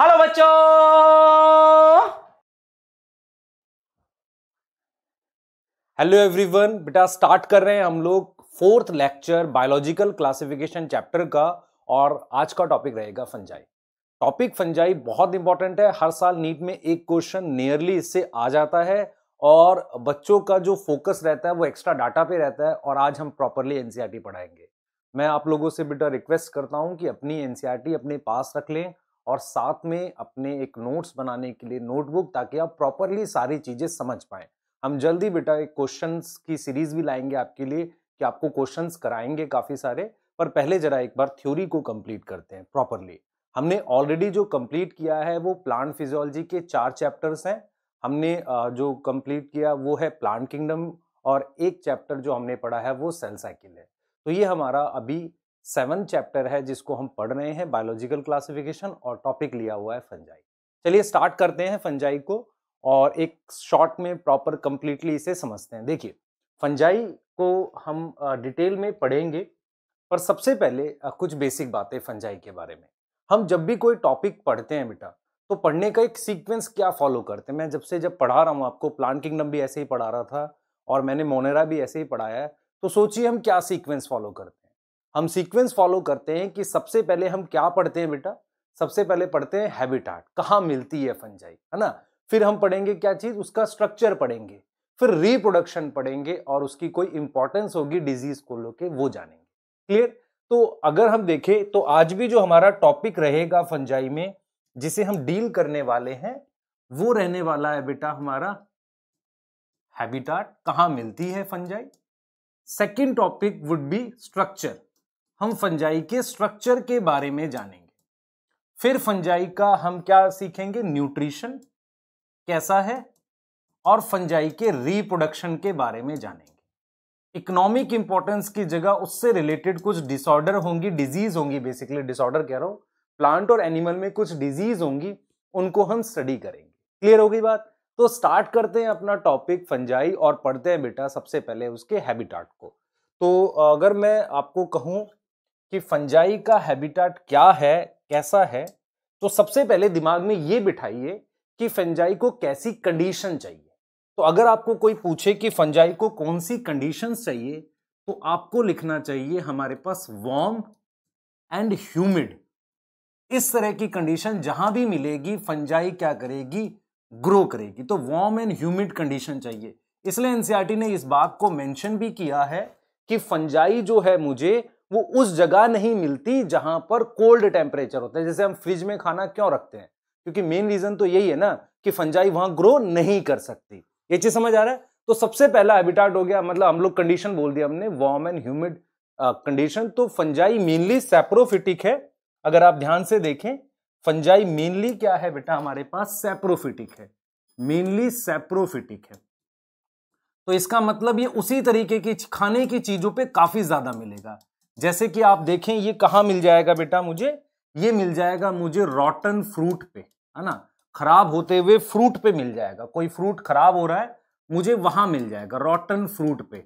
Hello बच्चों hello everyone बेटा start कर रहे हैं हम लोग fourth lecture biological classification chapter का और आज का टॉपिक रहेगा फंजाई टॉपिक फंजाई बहुत इंपॉर्टेंट है हर साल नीट में एक क्वेश्चन नियरली इससे आ जाता है और बच्चों का जो फोकस रहता है वो एक्स्ट्रा डाटा पे रहता है और आज हम प्रॉपरली एनसीईआरटी e पढ़ाएंगे मैं आप लोगों से बेटा रिक्वेस्ट करता हूं कि अपनी एनसीईआरटी e अपने पास रख लें और साथ में अपने एक नोट्स बनाने के लिए नोटबुक ताकि आप प्रॉपरली सारी चीज़ें समझ पाएँ हम जल्दी बेटा एक क्वेश्चन की सीरीज़ भी लाएंगे आपके लिए कि आपको क्वेश्चन कराएंगे काफ़ी सारे पर पहले ज़रा एक बार थ्योरी को कम्प्लीट करते हैं प्रॉपरली हमने ऑलरेडी जो कम्प्लीट किया है वो प्लांट फिजियोलॉजी के चार चैप्टर्स हैं हमने जो कम्प्लीट किया वो है प्लांट किंगडम और एक चैप्टर जो हमने पढ़ा है वो सेल साइकिल है तो ये हमारा अभी सेवन चैप्टर है जिसको हम पढ़ रहे हैं बायोलॉजिकल क्लासिफिकेशन और टॉपिक लिया हुआ है फंजाई चलिए स्टार्ट करते हैं फंजाई को और एक शॉर्ट में प्रॉपर कंप्लीटली इसे समझते हैं देखिए फंजाई को हम डिटेल में पढ़ेंगे पर सबसे पहले कुछ बेसिक बातें फंजाई के बारे में हम जब भी कोई टॉपिक पढ़ते हैं बेटा तो पढ़ने का एक सीक्वेंस क्या फॉलो करते हैं मैं जब से जब पढ़ा रहा हूँ आपको प्लांट किंगडम भी ऐसे ही पढ़ा रहा था और मैंने मोनेरा भी ऐसे ही पढ़ाया है तो सोचिए हम क्या सीक्वेंस फॉलो करते हैं हम सीक्वेंस फॉलो करते हैं कि सबसे पहले हम क्या पढ़ते हैं बेटा सबसे पहले पढ़ते हैं हैबिटाट कहाँ मिलती है फंजाई है ना फिर हम पढ़ेंगे क्या चीज़ उसका स्ट्रक्चर पढ़ेंगे फिर रिप्रोडक्शन पढ़ेंगे और उसकी कोई इंपॉर्टेंस होगी डिजीज को लेके वो जानेंगे क्लियर तो अगर हम देखें तो आज भी जो हमारा टॉपिक रहेगा फंजाई में जिसे हम डील करने वाले हैं वो रहने वाला है बेटा हमारा हैबिटाट कहाँ मिलती है fungi second topic would be structure हम फंजाई के स्ट्रक्चर के बारे में जानेंगे फिर फंजाई का हम क्या सीखेंगे न्यूट्रिशन कैसा है और फंजाई के रिप्रोडक्शन के बारे में जानेंगे इकोनॉमिक इंपॉर्टेंस की जगह उससे रिलेटेड कुछ डिसऑर्डर होंगी डिजीज होंगी बेसिकली डिसऑर्डर कह रहा हूं प्लांट और एनिमल में कुछ डिजीज होंगी उनको हम स्टडी करेंगे क्लियर होगी बात तो स्टार्ट करते हैं अपना टॉपिक फंजाई और पढ़ते हैं बेटा सबसे पहले उसके हैबिटाट को तो अगर मैं आपको कहूँ कि फंजाई का हैबिटाट क्या है कैसा है तो सबसे पहले दिमाग में ये बिठाइए कि फंजाई को कैसी कंडीशन चाहिए तो अगर आपको कोई पूछे कि फंजाई को कौन सी कंडीशन चाहिए तो आपको लिखना चाहिए हमारे पास वॉर्म एंड ह्यूमिड इस तरह की कंडीशन जहां भी मिलेगी फंजाई क्या करेगी ग्रो करेगी तो वार्म एंड ह्यूमिड कंडीशन चाहिए इसलिए एनसीआरटी e ने इस बात को मेंशन भी किया है कि फंजाई जो है मुझे वो उस जगह नहीं मिलती जहां पर कोल्ड टेम्परेचर होता है जैसे हम फ्रिज में खाना क्यों रखते हैं क्योंकि मेन रीजन तो यही है ना कि फंजाई वहां ग्रो नहीं कर सकती ये चीज समझ आ रहा है तो सबसे पहला हैबिटाट हो गया मतलब हम लोग कंडीशन बोल दिया हमने वार्म एंड ह्यूमिड कंडीशन तो फंजाई मेनली सेप्रोफिटिक है अगर आप ध्यान से देखें फंजाई मेनली क्या है बेटा हमारे पास सेप्रोफिटिक है मेनली सेप्रोफिटिक है तो इसका मतलब ये उसी तरीके की खाने की चीजों पे काफी ज्यादा मिलेगा जैसे कि आप देखें ये कहाँ मिल जाएगा बेटा मुझे ये मिल जाएगा मुझे रॉटन फ्रूट पे है ना खराब होते हुए फ्रूट पे मिल जाएगा कोई फ्रूट खराब हो रहा है मुझे वहां मिल जाएगा रॉटन फ्रूट पे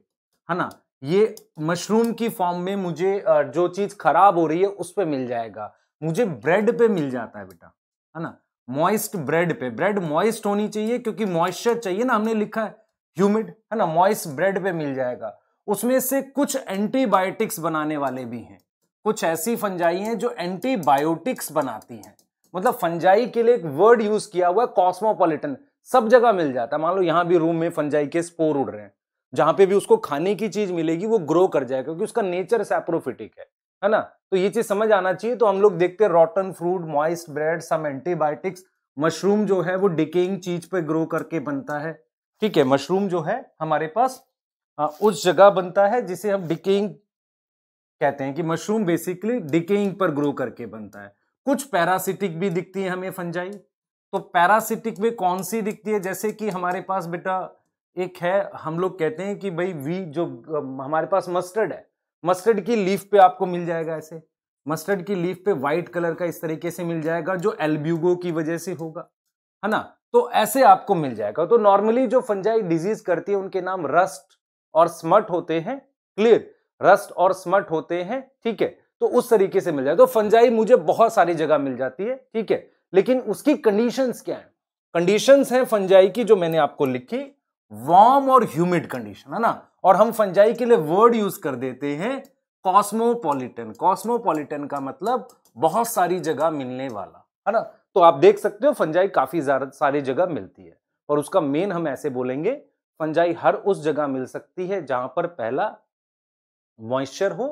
है ना ये मशरूम की फॉर्म में मुझे जो चीज खराब हो रही है उस पर मिल जाएगा मुझे ब्रेड पे मिल जाता है बेटा है ना मॉइस्ट ब्रेड पे ब्रेड मॉइस्ट होनी चाहिए क्योंकि मॉइस्चर चाहिए ना हमने लिखा है ह्यूमिड है ना मॉइस्ट ब्रेड पे मिल जाएगा उसमें से कुछ एंटीबायोटिक्स बनाने वाले भी हैं कुछ ऐसी फंजाई हैं जो एंटीबायोटिक्स बनाती हैं मतलब फंजाई के लिए एक वर्ड यूज किया हुआ है कॉस्मोपोलिटन सब जगह मिल जाता है मान लो यहां भी रूम में फंजाई के स्पोर उड़ रहे हैं जहां पे भी उसको खाने की चीज मिलेगी वो ग्रो कर जाएगा क्योंकि उसका नेचर सैप्रोफिटिक है है ना तो ये चीज समझ आना चाहिए तो हम लोग देखते हैं rotten fruit moist bread some antibiotics mushroom जो है वो डिकेइंग चीज पे ग्रो करके बनता है ठीक है मशरूम जो है हमारे पास हाँ, उस जगह बनता है जिसे हम डिकेइंग कहते हैं कि मशरूम बेसिकली डिकेइंग पर ग्रो करके बनता है कुछ पैरासिटिक भी दिखती है हमें फंजाई तो पैरासिटिक में कौन सी दिखती है जैसे कि हमारे पास बेटा एक है हम लोग कहते हैं कि भाई वी जो हमारे पास मस्टर्ड है मस्टर्ड की लीफ पे आपको मिल जाएगा ऐसे मस्टर्ड की लीफ पे वाइट कलर का इस तरीके से मिल जाएगा जो एल्ब्यूगो की वजह से होगा है ना तो ऐसे आपको मिल जाएगा तो नॉर्मली जो फंजाई डिजीज करती है उनके नाम रस्ट और स्मट होते हैं क्लियर रस्ट और स्मट होते हैं ठीक है तो उस तरीके से मिल जाए तो फंजाई मुझे बहुत सारी जगह मिल जाती है ठीक है लेकिन उसकी कंडीशन क्या है कंडीशन है फंजाई की जो मैंने आपको लिखी वार्म और ह्यूमिड कंडीशन है ना और हम फंजाई के लिए वर्ड यूज कर देते हैं कॉस्मोपॉलिटन कॉस्मोपॉलिटन का मतलब बहुत सारी जगह मिलने वाला है ना तो आप देख सकते हो फंजाई काफी सारी जगह मिलती है और उसका मेन हम ऐसे बोलेंगे फंजाई हर उस जगह मिल सकती है जहां पर पहला मॉइस्चर हो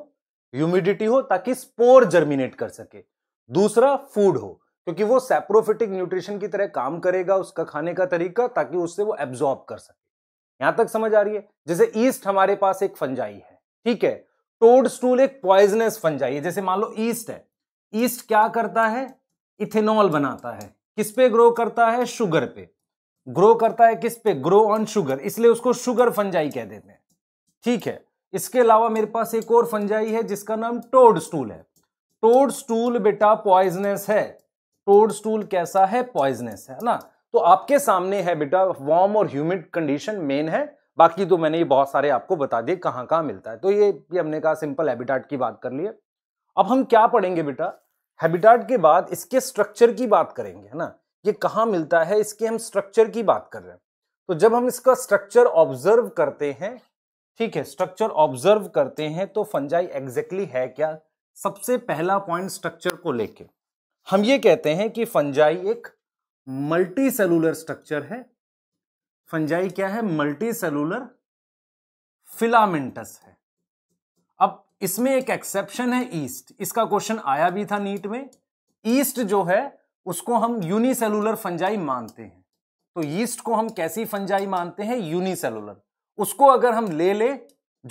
ह्यूमिडिटी हो ताकि स्पोर जर्मिनेट कर सके दूसरा फूड हो क्योंकि वो सेप्रोफिटिक न्यूट्रिशन की तरह काम करेगा उसका खाने का तरीका ताकि उससे वो एब्जॉर्ब कर सके यहां तक समझ आ रही है जैसे ईस्ट हमारे पास एक फंजाई है ठीक है टोड स्टूल एक पॉइजनस फंजाई है जैसे मान लो ईस्ट है ईस्ट क्या करता है इथेनॉल बनाता है किस पे ग्रो करता है शुगर पे ग्रो करता है किस पे ग्रो ऑन शुगर इसलिए उसको शुगर फंजाई कह देते हैं ठीक है इसके अलावा मेरे पास एक और फंजाई है जिसका नाम टोड स्टूल है टोड स्टूल बेटा पॉइजनेस है टोड स्टूल कैसा है पॉइजनेस है ना तो आपके सामने है बेटा वार्म और ह्यूमिड कंडीशन मेन है बाकी तो मैंने ये बहुत सारे आपको बता दिए कहाँ कहाँ मिलता है तो ये भी हमने कहा सिंपल हैबिटाट की बात कर लिए अब हम क्या पढ़ेंगे बेटा हैबिटाट के बाद इसके स्ट्रक्चर की बात करेंगे है ना ये कहाँ मिलता है इसके हम स्ट्रक्चर की बात कर रहे हैं तो जब हम इसका स्ट्रक्चर ऑब्जर्व करते हैं ठीक है स्ट्रक्चर ऑब्जर्व करते हैं तो फंजाई एग्जैक्टली exactly है क्या सबसे पहला पॉइंट स्ट्रक्चर को लेके हम ये कहते हैं कि फंजाई एक मल्टी सेलुलर स्ट्रक्चर है फंजाई क्या है मल्टी सेलुलर फिलामेंटस है अब इसमें एक एक्सेप्शन है ईस्ट इसका क्वेश्चन आया भी था नीट में ईस्ट जो है उसको हम यूनिसेलुलर फंजाई मानते हैं तो यीस्ट को हम कैसी फंजाई मानते हैं यूनिसेलुलर उसको अगर हम ले ले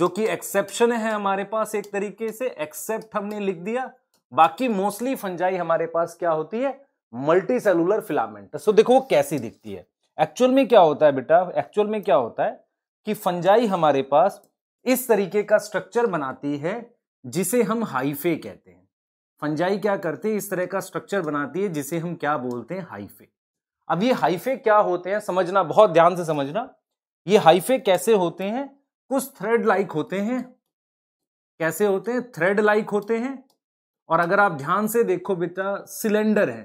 जो कि एक्सेप्शन है हमारे पास एक तरीके से एक्सेप्ट हमने लिख दिया बाकी मोस्टली फंजाई हमारे पास क्या होती है मल्टी सेलुलर फिलामेंट सो देखो वो कैसी दिखती है एक्चुअल में क्या होता है बेटा एक्चुअल में क्या होता है कि फंजाई हमारे पास इस तरीके का स्ट्रक्चर बनाती है जिसे हम हाइफे कहते हैं फंजाई क्या करती है इस तरह का स्ट्रक्चर बनाती है जिसे हम क्या बोलते हैं हाइफे अब ये हाइफे क्या होते हैं समझना बहुत ध्यान से समझना ये हाइफे कैसे होते हैं कुछ थ्रेड लाइक होते हैं कैसे होते हैं थ्रेड लाइक होते हैं और अगर आप ध्यान से देखो बेटा सिलेंडर है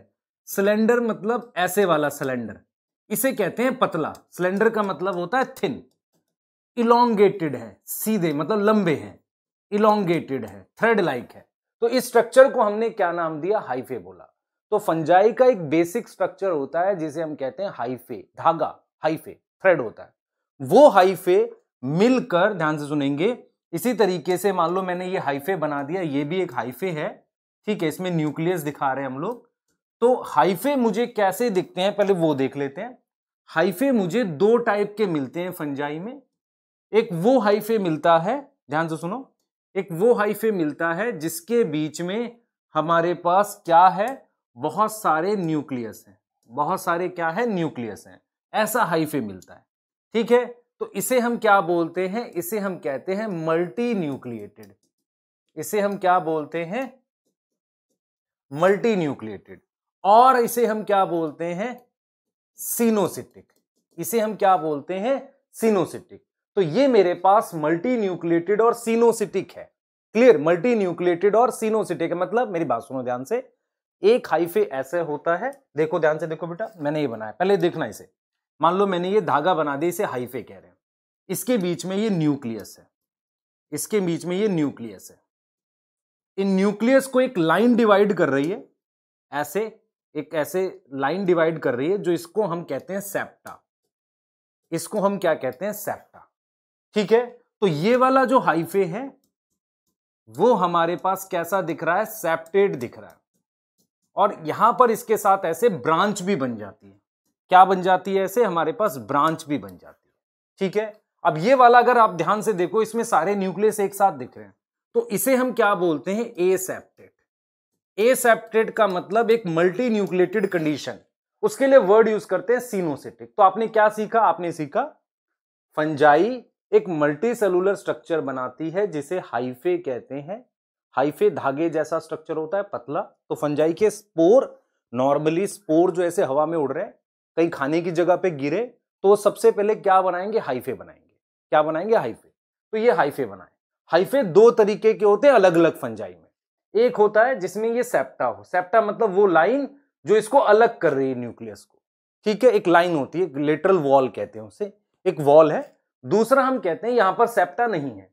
सिलेंडर मतलब ऐसे वाला सिलेंडर इसे कहते हैं पतला सिलेंडर का मतलब होता है थिन इलोंगेटेड है सीधे मतलब लंबे हैं इलोंगेटेड है थ्रेड लाइक है तो इस स्ट्रक्चर को हमने क्या नाम दिया हाइफे बोला तो फंजाई का एक बेसिक स्ट्रक्चर होता है जिसे हम कहते हैं हाइफे धागा हाइफे थ्रेड होता है वो हाइफे मिलकर ध्यान से सुनेंगे इसी तरीके से मान लो मैंने ये हाइफे बना दिया ये भी एक हाइफे है ठीक है इसमें न्यूक्लियस दिखा रहे हैं हम लोग तो हाइफे मुझे कैसे दिखते हैं पहले वो देख लेते हैं हाइफे मुझे दो टाइप के मिलते हैं फंजाई में एक वो हाइफे मिलता है ध्यान से सुनो एक वो हाइफे मिलता है जिसके बीच में हमारे पास क्या है बहुत सारे न्यूक्लियस हैं बहुत सारे क्या है न्यूक्लियस हैं ऐसा हाइफे मिलता है ठीक है तो इसे हम क्या बोलते हैं इसे हम कहते हैं मल्टी न्यूक्लिएटेड इसे हम क्या बोलते हैं मल्टी न्यूक्लिएटेड और इसे हम क्या बोलते हैं सीनोसिटिक इसे हम क्या बोलते हैं सीनोसिटिक तो ये मेरे पास मल्टी न्यूक्लिएटेड और सीनोसिटिक है क्लियर मल्टी न्यूक्लिएटेड और सीनोसिटिक है मतलब मेरी बात सुनो ध्यान से एक हाइफे ऐसे होता है देखो ध्यान से देखो बेटा मैंने ये बनाया पहले देखना इसे मान लो मैंने ये धागा बना दिया इसे हाइफे कह रहे हैं इसके बीच में ये न्यूक्लियस है इसके बीच में ये न्यूक्लियस है इन न्यूक्लियस को एक लाइन डिवाइड कर रही है ऐसे एक ऐसे लाइन डिवाइड कर रही है जो इसको हम कहते हैं सेप्टा इसको हम क्या कहते हैं सेप्टा ठीक है तो ये वाला जो हाइफे है वो हमारे पास कैसा दिख रहा है सेप्टेड दिख रहा है और यहां पर इसके साथ ऐसे ब्रांच भी बन जाती है क्या बन जाती है ऐसे हमारे पास ब्रांच भी बन जाती है ठीक है अब ये वाला अगर आप ध्यान से देखो इसमें सारे न्यूक्लियस एक साथ दिख रहे हैं तो इसे हम क्या बोलते हैं ए सेप्टेड ए सेप्टेड का मतलब एक मल्टी न्यूक्लेटेड कंडीशन उसके लिए वर्ड यूज करते हैं सीनोसेटिक तो आपने क्या सीखा आपने सीखा फंजाई एक मल्टी सेलुलर स्ट्रक्चर बनाती है जिसे हाइफे कहते हैं हाइफे धागे जैसा स्ट्रक्चर होता है पतला तो फंजाई के स्पोर नॉर्मली स्पोर जो ऐसे हवा में उड़ रहे हैं कहीं खाने की जगह पे गिरे तो सबसे पहले क्या बनाएंगे हाइफे बनाएंगे क्या बनाएंगे हाइफे तो ये हाइफे बनाए हाइफे दो तरीके के होते हैं अलग अलग फंजाई में एक होता है जिसमें ये सेप्टा हो सेप्टा मतलब वो लाइन जो इसको अलग कर रही है न्यूक्लियस को ठीक है एक लाइन होती है लेटरल वॉल कहते हैं उसे एक वॉल है दूसरा हम कहते हैं यहां पर सेप्टा नहीं है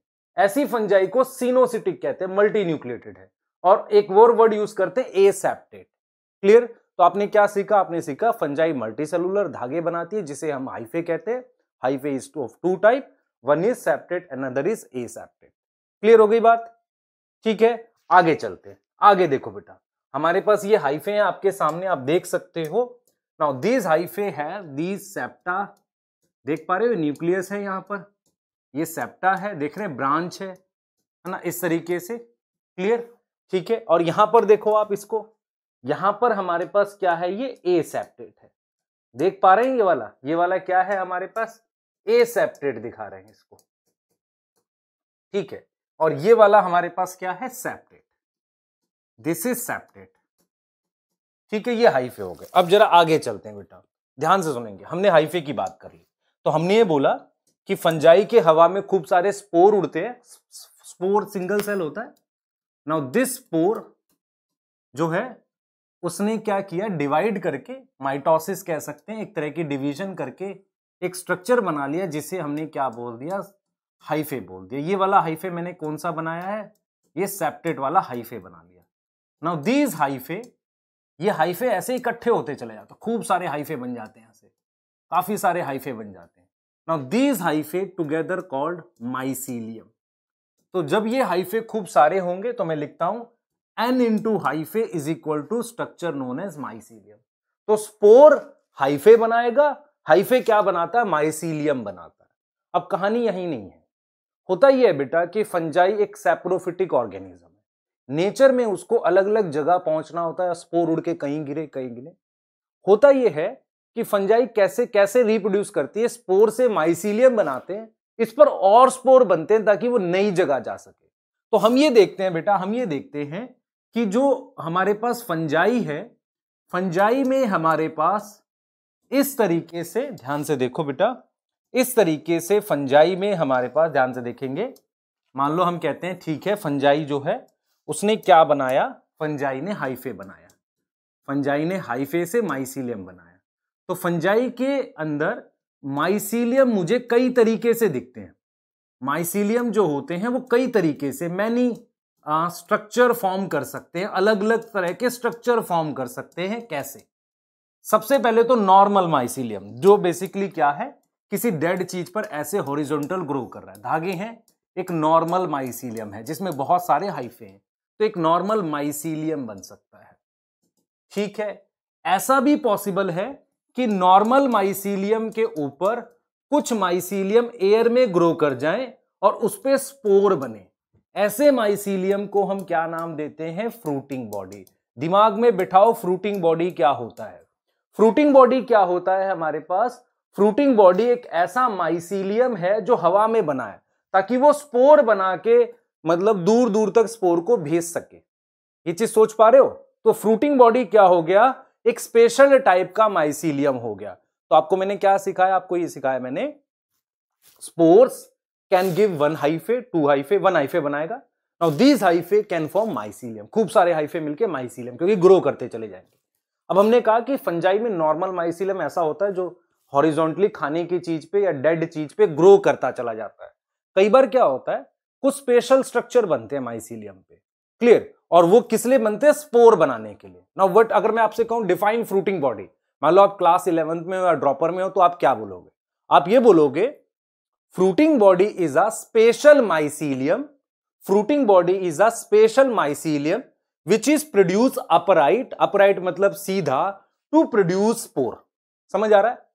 ऐसी फंजाई को सीनोसिटिक कहते हैं मल्टी न्यूक्लिएटेड है और एक और वर्ड यूज करते हैं एसेप्टेट क्लियर तो आपने क्या सीखा आपने सीखा फंजाई मल्टी सेलुलर धागे बनाती है जिसे हम हाइफे कहते हैं hyphae is of two type one is septate another is aseptate clear हो गई बात ठीक है आगे चलते हैं आगे देखो बेटा हमारे पास ये हाइफे हैं आपके सामने आप देख सकते हो नाउ दीज हाइफे है दीज सेप्टा देख पा रहे हो न्यूक्लियस है यहाँ पर ये सेप्टा है देख रहे हैं ब्रांच है है ना इस तरीके से क्लियर ठीक है और यहाँ पर देखो आप इसको यहाँ पर हमारे पास क्या है ये ए सेप्टेट है देख पा रहे हैं ये वाला ये वाला क्या है हमारे पास ए सेप्टेट दिखा रहे हैं इसको ठीक है और ये वाला हमारे पास क्या है सेप्टेट दिस इज सेप्टेट ठीक है ये हाइफे हो गए अब जरा आगे चलते हैं बेटा ध्यान से सुनेंगे हमने हाइफे की बात कर ली तो हमने ये बोला कि फंजाई के हवा में खूब सारे स्पोर उड़ते हैं स्पोर सिंगल सेल होता है नाउ दिस स्पोर जो है उसने क्या किया डिवाइड करके माइटोसिस कह सकते हैं एक तरह की डिवीजन करके एक स्ट्रक्चर बना लिया जिसे हमने क्या बोल दिया हाइफे बोल दिया ये वाला हाइफे मैंने कौन सा बनाया है ये सेप्टेट वाला हाइफे बना लिया नाउ दीज हाइफे ये हाइफे ऐसे इकट्ठे होते चले जाते खूब सारे हाइफे बन जाते हैं ऐसे काफी सारे हाइफे बन जाते हैं now these hyphae together called mycelium तो जब ये हाइफे खूब सारे होंगे तो मैं लिखता हूं n into hyphae is equal to structure known as mycelium तो स्पोर हाइफे बनाएगा हाइफे क्या बनाता है माइसीलियम बनाता है अब कहानी यही नहीं है होता यह है बेटा कि फंजाई एक सेप्रोफिटिक ऑर्गेनिज्म है नेचर में उसको अलग अलग जगह पहुंचना होता है स्पोर उड़ के कहीं गिरे कहीं गिरे होता यह है कि फंजाई कैसे कैसे रिप्रोड्यूस करती है स्पोर से माइसिलियम बनाते हैं इस पर और स्पोर बनते हैं ताकि वो नई जगह जा सके तो हम ये देखते हैं बेटा हम ये देखते हैं कि जो हमारे पास फंजाई है फंजाई में हमारे पास इस तरीके से ध्यान से देखो बेटा इस तरीके से फंजाई में हमारे पास ध्यान से देखेंगे मान लो हम कहते हैं ठीक है फंजाई जो है उसने क्या बनाया फंजाई ने हाइफे बनाया फंजाई ने हाइफे से माइसिलियम बनाया तो फंजाई के अंदर माइसीलियम मुझे कई तरीके से दिखते हैं माइसीलियम जो होते हैं वो कई तरीके से मैनी स्ट्रक्चर फॉर्म कर सकते हैं अलग अलग तरह के स्ट्रक्चर फॉर्म कर सकते हैं कैसे सबसे पहले तो नॉर्मल माइसीलियम जो बेसिकली क्या है किसी डेड चीज पर ऐसे हॉरिजॉन्टल ग्रो कर रहा है धागे हैं एक नॉर्मल माइसीलियम है जिसमें बहुत सारे हाइफे हैं तो एक नॉर्मल माइसीलियम बन सकता है ठीक है ऐसा भी पॉसिबल है कि नॉर्मल माइसीलियम के ऊपर कुछ माइसीलियम एयर में ग्रो कर जाएं और उस पर स्पोर बने ऐसे माइसीलियम को हम क्या नाम देते हैं फ्रूटिंग बॉडी दिमाग में बिठाओ फ्रूटिंग बॉडी क्या होता है फ्रूटिंग बॉडी क्या होता है हमारे पास फ्रूटिंग बॉडी एक ऐसा माइसीलियम है जो हवा में बना है ताकि वो स्पोर बना के मतलब दूर दूर तक स्पोर को भेज सके ये चीज सोच पा रहे हो तो फ्रूटिंग बॉडी क्या हो गया एक स्पेशल टाइप का माइसीलियम हो गया तो आपको मैंने क्या सिखाया आपको ये सिखाया मैंने spores can give one hyphae two hyphae one hyphae बनाएगा now these hyphae can form mycelium खूब सारे हाइफे मिलके माइसीलियम क्योंकि ग्रो करते चले जाएंगे अब हमने कहा कि फंजाई में नॉर्मल माइसीलियम ऐसा होता है जो हॉरिजॉन्टली खाने की चीज पे या डेड चीज पे ग्रो करता चला जाता है कई बार क्या होता है कुछ स्पेशल स्ट्रक्चर बनते हैं माइसीलियम पे क्लियर और वो किस लिए बनते हैं स्पोर बनाने के लिए नाउ वट अगर मैं आपसे कहूं डिफाइन फ्रूटिंग बॉडी मान लो आप क्लास इलेवंथ में हो या ड्रॉपर में हो तो आप क्या बोलोगे आप ये बोलोगे fruiting body is a special mycelium fruiting body is a special mycelium which is produce upright upright मतलब सीधा टू प्रोड्यूस स्पोर समझ आ रहा है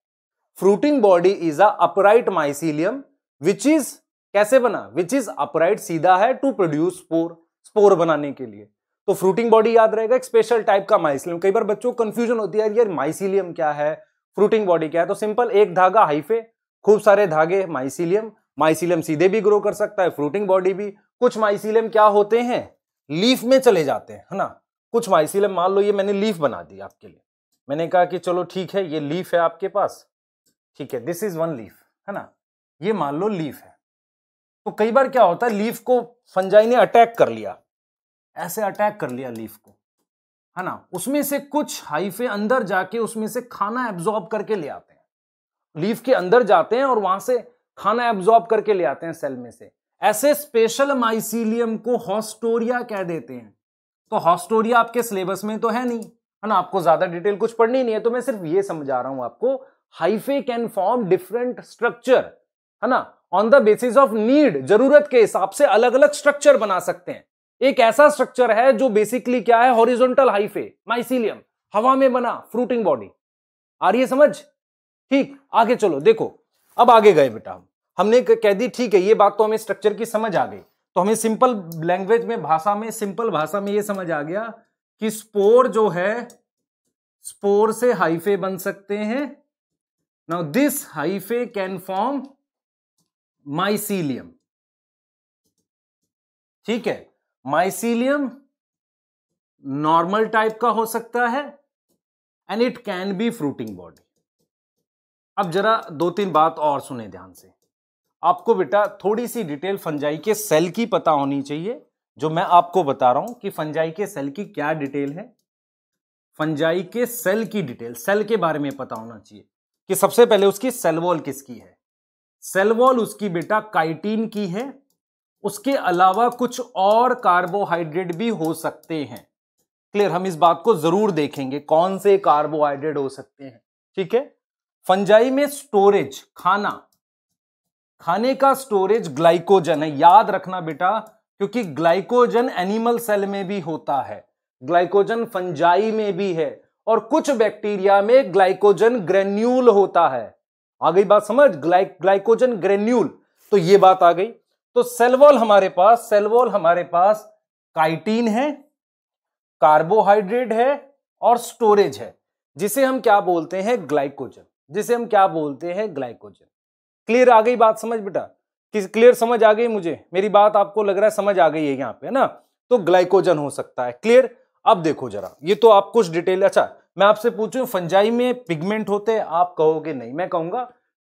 fruiting body is a upright mycelium which is कैसे बना विच इज अपराइट सीधा है टू प्रोड्यूस स्पोर स्पोर बनाने के लिए तो फ्रूटिंग बॉडी याद रहेगा एक स्पेशल टाइप का माइसिलियम कई बार बच्चों को कंफ्यूजन होती है यार माइसिलियम क्या है फ्रूटिंग बॉडी क्या है तो सिंपल एक धागा हाइफे खूब सारे धागे माइसिलियम माइसिलियम सीधे भी ग्रो कर सकता है फ्रूटिंग बॉडी भी कुछ माइसिलियम क्या होते हैं लीफ में चले जाते हैं है ना कुछ माइसिलियम मान लो ये मैंने लीफ बना दी आपके लिए मैंने कहा कि चलो ठीक है ये लीफ है आपके पास ठीक है दिस इज वन लीफ है ना ये मान लो लीफ है तो कई बार क्या होता है लीफ को फंजाई ने अटैक कर लिया ऐसे अटैक कर लिया लीफ को है ना उसमें से कुछ हाइफे अंदर जाके उसमें से खाना एब्जॉर्ब करके ले आते हैं लीफ के अंदर जाते हैं और वहां से खाना एब्जॉर्ब करके ले आते हैं सेल में से ऐसे स्पेशल माइसीलियम को हॉस्टोरिया कह देते हैं तो हॉस्टोरिया आपके सिलेबस में तो है नहीं है ना आपको ज्यादा डिटेल कुछ पढ़नी नहीं है तो मैं सिर्फ ये समझा रहा हूं आपको hyphae can form different structure है ना on the basis of need जरूरत के हिसाब से अलग अलग स्ट्रक्चर बना सकते हैं एक ऐसा स्ट्रक्चर है जो बेसिकली क्या है हॉरिजॉन्टल हाइफे माइसिलियम हवा में बना फ्रूटिंग बॉडी आ रही है समझ ठीक आगे चलो देखो अब आगे गए बेटा हम हमने कह दी ठीक है ये बात तो हमें स्ट्रक्चर की समझ आ गई तो हमें सिंपल लैंग्वेज में भाषा में सिंपल भाषा में ये समझ आ गया कि स्पोर जो है स्पोर से हाइफे बन सकते हैं now this hyphae can form mycelium ठीक है माइसीलियम नॉर्मल टाइप का हो सकता है and it can be fruiting body अब जरा दो तीन बात और सुने ध्यान से आपको बेटा थोड़ी सी डिटेल फंजाई के सेल की पता होनी चाहिए जो मैं आपको बता रहा हूं कि फंजाई के सेल की क्या डिटेल है फंजाई के सेल की डिटेल सेल के बारे में पता होना चाहिए कि सबसे पहले उसकी सेलवॉल किसकी है सेलवॉल उसकी बेटा काइटीन की है उसके अलावा कुछ और कार्बोहाइड्रेट भी हो सकते हैं क्लियर हम इस बात को जरूर देखेंगे कौन से कार्बोहाइड्रेट हो सकते हैं ठीक है फंजाई में स्टोरेज खाना खाने का स्टोरेज ग्लाइकोजन है याद रखना बेटा क्योंकि ग्लाइकोजन एनिमल सेल में भी होता है ग्लाइकोजन फंजाई में भी है और कुछ बैक्टीरिया में ग्लाइकोजन ग्रेन्यूल होता है आ गई बात समझ ग्लाइक ग्लाइकोजन ग्रेन्यूल तो ये बात आ गई तो सेलवॉल हमारे पास सेलवॉल हमारे पास काइटीन है कार्बोहाइड्रेट है और स्टोरेज है जिसे हम क्या बोलते हैं ग्लाइकोजन जिसे हम क्या बोलते हैं ग्लाइकोजन क्लियर आ गई बात समझ बेटा कि क्लियर समझ आ गई मुझे मेरी बात आपको लग रहा है समझ आ गई है यहाँ पे है ना तो ग्लाइकोजन हो सकता है क्लियर अब देखो जरा ये तो आप कुछ डिटेल अच्छा मैं आपसे पूछूं फंजाई में पिगमेंट होते हैं आप कहोगे नहीं मैं कहूंगा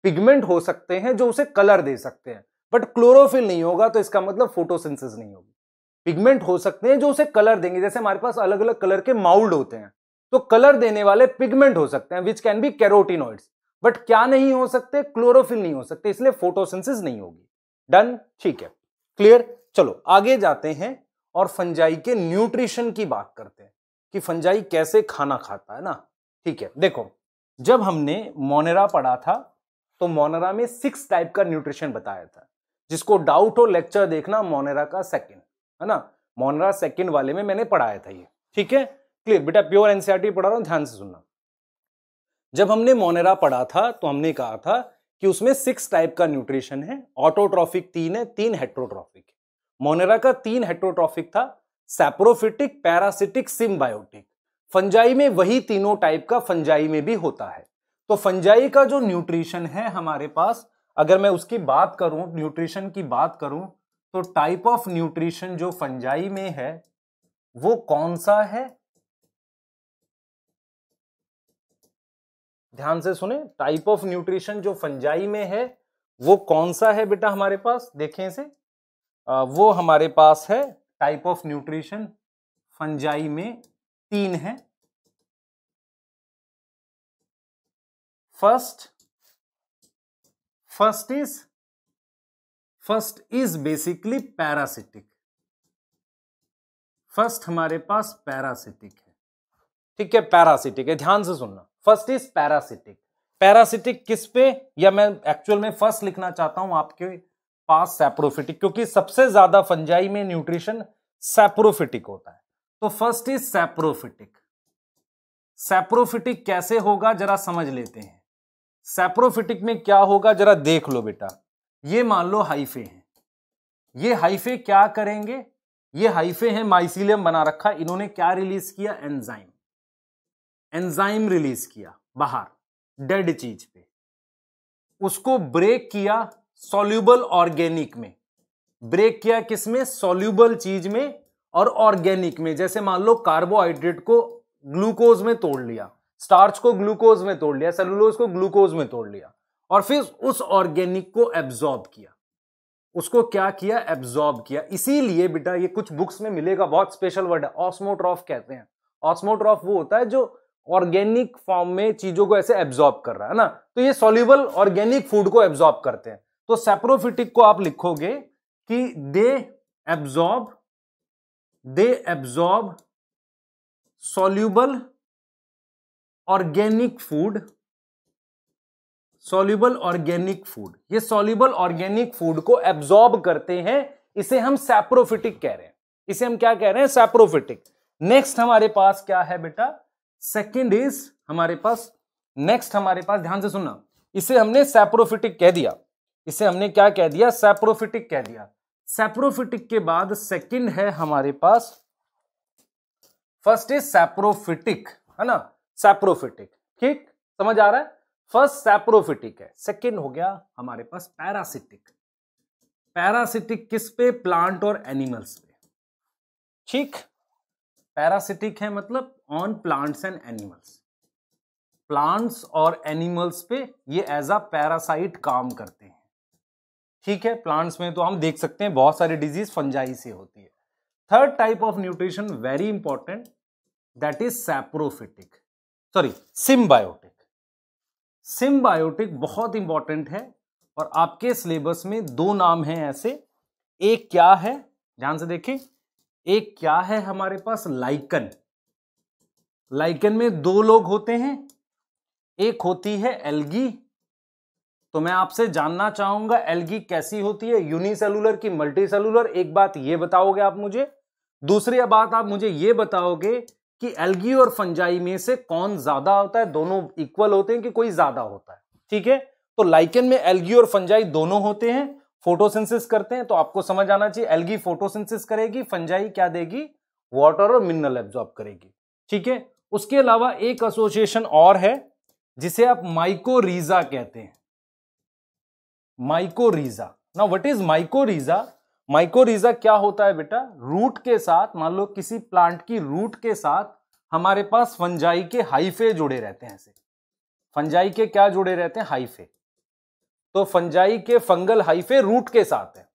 पिगमेंट हो सकते हैं जो उसे कलर दे सकते हैं बट क्लोरोफिल नहीं होगा तो इसका मतलब फोटोसिंथेसिस नहीं होगी पिगमेंट हो सकते हैं जो उसे कलर देंगे जैसे हमारे पास अलग अलग कलर के माउल्ड होते हैं तो कलर देने वाले पिगमेंट हो सकते हैं which can be carotenoids but क्या नहीं हो सकते क्लोरोफिल नहीं हो सकते इसलिए फोटोसिंथेसिस नहीं होगी डन ठीक है क्लियर चलो आगे जाते हैं और फंजाई के न्यूट्रिशन की बात करते हैं कि फंजाई कैसे खाना खाता है ना ठीक है देखो जब हमने मोनेरा पढ़ा था तो मोनेरा में सिक्स टाइप का न्यूट्रिशन बताया था जिसको डाउट हो लेक्चर देखना मोनेरा का सेकंड है ना मोनेरा सेकंड वाले में मैंने पढ़ाया था ये ठीक है क्लियर बेटा प्योर एनसीआर पढ़ा रहा हूं ध्यान से सुनना जब हमने मोनेरा पढ़ा था तो हमने कहा था कि उसमें सिक्स टाइप का न्यूट्रिशन है ऑटोट्रॉफिक तीन है तीन हेट्रोट्रॉफिक मोनेरा का तीन हेट्रोट्रॉफिक था सैप्रोफिटिक पैरासिटिक सिम्बायोटिक फंजाई में वही तीनों टाइप का फंजाई में भी होता है तो फंजाई का जो न्यूट्रिशन है हमारे पास अगर मैं उसकी बात करूं न्यूट्रिशन की बात करूं तो टाइप ऑफ न्यूट्रिशन जो फंजाई में है वो कौन सा है ध्यान से सुने टाइप ऑफ न्यूट्रिशन जो फंजाई में है वो कौन सा है बेटा हमारे पास देखें इसे वो हमारे पास है टाइप ऑफ न्यूट्रिशन फंजाई में तीन है first first is first is basically parasitic first हमारे पास पैरासिटिक है ठीक है पैरासिटिक है ध्यान से सुनना फर्स्ट इज पैरासिटिक पैरासिटिक किस पे या मैं एक्चुअल में फर्स्ट लिखना चाहता हूं आपके पास सैप्रोफिटिक क्योंकि सबसे ज्यादा फंजाई में न्यूट्रिशन सैप्रोफिटिक होता है तो फर्स्ट इज सैप्रोफिटिक सैप्रोफिटिक कैसे होगा जरा समझ लेते हैं सेप्रोफिटिक में क्या होगा जरा देख लो बेटा ये मान लो हाइफे हैं ये हाइफे क्या करेंगे ये हाइफे हैं माइसिलियम बना रखा इन्होंने क्या रिलीज किया एंजाइम एंजाइम रिलीज किया बाहर डेड चीज पे उसको ब्रेक किया सोल्यूबल ऑर्गेनिक में ब्रेक किया किसमें सोल्यूबल चीज में और ऑर्गेनिक में जैसे मान लो कार्बोहाइड्रेट को ग्लूकोज में तोड़ लिया स्टार्च को ग्लूकोज में तोड़ लिया सेलुलोज को ग्लूकोज में तोड़ लिया और फिर उस ऑर्गेनिक को एब्जॉर्ब किया उसको क्या किया एब्जॉर्ब किया इसीलिए बेटा ये कुछ बुक्स में मिलेगा बहुत स्पेशल वर्ड है ऑस्मोट्रॉफ कहते हैं ऑस्मोट्रॉफ वो होता है जो ऑर्गेनिक फॉर्म में चीजों को ऐसे एब्जॉर्ब कर रहा है ना तो ये सोल्यूबल ऑर्गेनिक फूड को एब्जॉर्ब करते हैं तो सेप्रोफिटिक को आप लिखोगे कि they absorb they absorb soluble organic food soluble organic food ये सॉल्यूबल ऑर्गेनिक फूड को एब्जॉर्ब करते हैं इसे हम सैप्रोफिटिक कह रहे हैं इसे हम क्या कह रहे हैं सैप्रोफिटिक नेक्स्ट हमारे पास क्या है बेटा सेकंड इज हमारे पास नेक्स्ट हमारे पास ध्यान से सुनना इसे हमने सैप्रोफिटिक कह दिया इसे हमने क्या कह दिया सैप्रोफिटिक कह दिया सैप्रोफिटिक के बाद सेकंड है हमारे पास फर्स्ट इज सैप्रोफिटिक है ना सैप्रोफिटिक ठीक समझ आ रहा है फर्स्ट सैप्रोफिटिक है सेकेंड हो गया हमारे पास पैरासिटिक पैरासिटिक किस पे प्लांट और एनिमल्स पे ठीक पैरासिटिक है मतलब on plants and animals plants और एनिमल्स पे ये एज अ पैरासाइट काम करते हैं ठीक है प्लांट्स में तो हम देख सकते हैं बहुत सारी डिजीज फंजाई से होती है third type of nutrition very important that is saprophytic sorry symbiotic symbiotic बहुत इंपॉर्टेंट है और आपके सिलेबस में दो नाम हैं ऐसे एक क्या है ध्यान से देखें एक क्या है हमारे पास लाइकन लाइकन में दो लोग होते हैं एक होती है एल्गी तो मैं आपसे जानना चाहूंगा एल्गी कैसी होती है यूनिसेलुलर की मल्टीसेलुलर एक बात ये बताओगे आप मुझे दूसरी बात आप मुझे ये बताओगे कि एल्गी और फंजाई में से कौन ज्यादा होता है दोनों इक्वल होते हैं कि कोई ज्यादा होता है ठीक है तो लाइकन में एल्गी और फंजाई दोनों होते हैं फोटोसिंथेसिस करते हैं तो आपको समझ आना चाहिए एल्गी फोटोसिंथेसिस करेगी फंजाई क्या देगी वाटर और मिनरल एब्जॉर्ब करेगी ठीक है उसके अलावा एक एसोसिएशन और है जिसे आप माइकोरीजा कहते हैं माइकोरीजा ना व्हाट इज माइकोरीजा माइकोरीजा क्या होता है बेटा रूट के साथ मान लो किसी प्लांट की रूट के साथ हमारे पास फंजाई के हाइफे जुड़े रहते हैं ऐसे फंजाई के क्या जुड़े रहते हैं हाइफे तो फंजाई के फंगल हाइफे रूट के साथ है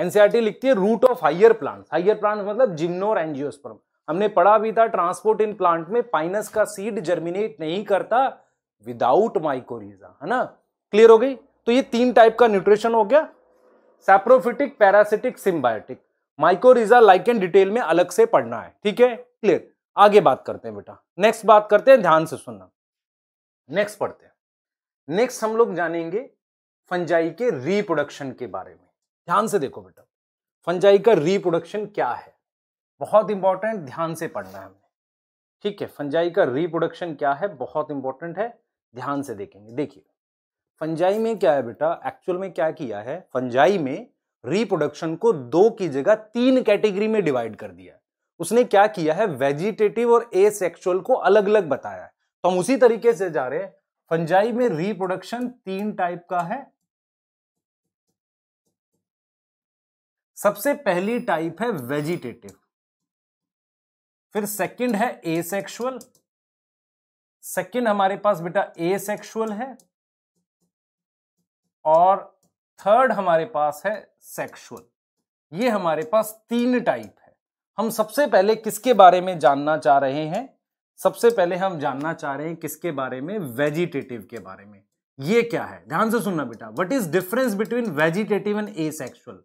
एनसीआरटी e लिखती है root of higher plant higher plant मतलब जिम्नोर एनजियोस्पर्म हमने पढ़ा भी था ट्रांसपोर्ट इन प्लांट में पाइनस का सीड जर्मिनेट नहीं करता विदाउट माइकोरिजा है ना क्लियर हो गई तो ये तीन टाइप का न्यूट्रिशन हो गया saprophytic parasitic symbiotic mycorrhiza like and detail में अलग से पढ़ना है ठीक है क्लियर आगे बात करते हैं बेटा नेक्स्ट बात करते हैं ध्यान से सुनना नेक्स्ट पढ़ते हैं नेक्स्ट हम लोग जानेंगे फंजाई के रिप्रोडक्शन के बारे में ध्यान से देखो बेटा फंजाई का रिप्रोडक्शन क्या है बहुत इंपॉर्टेंट ध्यान से पढ़ना है हमें ठीक है फंजाई का रिप्रोडक्शन क्या है बहुत इंपॉर्टेंट है ध्यान से देखेंगे देखिए फंजाई में क्या है बेटा एक्चुअल में क्या किया है फंजाई में रिप्रोडक्शन को दो की जगह तीन कैटेगरी में डिवाइड कर दिया उसने क्या किया है वेजिटेटिव और ए सेक्सुअल को अलग अलग बताया तो हम उसी तरीके से जा रहे हैं फंजाई में रिप्रोडक्शन तीन टाइप का है सबसे पहली टाइप है वेजिटेटिव फिर सेकंड है ए सेक्शुअल सेकेंड हमारे पास बेटा ए सेक्सुअल है और थर्ड हमारे पास है सेक्सुअल ये हमारे पास तीन टाइप है हम सबसे पहले किसके बारे में जानना चाह रहे हैं सबसे पहले हम जानना चाह रहे हैं किसके बारे में वेजिटेटिव के बारे में ये क्या है ध्यान से सुनना बेटा what is difference between vegetative and asexual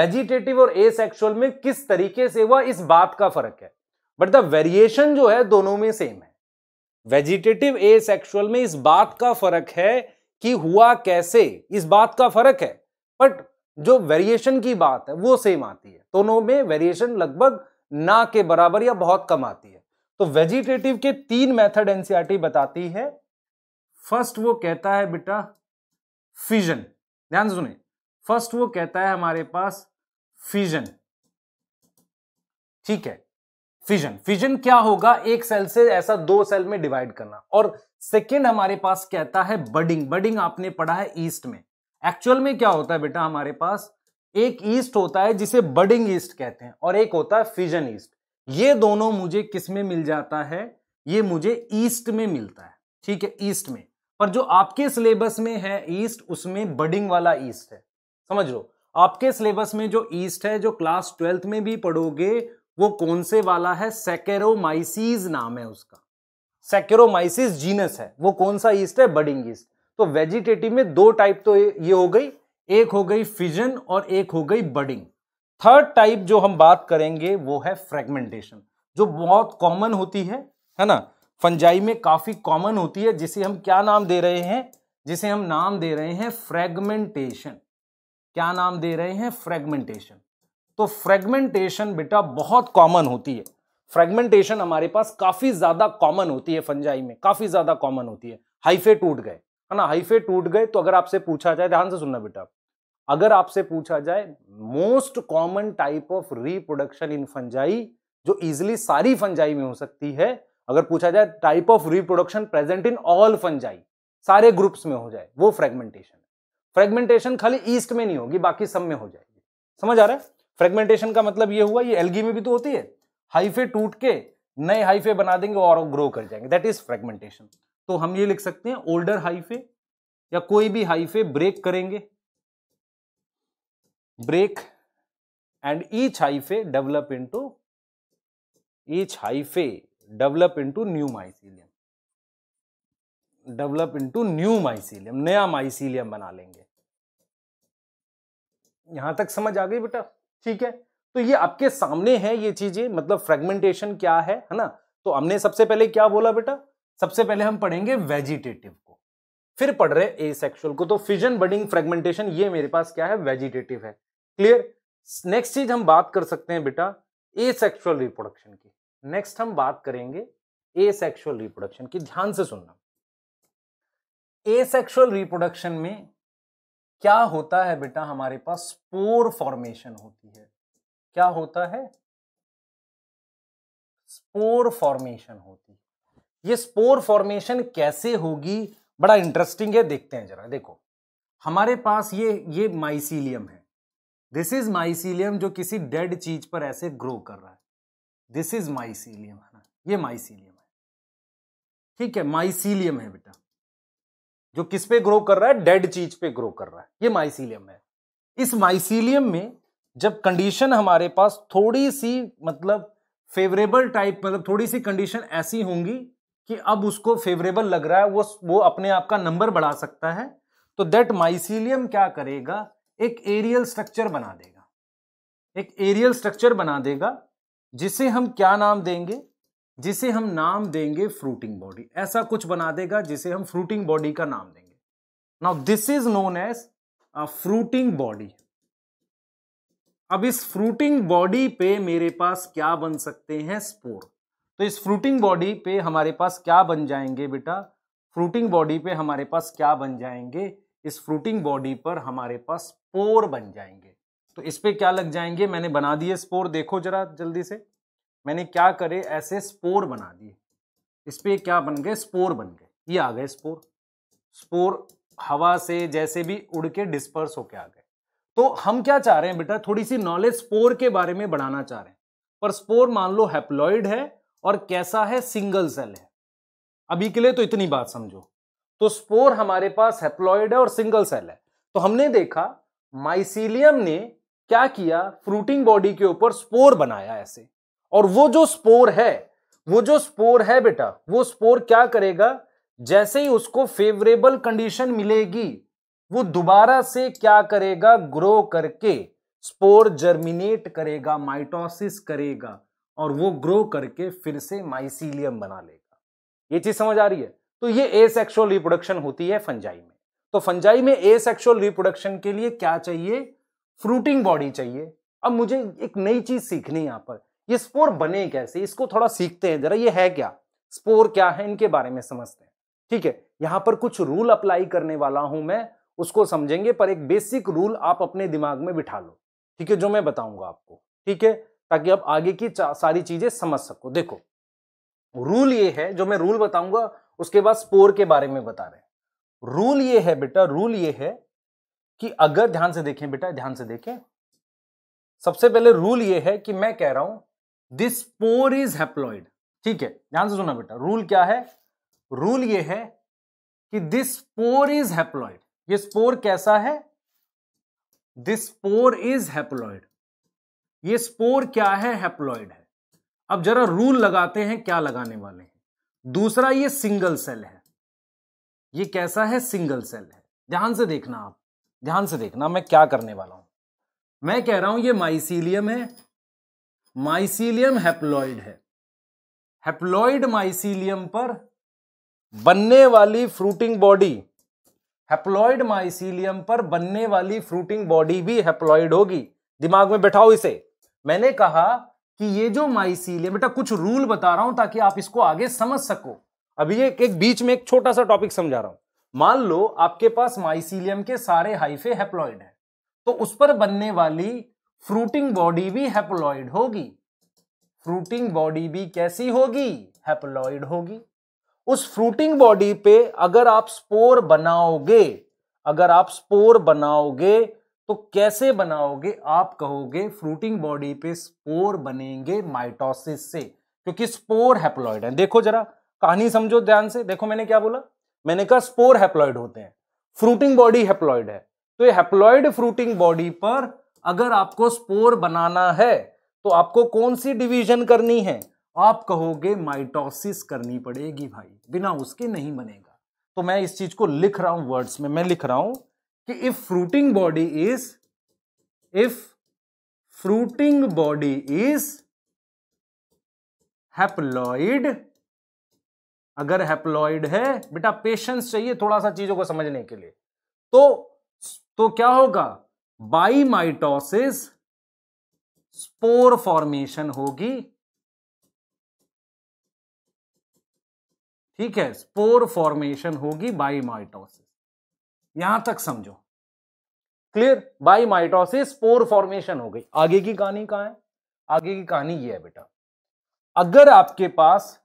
vegetative और ए सेक्सुअल में किस तरीके से हुआ इस बात का फर्क है बट द वेरिएशन जो है दोनों में सेम है वेजिटेटिव ए सेक्सुअल में इस बात का फर्क है कि हुआ कैसे इस बात का फर्क है बट जो वेरिएशन की बात है वो सेम आती है दोनों में वेरिएशन लगभग ना के बराबर या बहुत कम आती है तो वेजिटेटिव के तीन मेथड एनसीईआरटी e बताती है फर्स्ट वो कहता है बेटा फिजन ध्यान सुने फर्स्ट वो कहता है हमारे पास फिजन ठीक है फिजन फिजन क्या होगा एक सेल से ऐसा दो सेल में डिवाइड करना और सेकेंड हमारे पास कहता है बडिंग बडिंग आपने पढ़ा है ईस्ट में एक्चुअल में क्या होता है बेटा हमारे पास एक ईस्ट होता है जिसे बडिंग ईस्ट कहते हैं और एक होता है फिजन ईस्ट ये दोनों मुझे किस में मिल जाता है ये मुझे ईस्ट में मिलता है ठीक है ईस्ट में पर जो आपके सिलेबस में है ईस्ट उसमें बडिंग वाला ईस्ट है समझ लो आपके सिलेबस में जो ईस्ट है जो क्लास ट्वेल्थ में भी पढ़ोगे वो कौन से वाला है सेकेरोमाइसीज नाम है उसका सेक्रोमाइसिस जीनस है वो कौन सा ईस्ट है बडिंग ईस्ट तो वेजिटेटिव में दो टाइप तो ये हो गई एक हो गई फिजन और एक हो गई बडिंग थर्ड टाइप जो हम बात करेंगे वो है फ्रेगमेंटेशन जो बहुत कॉमन होती है है ना फंजाई में काफी कॉमन होती है जिसे हम क्या नाम दे रहे हैं जिसे हम नाम दे रहे हैं फ्रेगमेंटेशन क्या नाम दे रहे हैं फ्रेगमेंटेशन तो फ्रेगमेंटेशन बेटा बहुत कॉमन होती है फ्रेगमेंटेशन हमारे पास काफी ज्यादा कॉमन होती है फंजाई में काफी ज्यादा कॉमन होती है हाइफे टूट गए है ना हाइफे टूट गए तो अगर आपसे पूछा जाए ध्यान से सुनना बेटा अगर आपसे पूछा जाए most common type of reproduction in fungi जो इजिली सारी फंजाई में हो सकती है अगर पूछा जाए type of reproduction present in all fungi सारे ग्रुप्स में हो जाए वो फ्रेगमेंटेशन फ्रेगमेंटेशन खाली ईस्ट में नहीं होगी बाकी सब में हो जाएगी समझ आ रहा है फ्रेगमेंटेशन का मतलब ये हुआ ये एलगी में भी तो होती है हाइफे टूट के नए हाइफे बना देंगे और ग्रो कर जाएंगे दैट इज फ्रेगमेंटेशन तो हम ये लिख सकते हैं ओल्डर हाइफे या कोई भी हाइफे ब्रेक करेंगे break and each hyphae develop into each hyphae develop into new mycelium develop into new mycelium नया माइसीलियम बना लेंगे यहां तक समझ आ गई बेटा ठीक है तो ये आपके सामने है ये चीजें मतलब फ्रेगमेंटेशन क्या है है ना तो हमने सबसे पहले क्या बोला बेटा सबसे पहले हम पढ़ेंगे वेजिटेटिव को फिर पढ़ रहे ए सेक्शुअल को तो फिजन बडिंग फ्रेगमेंटेशन ये मेरे पास क्या है वेजिटेटिव है क्लियर नेक्स्ट चीज हम बात कर सकते हैं बेटा ए सेक्शुअल रिप्रोडक्शन की नेक्स्ट हम बात करेंगे ए सेक्शुअल रिप्रोडक्शन की ध्यान से सुनना ए सेक्शुअल रिप्रोडक्शन में क्या होता है बेटा हमारे पास स्पोर फॉर्मेशन होती है क्या होता है स्पोर फॉर्मेशन होती है ये स्पोर फॉर्मेशन कैसे होगी बड़ा इंटरेस्टिंग है देखते हैं जरा देखो हमारे पास ये ये माइसीलियम है दिस इज माइसीलियम जो किसी डेड चीज पर ऐसे ग्रो कर रहा है दिस इज माइसीलियम है ना ये माइसीलियम है ठीक है माइसीलियम है बेटा जो किस पे ग्रो कर रहा है डेड चीज पे ग्रो कर रहा है ये माइसीलियम है इस माइसीलियम में जब कंडीशन हमारे पास थोड़ी सी मतलब फेवरेबल टाइप मतलब थोड़ी सी कंडीशन ऐसी होंगी कि अब उसको फेवरेबल लग रहा है वो वो अपने आप का नंबर बढ़ा सकता है तो दैट माइसीलियम क्या करेगा एक एरियल स्ट्रक्चर बना देगा एक एरियल स्ट्रक्चर बना देगा जिसे हम क्या नाम देंगे जिसे हम नाम देंगे फ्रूटिंग बॉडी ऐसा कुछ बना देगा जिसे हम फ्रूटिंग बॉडी का नाम देंगे now this is known as fruiting body अब इस फ्रूटिंग बॉडी पे मेरे पास क्या बन सकते हैं स्पोर तो इस फ्रूटिंग बॉडी पे हमारे पास क्या बन जाएंगे बेटा फ्रूटिंग बॉडी पे हमारे पास क्या बन जाएंगे इस फ्रूटिंग बॉडी पर हमारे पास स्पोर बन जाएंगे तो इस पर क्या लग जाएंगे मैंने बना दिए स्पोर देखो जरा जल्दी से मैंने क्या करे ऐसे स्पोर बना दिए इस पर क्या बन गए स्पोर बन गए ये आ गए स्पोर स्पोर हवा से जैसे भी उड़ के डिस्पर्स होके आ गए तो हम क्या चाह रहे हैं बेटा थोड़ी सी नॉलेज स्पोर के बारे में बढ़ाना चाह रहे हैं पर स्पोर मान लो हैप्लॉइड है और कैसा है सिंगल सेल है अभी के लिए तो इतनी बात समझो तो स्पोर हमारे पास हैप्लॉइड है और सिंगल सेल है तो हमने देखा माइसीलियम ने क्या किया फ्रूटिंग बॉडी के ऊपर स्पोर बनाया ऐसे और वो जो स्पोर है वो जो स्पोर है बेटा वो स्पोर क्या करेगा जैसे ही उसको फेवरेबल कंडीशन मिलेगी वो दोबारा से क्या करेगा ग्रो करके स्पोर जर्मिनेट करेगा माइटोसिस करेगा और वो ग्रो करके फिर से माइसीलियम बना लेगा ये चीज समझ आ रही है तो ये ए सेक्शुअल रिप्रोडक्शन होती है फंजाई में तो फंजाई में ए सेक्शुअल रिप्रोडक्शन के लिए क्या चाहिए फ्रूटिंग बॉडी चाहिए अब मुझे एक नई चीज सीखनी यहाँ पर ये स्पोर बने कैसे इसको थोड़ा सीखते हैं जरा ये है क्या स्पोर क्या है इनके बारे में समझते हैं ठीक है यहां पर कुछ रूल अप्लाई करने वाला हूं मैं उसको समझेंगे पर एक बेसिक रूल आप अपने दिमाग में बिठा लो ठीक है जो मैं बताऊंगा आपको ठीक है ताकि आप आगे की सारी चीजें समझ सको देखो रूल ये है जो मैं रूल बताऊंगा उसके बाद स्पोर के बारे में बता रहे रूल ये है बेटा रूल ये है कि अगर ध्यान से देखें बेटा ध्यान से देखें सबसे पहले रूल ये है कि मैं कह रहा हूं दिस स्पोर इज हैप्लॉइड ठीक है ध्यान से सुना बेटा रूल क्या है रूल ये है कि दिस पोर इज हैप्लॉइड ये स्पोर कैसा है दिस स्पोर इज हैप्लॉइड ये स्पोर क्या है हैप्लॉइड है अब जरा रूल लगाते हैं क्या लगाने वाले हैं दूसरा ये सिंगल सेल है ये कैसा है सिंगल सेल है ध्यान से देखना आप ध्यान से देखना मैं क्या करने वाला हूं मैं कह रहा हूं ये माइसीलियम है माइसीलियम हैप्लॉइड है हैप्लॉइड माइसीलियम पर बनने वाली फ्रूटिंग बॉडी हेप्लॉइड माइसीलियम पर बनने वाली फ्रूटिंग बॉडी भी हेप्लॉइड होगी दिमाग में बैठाओ इसे मैंने कहा कि ये जो माइसीलियम बेटा कुछ रूल बता रहा हूं ताकि आप इसको आगे समझ सको अभी एक, एक बीच में एक छोटा सा टॉपिक समझा रहा हूं मान लो आपके पास माइसीलियम के सारे हाइफे हेप्लॉइड है तो उस पर बनने वाली फ्रूटिंग बॉडी भी हेप्लॉइड होगी फ्रूटिंग बॉडी भी कैसी होगी हेप्लॉइड होगी उस फ्रूटिंग बॉडी पे अगर आप स्पोर बनाओगे अगर आप स्पोर बनाओगे तो कैसे बनाओगे आप कहोगे फ्रूटिंग बॉडी पे स्पोर बनेंगे माइटोसिस से क्योंकि स्पोर हैप्लॉयड है देखो जरा कहानी समझो ध्यान से देखो मैंने क्या बोला मैंने कहा स्पोर हैप्लॉयड होते हैं फ्रूटिंग बॉडी हैप्लॉयड है तो ये हैप्लॉयड फ्रूटिंग बॉडी पर अगर आपको स्पोर बनाना है तो आपको कौन सी डिवीजन करनी है आप कहोगे माइटोसिस करनी पड़ेगी भाई बिना उसके नहीं बनेगा तो मैं इस चीज को लिख रहा हूं वर्ड्स में मैं लिख रहा हूं कि if fruiting body is if fruiting body is haploid अगर हैप्लॉइड है बेटा पेशेंस चाहिए थोड़ा सा चीजों को समझने के लिए तो तो क्या होगा बाई माइटोसिस स्पोर फॉर्मेशन होगी ठीक है स्पोर फॉर्मेशन होगी बाई माइटोसिस यहां तक समझो clear by mitosis spore formation हो गई आगे की कहानी कहा है आगे की कहानी ये है बेटा अगर आपके पास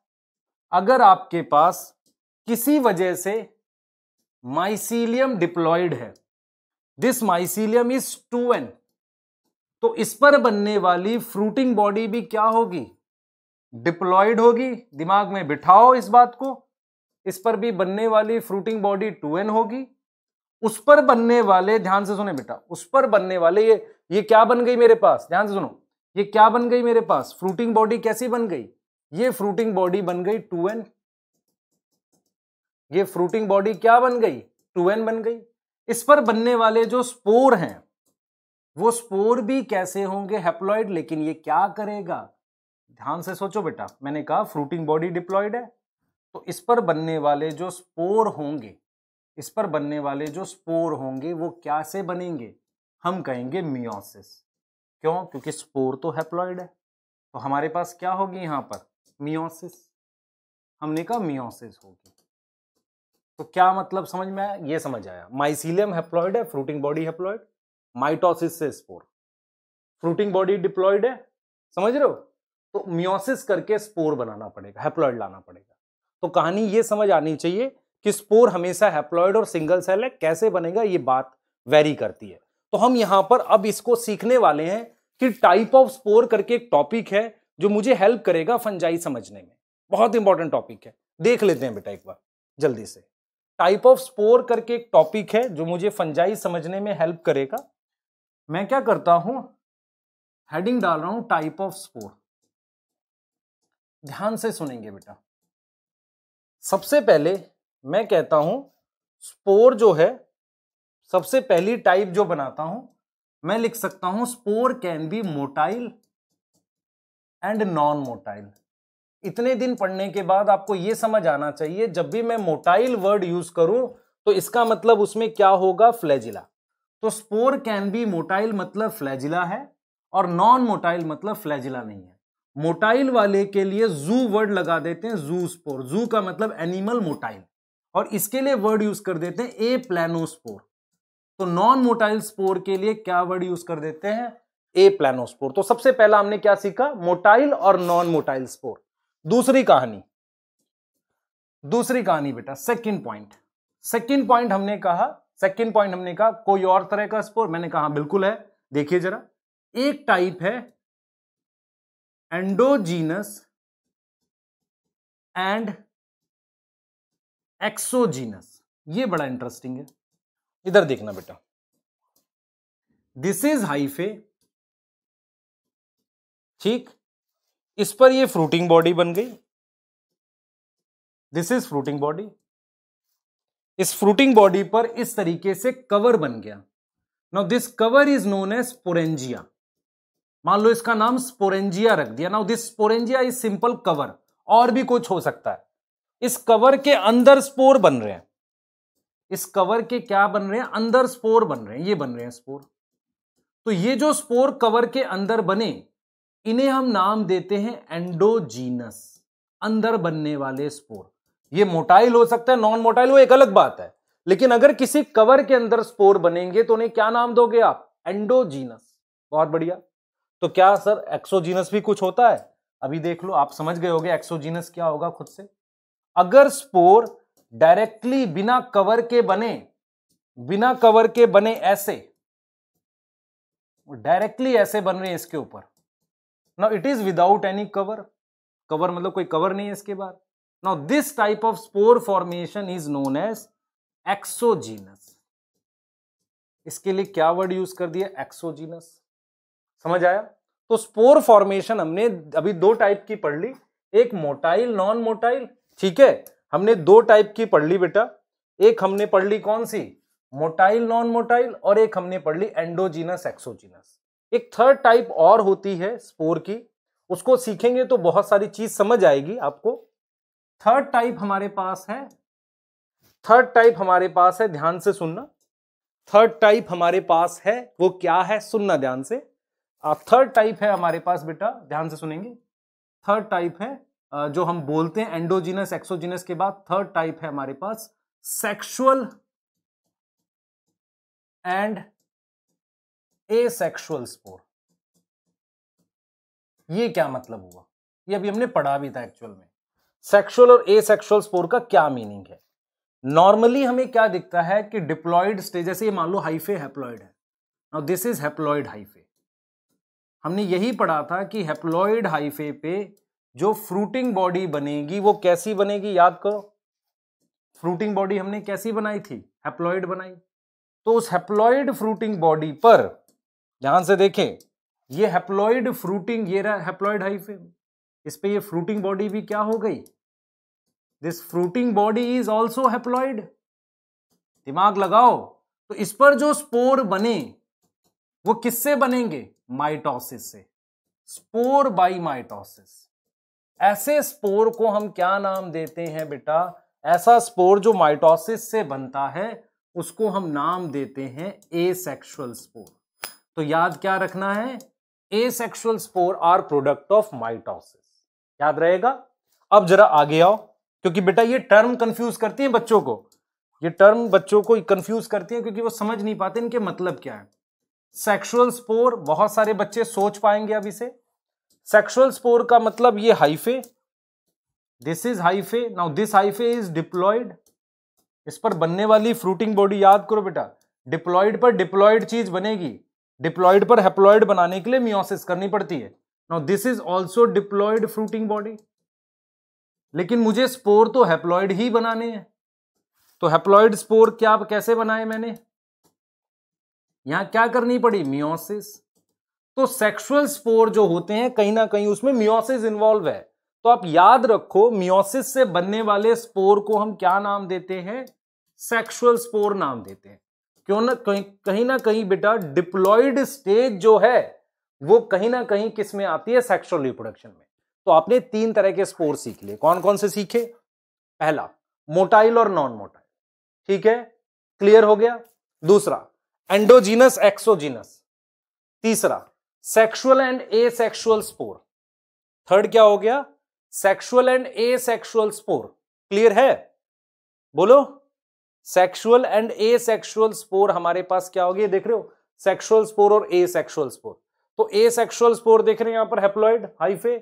अगर आपके पास किसी वजह से माइसीलियम डिप्लॉइड है this mycelium is two n तो इस पर बनने वाली फ्रूटिंग बॉडी भी क्या होगी डिप्लॉयड होगी दिमाग में बिठाओ इस बात को इस पर भी बनने वाली फ्रूटिंग बॉडी टू एन होगी उस पर बनने वाले ध्यान से सुने बेटा उस पर बनने वाले ये ये क्या बन गई मेरे पास ध्यान से सुनो ये क्या बन गई मेरे पास फ्रूटिंग बॉडी कैसी बन गई ये फ्रूटिंग बॉडी बन गई टू एन ये फ्रूटिंग बॉडी क्या बन गई टू एन बन गई इस पर बनने वाले जो स्पोर हैं वो स्पोर भी कैसे होंगे हेप्लॉइड लेकिन ये क्या करेगा ध्यान से सोचो बेटा मैंने कहा फ्रूटिंग बॉडी डिप्लॉयड है तो इस पर बनने वाले जो स्पोर होंगे इस पर बनने वाले जो स्पोर होंगे वो क्या से बनेंगे हम कहेंगे मियोसिस क्यों क्योंकि स्पोर तो हैप्लॉयड है तो हमारे पास क्या होगी यहाँ पर मियोसिस हमने कहा मियोसिस होगी तो क्या मतलब समझ में आया ये समझ आया माइसीलियम हैप्लॉयड है फ्रूटिंग बॉडी हैप्लॉयड माइटोसिस से स्पोर फ्रूटिंग बॉडी डिप्लॉयड है समझ रहे हो तो म्योसिस करके स्पोर बनाना पड़ेगा हैप्लॉयड लाना पड़ेगा तो कहानी ये समझ आनी चाहिए कि स्पोर हमेशा हैप्लॉयड और सिंगल सेल है कैसे बनेगा ये बात वेरी करती है तो हम यहां पर अब इसको सीखने वाले हैं कि टाइप ऑफ स्पोर करके एक टॉपिक है जो मुझे हेल्प करेगा फंजाई समझने में बहुत इंपॉर्टेंट टॉपिक है देख लेते हैं बेटा एक बार जल्दी से टाइप ऑफ स्पोर करके एक टॉपिक है जो मुझे फंजाई समझने में हेल्प करेगा मैं क्या करता हूं हेडिंग डाल रहा हूं टाइप ऑफ स्पोर ध्यान से सुनेंगे बेटा सबसे पहले मैं कहता हूं स्पोर जो है सबसे पहली टाइप जो बनाता हूं मैं लिख सकता हूं spore can be motile and non motile इतने दिन पढ़ने के बाद आपको यह समझ आना चाहिए जब भी मैं मोटाइल वर्ड यूज करूं तो इसका मतलब उसमें क्या होगा फ्लैजिला तो स्पोर कैन बी मोटाइल मतलब फ्लैजिला है और नॉन मोटाइल मतलब फ्लैजिला नहीं है मोटाइल वाले के लिए जू वर्ड लगा देते हैं जू स्पोर जू का मतलब एनिमल मोटाइल और इसके लिए वर्ड यूज कर देते हैं ए प्लानोस्पोर तो नॉन मोटाइल स्पोर के लिए क्या वर्ड यूज कर देते हैं ए प्लानोस्पोर तो सबसे पहला हमने क्या सीखा मोटाइल और नॉन मोटाइल स्पोर दूसरी कहानी दूसरी कहानी बेटा सेकेंड पॉइंट सेकेंड पॉइंट हमने कहा सेकेंड पॉइंट हमने कहा कोई और तरह का स्पोर मैंने कहा हाँ, बिल्कुल है देखिए जरा एक टाइप है एंडोजीनस एंड एक्सोजीनस ये बड़ा इंटरेस्टिंग है इधर देखना बेटा दिस इज हाइफे ठीक इस पर ये फ्रूटिंग बॉडी बन गई दिस इज फ्रूटिंग बॉडी इस फ्रूटिंग बॉडी पर इस तरीके से कवर बन गया now this cover is known as sporangia मान लो इसका नाम स्पोरेंजिया रख दिया now this sporangia is simple cover और भी कुछ हो सकता है इस कवर के अंदर स्पोर बन रहे हैं इस कवर के क्या बन रहे हैं अंदर स्पोर बन रहे हैं ये बन रहे हैं स्पोर तो ये जो स्पोर कवर के अंदर बने इन्हें हम नाम देते हैं एंडोजीनस अंदर बनने वाले स्पोर ये मोटाइल हो सकता है नॉन मोटाइल वो एक अलग बात है लेकिन अगर किसी कवर के अंदर स्पोर बनेंगे तो उन्हें क्या नाम दोगे आप एंडोजीनस बहुत बढ़िया तो क्या सर एक्सोजीनस भी कुछ होता है अभी देख लो आप समझ गए होगे एक्सोजीनस क्या होगा खुद से अगर स्पोर डायरेक्टली बिना कवर के बने बिना कवर के बने ऐसे डायरेक्टली ऐसे बन रहे हैं इसके ऊपर now it is without any cover cover मतलब कोई कवर नहीं है इसके बाद now this type of spore formation is known as exogenous इसके लिए क्या वर्ड यूज कर दिया एक्सोजीनस समझ आया तो स्पोर फॉर्मेशन हमने अभी दो टाइप की पढ़ ली एक मोटाइल नॉन मोटाइल ठीक है हमने दो टाइप की पढ़ ली बेटा एक हमने पढ़ ली कौन सी मोटाइल नॉन मोटाइल और एक हमने पढ़ ली एंडोजीनस एक्सोजीनस एक थर्ड टाइप और होती है स्पोर की उसको सीखेंगे तो बहुत सारी चीज समझ आएगी आपको थर्ड टाइप हमारे पास है थर्ड टाइप हमारे पास है ध्यान से सुनना थर्ड टाइप हमारे पास है वो क्या है सुनना ध्यान से थर्ड टाइप है हमारे पास बेटा ध्यान से सुनेंगे थर्ड टाइप है जो हम बोलते हैं एंडोजिनस एक्सोजिनस के बाद थर्ड टाइप है हमारे पास sexual and asexual spore ये क्या मतलब हुआ ये अभी हमने पढ़ा भी था एक्चुअल में सेक्सुअल और ए सेक्सुअल स्पोर का क्या मीनिंग है नॉर्मली हमें क्या दिखता है कि डिप्लॉइड स्टेज जैसे ये मान लो हाइफे हैप्लॉइड है दिस इज हैप्लॉइड हाइफे हमने यही पढ़ा था कि हेप्लॉइड हाइफे पे जो फ्रूटिंग बॉडी बनेगी वो कैसी बनेगी याद करो फ्रूटिंग बॉडी हमने कैसी बनाई थी हेप्लॉइड बनाई तो उस हेप्लॉइड फ्रूटिंग बॉडी पर ध्यान से देखें ये हेप्लॉइड फ्रूटिंग ये रहा हेप्लॉइड हाइफे इस पे ये फ्रूटिंग बॉडी भी क्या हो गई this fruiting body is also haploid दिमाग लगाओ तो इस पर जो स्पोर बने वो किससे बनेंगे माइटोसिस से स्पोर बाई माइटोसिस ऐसे स्पोर को हम क्या नाम देते हैं बेटा ऐसा स्पोर जो माइटोसिस से बनता है उसको हम नाम देते हैं एसेक्सुअल स्पोर तो याद क्या रखना है asexual spore are product of mitosis याद रहेगा अब जरा आगे आओ क्योंकि बेटा ये टर्म कंफ्यूज करती है बच्चों को ये टर्म बच्चों को कंफ्यूज करती है क्योंकि वो समझ नहीं पाते इनके मतलब क्या है सेक्सुअल स्पोर बहुत सारे बच्चे सोच पाएंगे अब इसे सेक्सुअल स्पोर का मतलब ये hyphae this is hyphae now this hyphae is diploid इस पर बनने वाली फ्रूटिंग बॉडी याद करो बेटा डिप्लॉयड पर डिप्लॉयड चीज बनेगी डिप्लॉयड पर हेप्लॉयड बनाने के लिए मियोसिस करनी पड़ती है now this is also diploid fruiting body लेकिन मुझे स्पोर तो हेप्लॉयड ही बनाने हैं तो हेप्लॉयड स्पोर क्या कैसे बनाए मैंने यहां क्या करनी पड़ी मियोसिस तो सेक्सुअल स्पोर जो होते हैं कहीं ना कहीं उसमें मियोसिस इन्वॉल्व है तो आप याद रखो मियोसिस से बनने वाले स्पोर को हम क्या नाम देते हैं सेक्सुअल स्पोर नाम देते हैं क्यों ना कहीं कहीं ना कहीं बेटा डिप्लॉइड स्टेज जो है वो कहीं ना कहीं किस में आती है सेक्सुअल रिप्रोडक्शन में तो आपने तीन तरह के स्पोर सीख लिए कौन कौन से सीखे पहला मोटाइल और नॉन मोटाइल ठीक है क्लियर हो गया दूसरा एंडोजीनस एक्सोजीनस तीसरा sexual and asexual spore third क्या हो गया sexual and asexual spore clear है बोलो sexual and asexual spore हमारे पास क्या होगी देख रहे हो सेक्सुअल स्पोर और ए सेक्सुअल स्पोर तो ए सेक्सुअल स्पोर देख रहे हैं यहां पर हेप्लॉइड हाइफे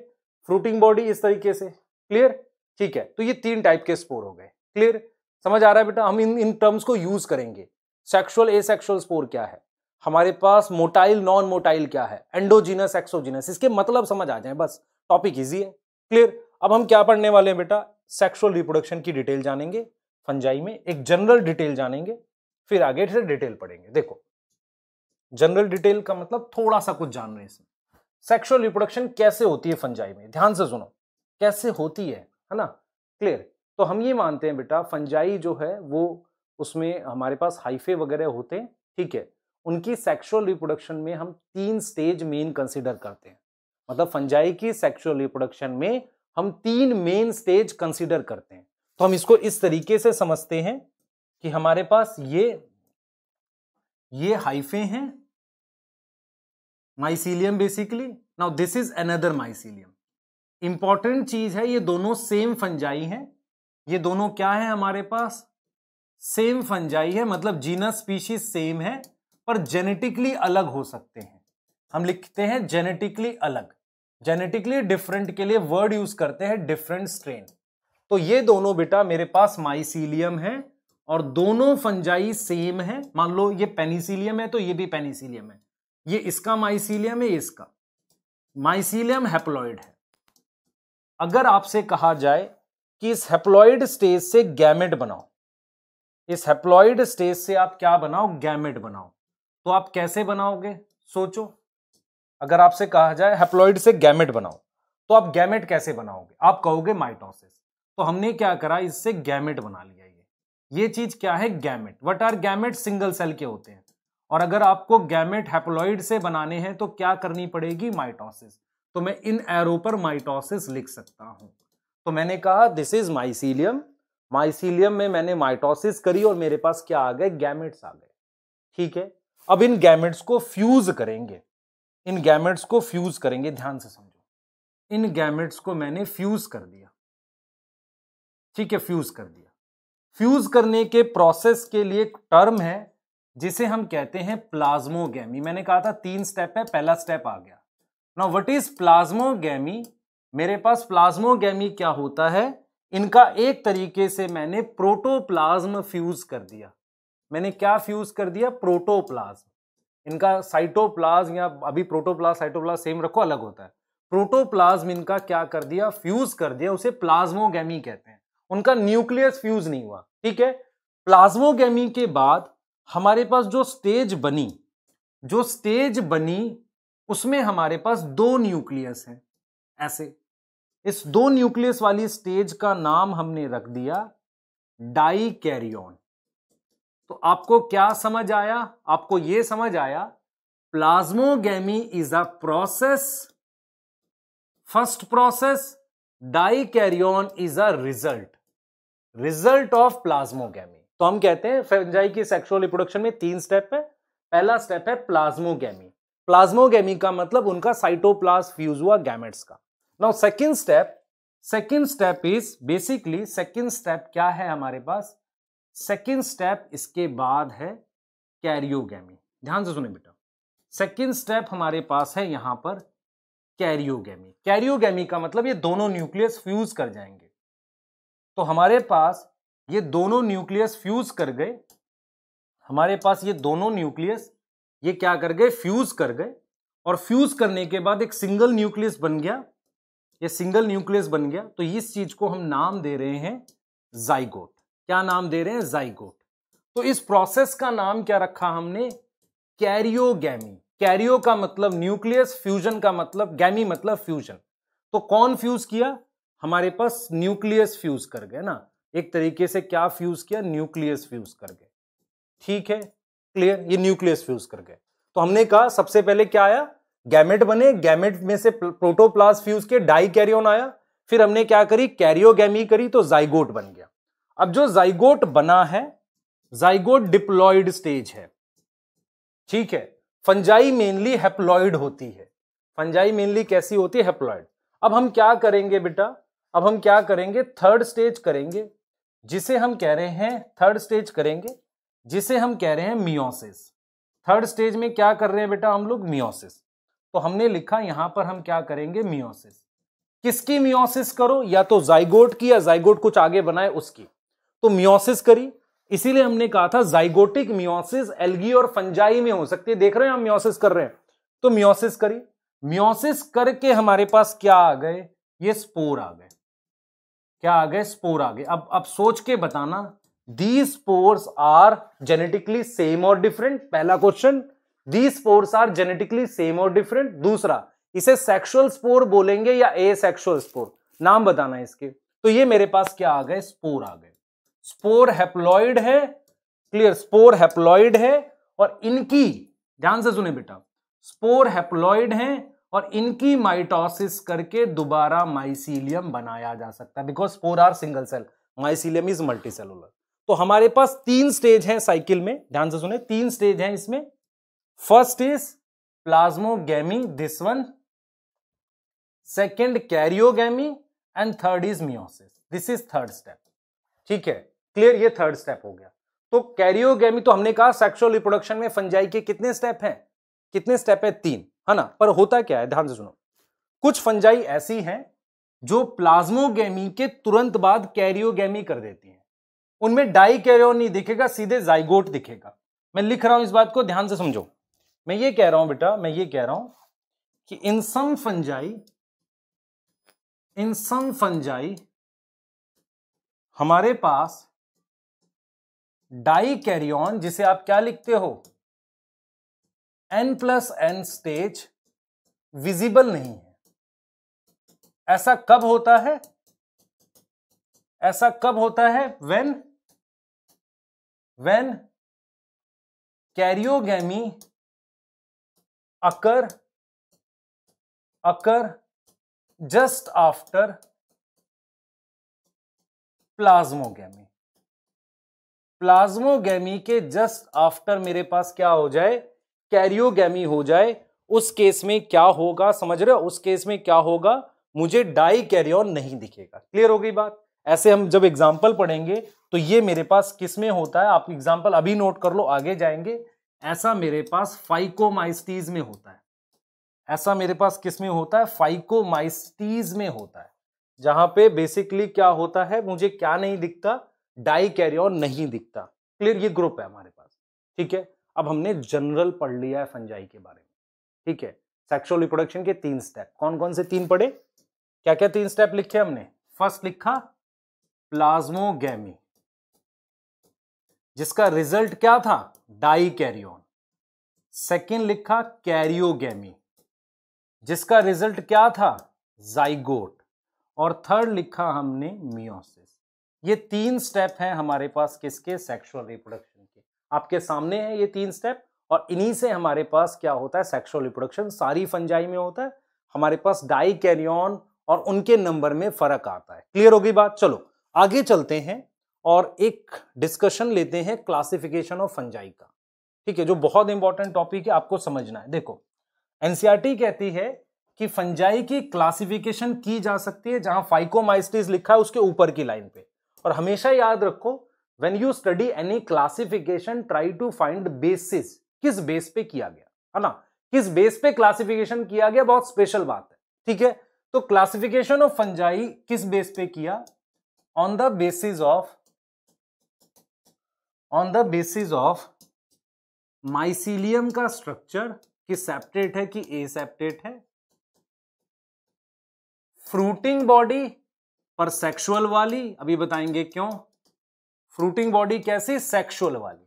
फ्रूटिंग बॉडी इस तरीके से क्लियर ठीक है तो ये तीन टाइप के स्पोर हो गए क्लियर समझ आ रहा है बेटा हम इन इन टर्म्स को यूज करेंगे सेक्सुअल एसेक्सुअल स्पोर क्या है हमारे पास मोटाइल नॉन मोटाइल क्या है एंडोजिनस एक्सोजिनस इसके मतलब समझ आ जाए बस टॉपिक इजी है क्लियर अब हम क्या पढ़ने वाले हैं बेटा सेक्सुअल रिप्रोडक्शन की डिटेल जानेंगे फंजाई में एक जनरल डिटेल जानेंगे फिर आगे से डिटेल पढ़ेंगे देखो जनरल डिटेल का मतलब थोड़ा सा कुछ जान रहे इसमें सेक्सुअल रिप्रोडक्शन कैसे होती है फंजाई में ध्यान से सुनो कैसे होती है है ना क्लियर तो हम ये मानते हैं बेटा फंजाई जो है वो उसमें हमारे पास हाइफे वगैरह होते हैं ठीक है उनकी सेक्सुअल रिप्रोडक्शन में हम तीन स्टेज मेन कंसिडर करते हैं मतलब फंजाई की सेक्सुअल रिप्रोडक्शन में हम तीन मेन स्टेज कंसिडर करते हैं तो हम इसको इस तरीके से समझते हैं कि हमारे पास ये ये हाइफे हैं mycelium basically now this is another mycelium important चीज है ये दोनों सेम फंजाई हैं ये दोनों क्या है हमारे पास सेम फंजाई है मतलब जीनस स्पीशीज सेम है पर जेनेटिकली अलग हो सकते हैं हम लिखते हैं जेनेटिकली अलग जेनेटिकली डिफरेंट के लिए वर्ड यूज करते हैं डिफरेंट स्ट्रेन तो ये दोनों बेटा मेरे पास माइसीलियम है और दोनों फंजाई सेम है मान लो ये पेनिसिलियम है तो ये भी पेनिसिलियम है ये इसका माइसीलियम है इसका माइसीलियम हैप्लॉइड है अगर आपसे कहा जाए कि इस हैप्लॉइड स्टेज से गैमेट बनाओ इस हेप्लॉइड स्टेज से आप क्या बनाओ गैमेट बनाओ तो आप कैसे बनाओगे सोचो अगर आपसे कहा जाए हेप्लॉइड से गैमेट बनाओ तो आप गैमेट कैसे बनाओगे आप कहोगे माइटोसिस तो हमने क्या करा इससे गैमेट बना लिया ये ये चीज क्या है gamete what are gamete single cell के होते हैं और अगर आपको गैमेट हेप्लॉइड से बनाने हैं तो क्या करनी पड़ेगी माइटोसिस तो मैं इन एरो पर माइटोसिस लिख सकता हूं तो मैंने कहा दिस इज माइसीलियम माइसिलियम में मैंने माइटोसिस करी और मेरे पास क्या आ गए गैमेट्स आ गए ठीक है अब इन गैमेट्स को फ्यूज करेंगे इन गैमेट्स को फ्यूज करेंगे ध्यान से समझो इन गैमेट्स को मैंने फ्यूज कर दिया ठीक है फ्यूज कर दिया फ्यूज करने के प्रोसेस के लिए एक टर्म है जिसे हम कहते हैं प्लाज्मोगैमी मैंने कहा था तीन स्टेप है पहला स्टेप आ गया ना वट इज प्लाज्मोगैमी मेरे पास प्लाज्मोगैमी क्या होता है इनका एक तरीके से मैंने प्रोटोप्लाज्म फ्यूज कर दिया मैंने क्या फ्यूज कर दिया प्रोटोप्लाज्म इनका साइटोप्लाज्म या अभी प्रोटोप्लाज साइटोप्लाज सेम रखो अलग होता है प्रोटोप्लाज्म इनका क्या कर दिया फ्यूज कर दिया उसे प्लाज्मोगेमी कहते हैं उनका न्यूक्लियस फ्यूज नहीं हुआ ठीक है प्लाज्मोगेमी के बाद हमारे पास जो स्टेज बनी जो स्टेज बनी उसमें हमारे पास दो न्यूक्लियस हैं ऐसे इस दो न्यूक्लियस वाली स्टेज का नाम हमने रख दिया डाई कैरियोन तो आपको क्या समझ आया आपको यह समझ आया plasmogamy is a process first process dikaryon is a result result of plasmogamy तो हम कहते हैं फेंजाई की सेक्सुअल रिप्रोडक्शन में तीन स्टेप है पहला स्टेप है प्लाज्मोगेमी प्लाज्मोगेमी का मतलब उनका साइटोप्लास फ्यूज हुआ गैमेट्स का now second step second step is basically second step क्या है हमारे पास सेकेंड स्टेप इसके बाद है कैरियोगेमी ध्यान से सुने बेटा सेकेंड स्टेप हमारे पास है यहां पर कैरियोगेमी कैरियोगेमी का मतलब ये दोनों न्यूक्लियस फ्यूज कर जाएंगे तो हमारे पास ये दोनों न्यूक्लियस फ्यूज कर गए हमारे पास ये दोनों न्यूक्लियस ये क्या कर गए फ्यूज कर गए और फ्यूज करने के बाद एक सिंगल न्यूक्लियस बन गया ये सिंगल न्यूक्लियस बन गया तो इस चीज को हम नाम दे रहे हैं जाइगोट क्या नाम दे रहे हैं जाइगोट तो इस प्रोसेस का नाम क्या रखा हमने कैरियोगैमी कैरियो का मतलब न्यूक्लियस फ्यूजन का मतलब गैमी मतलब फ्यूजन तो कौन फ्यूज किया हमारे पास न्यूक्लियस फ्यूज कर गए ना एक तरीके से क्या फ्यूज किया न्यूक्लियस फ्यूज कर गए ठीक है क्लियर ये न्यूक्लियस फ्यूज कर गए तो हमने कहा सबसे पहले क्या आया गैमेट बने गैमेट में से प्रोटोप्लास फ्यूज के डाई कैरियोन आया फिर हमने क्या करी कैरियोगेमी करी तो जाइगोट बन गया अब जो जाइगोट बना है जाइगोट डिप्लॉइड स्टेज है ठीक है फंजाई मेनली हेप्लॉइड होती है फंजाई मेनली कैसी होती है हेप्लॉइड अब हम क्या करेंगे बेटा अब हम क्या करेंगे थर्ड स्टेज करेंगे जिसे हम कह रहे हैं थर्ड स्टेज करेंगे जिसे हम कह रहे हैं मियोसिस थर्ड स्टेज में क्या कर रहे हैं बेटा हम लोग मियोसिस तो हमने लिखा यहां पर हम क्या करेंगे मियोसिस किसकी मियोसिस करो या तो जाइगोट की या जाइगोट कुछ आगे बनाए उसकी तो मियोसिस करी इसीलिए हमने कहा था जाइगोटिक मियोसिस एलगी और फंजाई में हो सकती है देख रहे हैं हम मियोसिस कर रहे हैं तो मियोसिस करी मियोसिस करके हमारे पास क्या आ गए ये स्पोर आ गए क्या आ गए स्पोर आ गए अब अब सोच के बताना the spores are genetically same और डिफरेंट पहला question these spores are genetically same और डिफरेंट दूसरा इसे सेक्सुअल स्पोर बोलेंगे या ए सेक्सुअल स्पोर नाम बताना है इसके तो ये मेरे पास क्या आ गए स्पोर आ गए स्पोर हेप्लॉइड है क्लियर स्पोर हेप्लॉइड है और इनकी ध्यान से सुने बेटा स्पोर हेप्लॉइड है और इनकी माइटोसिस करके दोबारा माइसीलियम बनाया जा सकता है because spore are single cell mycelium is multi cellular तो हमारे पास तीन स्टेज है साइकिल में ध्यान से सुने तीन स्टेज है इसमें first is plasmogamy this one second karyogamy and third is meiosis this is third step ठीक है क्लियर ये थर्ड स्टेप हो गया तो कैरियोगेमी तो हमने कहा सेक्सुअल रिप्रोडक्शन में फंजाई के कितने स्टेप हैं कितने स्टेप है तीन है ना पर होता क्या है ध्यान से सुनो कुछ फंजाई ऐसी हैं जो प्लाज्मोगेमी के तुरंत बाद कैरियोगेमी कर देती हैं उनमें डाई कैरियो नहीं दिखेगा सीधे जाइगोट दिखेगा मैं लिख रहा हूं इस बात को ध्यान से समझो मैं ये कह रहा हूं बेटा मैं ये कह रहा हूं कि इन सम फंजाई इन सम फंजाई हमारे पास डाई कैरियन जिसे आप क्या लिखते हो N plus N stage visible नहीं है ऐसा कब होता है ऐसा कब होता है when when karyogamy occur occur just after plasmogamy plasmogamy के जस्ट आफ्टर मेरे पास क्या हो जाए कैरियोगेमी हो जाए उस केस में क्या होगा समझ रहे हो उस केस में क्या होगा मुझे डाई कैरियोन नहीं दिखेगा क्लियर हो गई बात ऐसे हम जब एग्जाम्पल पढ़ेंगे तो ये मेरे पास किस में होता है आप एग्जाम्पल अभी नोट कर लो आगे जाएंगे ऐसा मेरे पास फाइकोमाइस्टीज में होता है ऐसा मेरे पास किस में होता है फाइकोमाइस्टीज में होता है जहां पे बेसिकली क्या होता है मुझे क्या नहीं दिखता डाई कैरियर नहीं दिखता क्लियर ये ग्रुप है हमारे पास ठीक है अब हमने जनरल पढ़ लिया है फंजाई के बारे में ठीक है सेक्सुअल रिप्रोडक्शन के तीन स्टेप कौन कौन से तीन पढ़े क्या क्या तीन स्टेप लिखे हमने फर्स्ट लिखा प्लाज्मोगेमी जिसका रिजल्ट क्या था डाई कैरियोन सेकेंड लिखा कैरियोगेमी जिसका रिजल्ट क्या था जाइगोट और थर्ड लिखा हमने मियोसिस ये तीन स्टेप हैं हमारे पास किसके सेक्सुअल रिप्रोडक्शन के आपके सामने है ये तीन स्टेप और इन्हीं से हमारे पास क्या होता है सेक्सुअल रिप्रोडक्शन सारी फंजाई में होता है हमारे पास डाई कैरियोन और उनके नंबर में फर्क आता है क्लियर होगी बात चलो आगे चलते हैं और एक डिस्कशन लेते हैं क्लासिफिकेशन ऑफ फंजाई का ठीक है जो बहुत इंपॉर्टेंट टॉपिक है आपको समझना है देखो एनसीआरटी e कहती है कि फंजाई की क्लासिफिकेशन की जा सकती है जहां फाइकोमाइस्टीज लिखा है उसके ऊपर की लाइन पे और हमेशा याद रखो when you study any classification try to find basis किस बेस पे किया गया है ना किस बेस पे क्लासिफिकेशन किया गया बहुत स्पेशल बात है ठीक है तो क्लासिफिकेशन ऑफ फंजाई किस बेस पे किया on the basis of on the basis of mycelium का स्ट्रक्चर कि सेप्टेट है कि ए सेप्टेट है फ्रूटिंग बॉडी पर सेक्सुअल वाली अभी बताएंगे क्यों फ्रूटिंग बॉडी कैसी सेक्सुअल वाली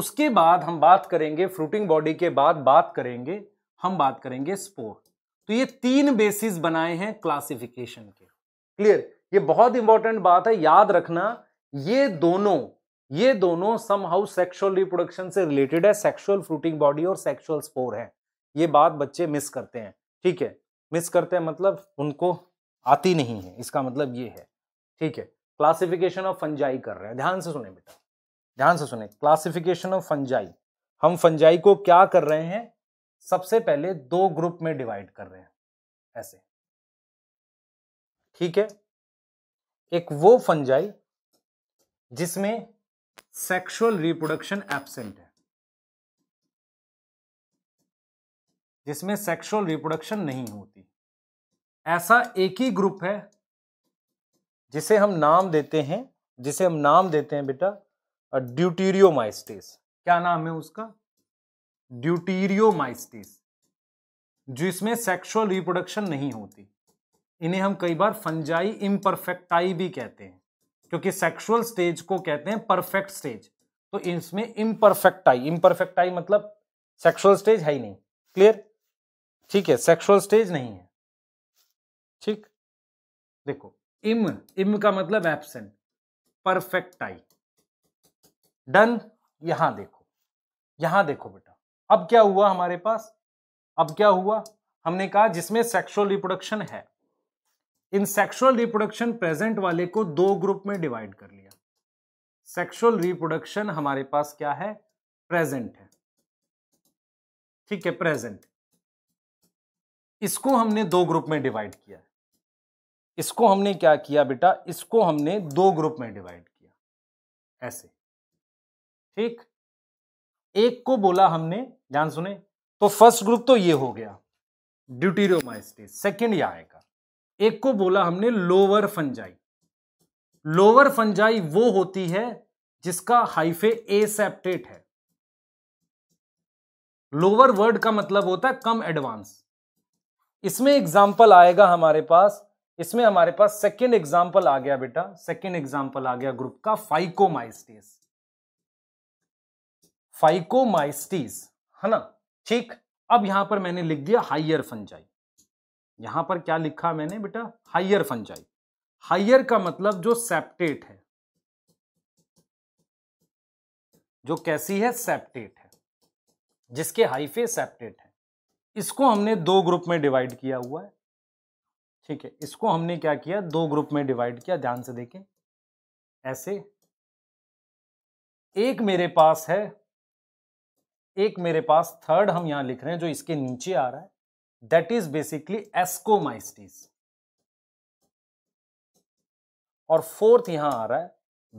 उसके बाद हम बात करेंगे फ्रूटिंग बॉडी के बाद बात करेंगे हम बात करेंगे स्पोर तो ये तीन बेसिस बनाए हैं क्लासिफिकेशन के क्लियर ये बहुत इंपॉर्टेंट बात है याद रखना ये दोनों ये दोनों सम हाउस सेक्शुअल रिप्रोडक्शन से रिलेटेड है सेक्सुअल फ्रूटिंग बॉडी और सेक्सुअल स्पोर है ये बात बच्चे मिस करते हैं ठीक है मिस करते हैं मतलब उनको आती नहीं है इसका मतलब ये है ठीक है क्लासिफिकेशन ऑफ फंजाई कर रहे हैं ध्यान से सुने बेटा ध्यान से सुने क्लासिफिकेशन ऑफ फंजाई हम फंजाई को क्या कर रहे हैं सबसे पहले दो ग्रुप में डिवाइड कर रहे हैं ऐसे ठीक है एक वो फंजाई जिसमें सेक्सुअल रिप्रोडक्शन एबसेंट है जिसमें सेक्सुअल रिप्रोडक्शन नहीं होती ऐसा एक ही ग्रुप है जिसे हम नाम देते हैं जिसे हम नाम देते हैं बेटा ड्यूटीरियोमाइस्टिस क्या नाम है उसका ड्यूटीरियोमाइस्टिस जिसमें सेक्सुअल रिप्रोडक्शन नहीं होती इन्हें हम कई बार फंजाई इम्परफेक्टाई भी कहते हैं क्योंकि सेक्सुअल स्टेज को कहते हैं परफेक्ट स्टेज तो इसमें इम्परफेक्ट आई इम्परफेक्ट आई मतलब सेक्सुअल स्टेज है ही नहीं क्लियर ठीक है सेक्सुअल स्टेज नहीं है ठीक देखो इम इम का मतलब एबसेंट परफेक्ट आई डन यहां देखो यहां देखो बेटा अब क्या हुआ हमारे पास अब क्या हुआ हमने कहा जिसमें सेक्सुअल रिप्रोडक्शन है इन सेक्सुअल रिप्रोडक्शन प्रेजेंट वाले को दो ग्रुप में डिवाइड कर लिया सेक्सुअल रिप्रोडक्शन हमारे पास क्या है प्रेजेंट है ठीक है प्रेजेंट इसको हमने दो ग्रुप में डिवाइड किया इसको हमने क्या किया बेटा इसको हमने दो ग्रुप में डिवाइड किया ऐसे ठीक एक को बोला हमने ध्यान सुने तो फर्स्ट ग्रुप तो ये हो गया ड्यूटीरियोमाइस्टिस सेकंड ये आएगा एक को बोला हमने लोअर फंजाई लोअर फंजाई वो होती है जिसका हाइफे एसेप्टेट है लोअर वर्ड का मतलब होता है कम एडवांस इसमें एग्जाम्पल आएगा हमारे पास इसमें हमारे पास सेकेंड एग्जाम्पल आ गया बेटा सेकेंड एग्जाम्पल आ गया ग्रुप का फाइकोमाइस्टिस फाइकोमाइस्टिस है ना ठीक अब यहां पर मैंने लिख दिया हाइयर फंजाई यहां पर क्या लिखा मैंने बेटा हाइयर फंजाई हाइयर का मतलब जो सेप्टेट है जो कैसी है सेप्टेट है जिसके हाइफे सेप्टेट है इसको हमने दो ग्रुप में डिवाइड किया हुआ है ठीक है इसको हमने क्या किया दो ग्रुप में डिवाइड किया ध्यान से देखें ऐसे एक मेरे पास है एक मेरे पास थर्ड हम यहां लिख रहे हैं जो इसके नीचे आ रहा है that is basically ascomycetes और फोर्थ यहां आ रहा है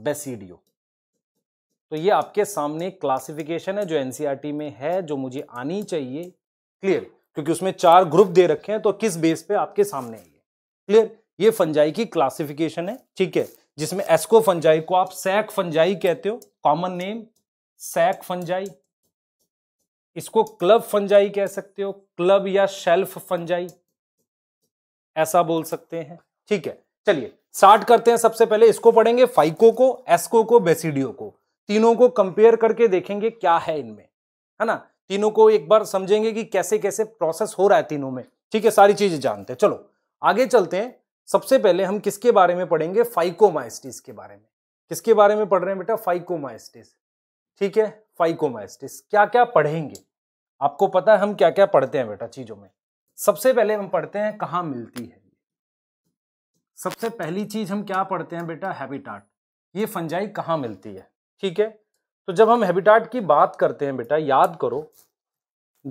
बेसिडियो तो ये आपके सामने क्लासिफिकेशन है जो एनसीईआरटी e में है जो मुझे आनी चाहिए क्लियर क्योंकि उसमें चार ग्रुप दे रखे हैं तो किस बेस पे आपके सामने है क्लियर ये फंजाई की क्लासिफिकेशन है ठीक है जिसमें एस्को फंजाई को आप सैक फंजाई कहते हो कॉमन नेम सैक फंजाई इसको क्लब फंजाई कह सकते हो क्लब या शेल्फ फंजाई ऐसा बोल सकते हैं ठीक है चलिए स्टार्ट करते हैं सबसे पहले इसको पढ़ेंगे फाइको को एस्को को बेसिडियो को तीनों को कंपेयर करके देखेंगे क्या है इनमें है ना तीनों को एक बार समझेंगे कि कैसे कैसे प्रोसेस हो रहा है तीनों में ठीक है सारी चीजें जानते हैं चलो आगे चलते हैं सबसे पहले हम किसके बारे में पढ़ेंगे फाइकोमाइस्टिस के बारे में किसके बारे में पढ़ रहे हैं बेटा फाइकोमाइस्टिस ठीक है फाइकोमाइस्टिस क्या क्या पढ़ेंगे आपको पता है हम क्या क्या पढ़ते हैं बेटा चीजों में सबसे पहले हम पढ़ते हैं कहाँ मिलती है सबसे पहली चीज हम क्या पढ़ते हैं बेटा हैबिटाट ये फंजाई कहाँ मिलती है ठीक है तो जब हम हैबिटाट की बात करते हैं बेटा याद करो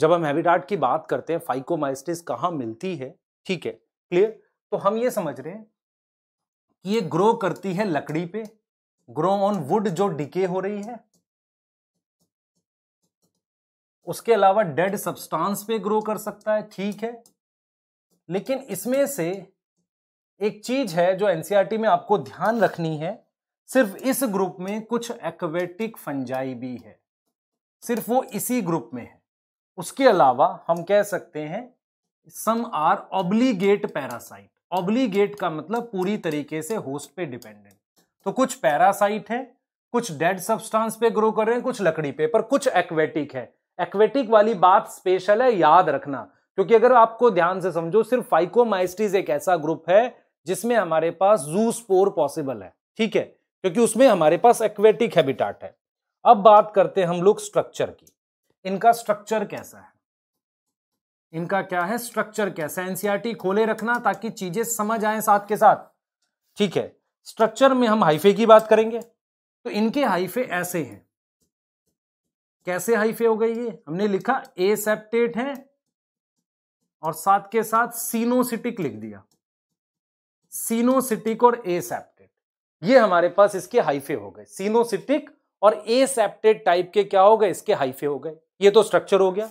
जब हम हैबिटाट की बात करते हैं फाइकोमाइस्टिस कहाँ मिलती है ठीक है क्लियर तो हम ये समझ रहे हैं कि ये ग्रो करती है लकड़ी पे ग्रो ऑन वुड जो डिके हो रही है उसके अलावा डेड सब्सटेंस पे ग्रो कर सकता है ठीक है लेकिन इसमें से एक चीज है जो एनसीईआरटी में आपको ध्यान रखनी है सिर्फ इस ग्रुप में कुछ एक्वेटिक फंजाई भी है सिर्फ वो इसी ग्रुप में है उसके अलावा हम कह सकते हैं some are obligate parasite obligate का मतलब पूरी तरीके से होस्ट पे डिपेंडेंट तो कुछ पैरासाइट है कुछ डेड सब्सटेंस पे ग्रो कर रहे हैं कुछ लकड़ी पे पर कुछ एक्वेटिक है एक्वेटिक वाली बात स्पेशल है याद रखना क्योंकि अगर आपको ध्यान से समझो सिर्फ फाइकोमाइस्टीज एक ऐसा ग्रुप है जिसमें हमारे पास जू स्पोर पॉसिबल है ठीक है क्योंकि उसमें हमारे पास एक्वेटिक हैबिटाट है अब बात करते हैं हम लोग स्ट्रक्चर की इनका स्ट्रक्चर कैसा है इनका क्या है स्ट्रक्चर कैसा है एनसीआरटी e खोले रखना ताकि चीजें समझ आए साथ के साथ ठीक है स्ट्रक्चर में हम हाइफे की बात करेंगे तो इनके हाइफे ऐसे हैं कैसे हाइफे हो गई ये हमने लिखा एसेप्टेट है और साथ के साथ सीनोसिटिक लिख दिया सीनोसिटिक और ए ये हमारे पास इसके हाइफे हो गए सीनोसिटिक और एसेप्टेट टाइप के क्या हो गए इसके हाइफे हो गए ये तो स्ट्रक्चर हो गया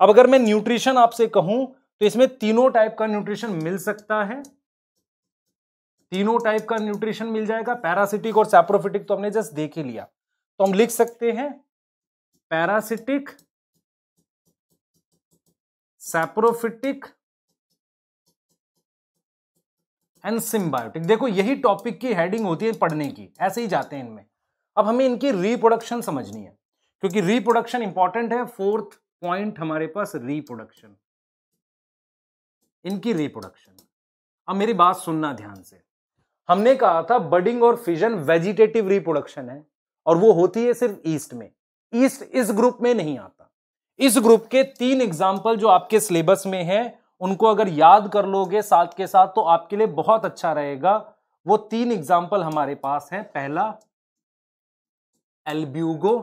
अब अगर मैं न्यूट्रिशन आपसे कहूं तो इसमें तीनों टाइप का न्यूट्रिशन मिल सकता है तीनों टाइप का न्यूट्रिशन मिल जाएगा पैरासिटिक और सैप्रोफिटिक तो हमने जस्ट देख ही लिया तो हम लिख सकते हैं पैरासिटिक सैप्रोफिटिक एंड सिम्बायोटिक देखो यही टॉपिक की हेडिंग होती है पढ़ने की ऐसे ही जाते हैं इनमें अब हमें इनकी रिप्रोडक्शन समझनी है क्योंकि रिप्रोडक्शन इंपॉर्टेंट है फोर्थ पॉइंट हमारे पास रिप्रोडक्शन इनकी रिप्रोडक्शन अब मेरी बात सुनना ध्यान से हमने कहा था बडिंग और फिजन वेजिटेटिव रिप्रोडक्शन है और वो होती है सिर्फ ईस्ट में इस इस ग्रुप में नहीं आता इस ग्रुप के तीन एग्जाम्पल जो आपके सिलेबस में है उनको अगर याद कर लोगे साथ के साथ तो आपके लिए बहुत अच्छा रहेगा वो तीन एग्जाम्पल हमारे पास है पहला एल्ब्यूगो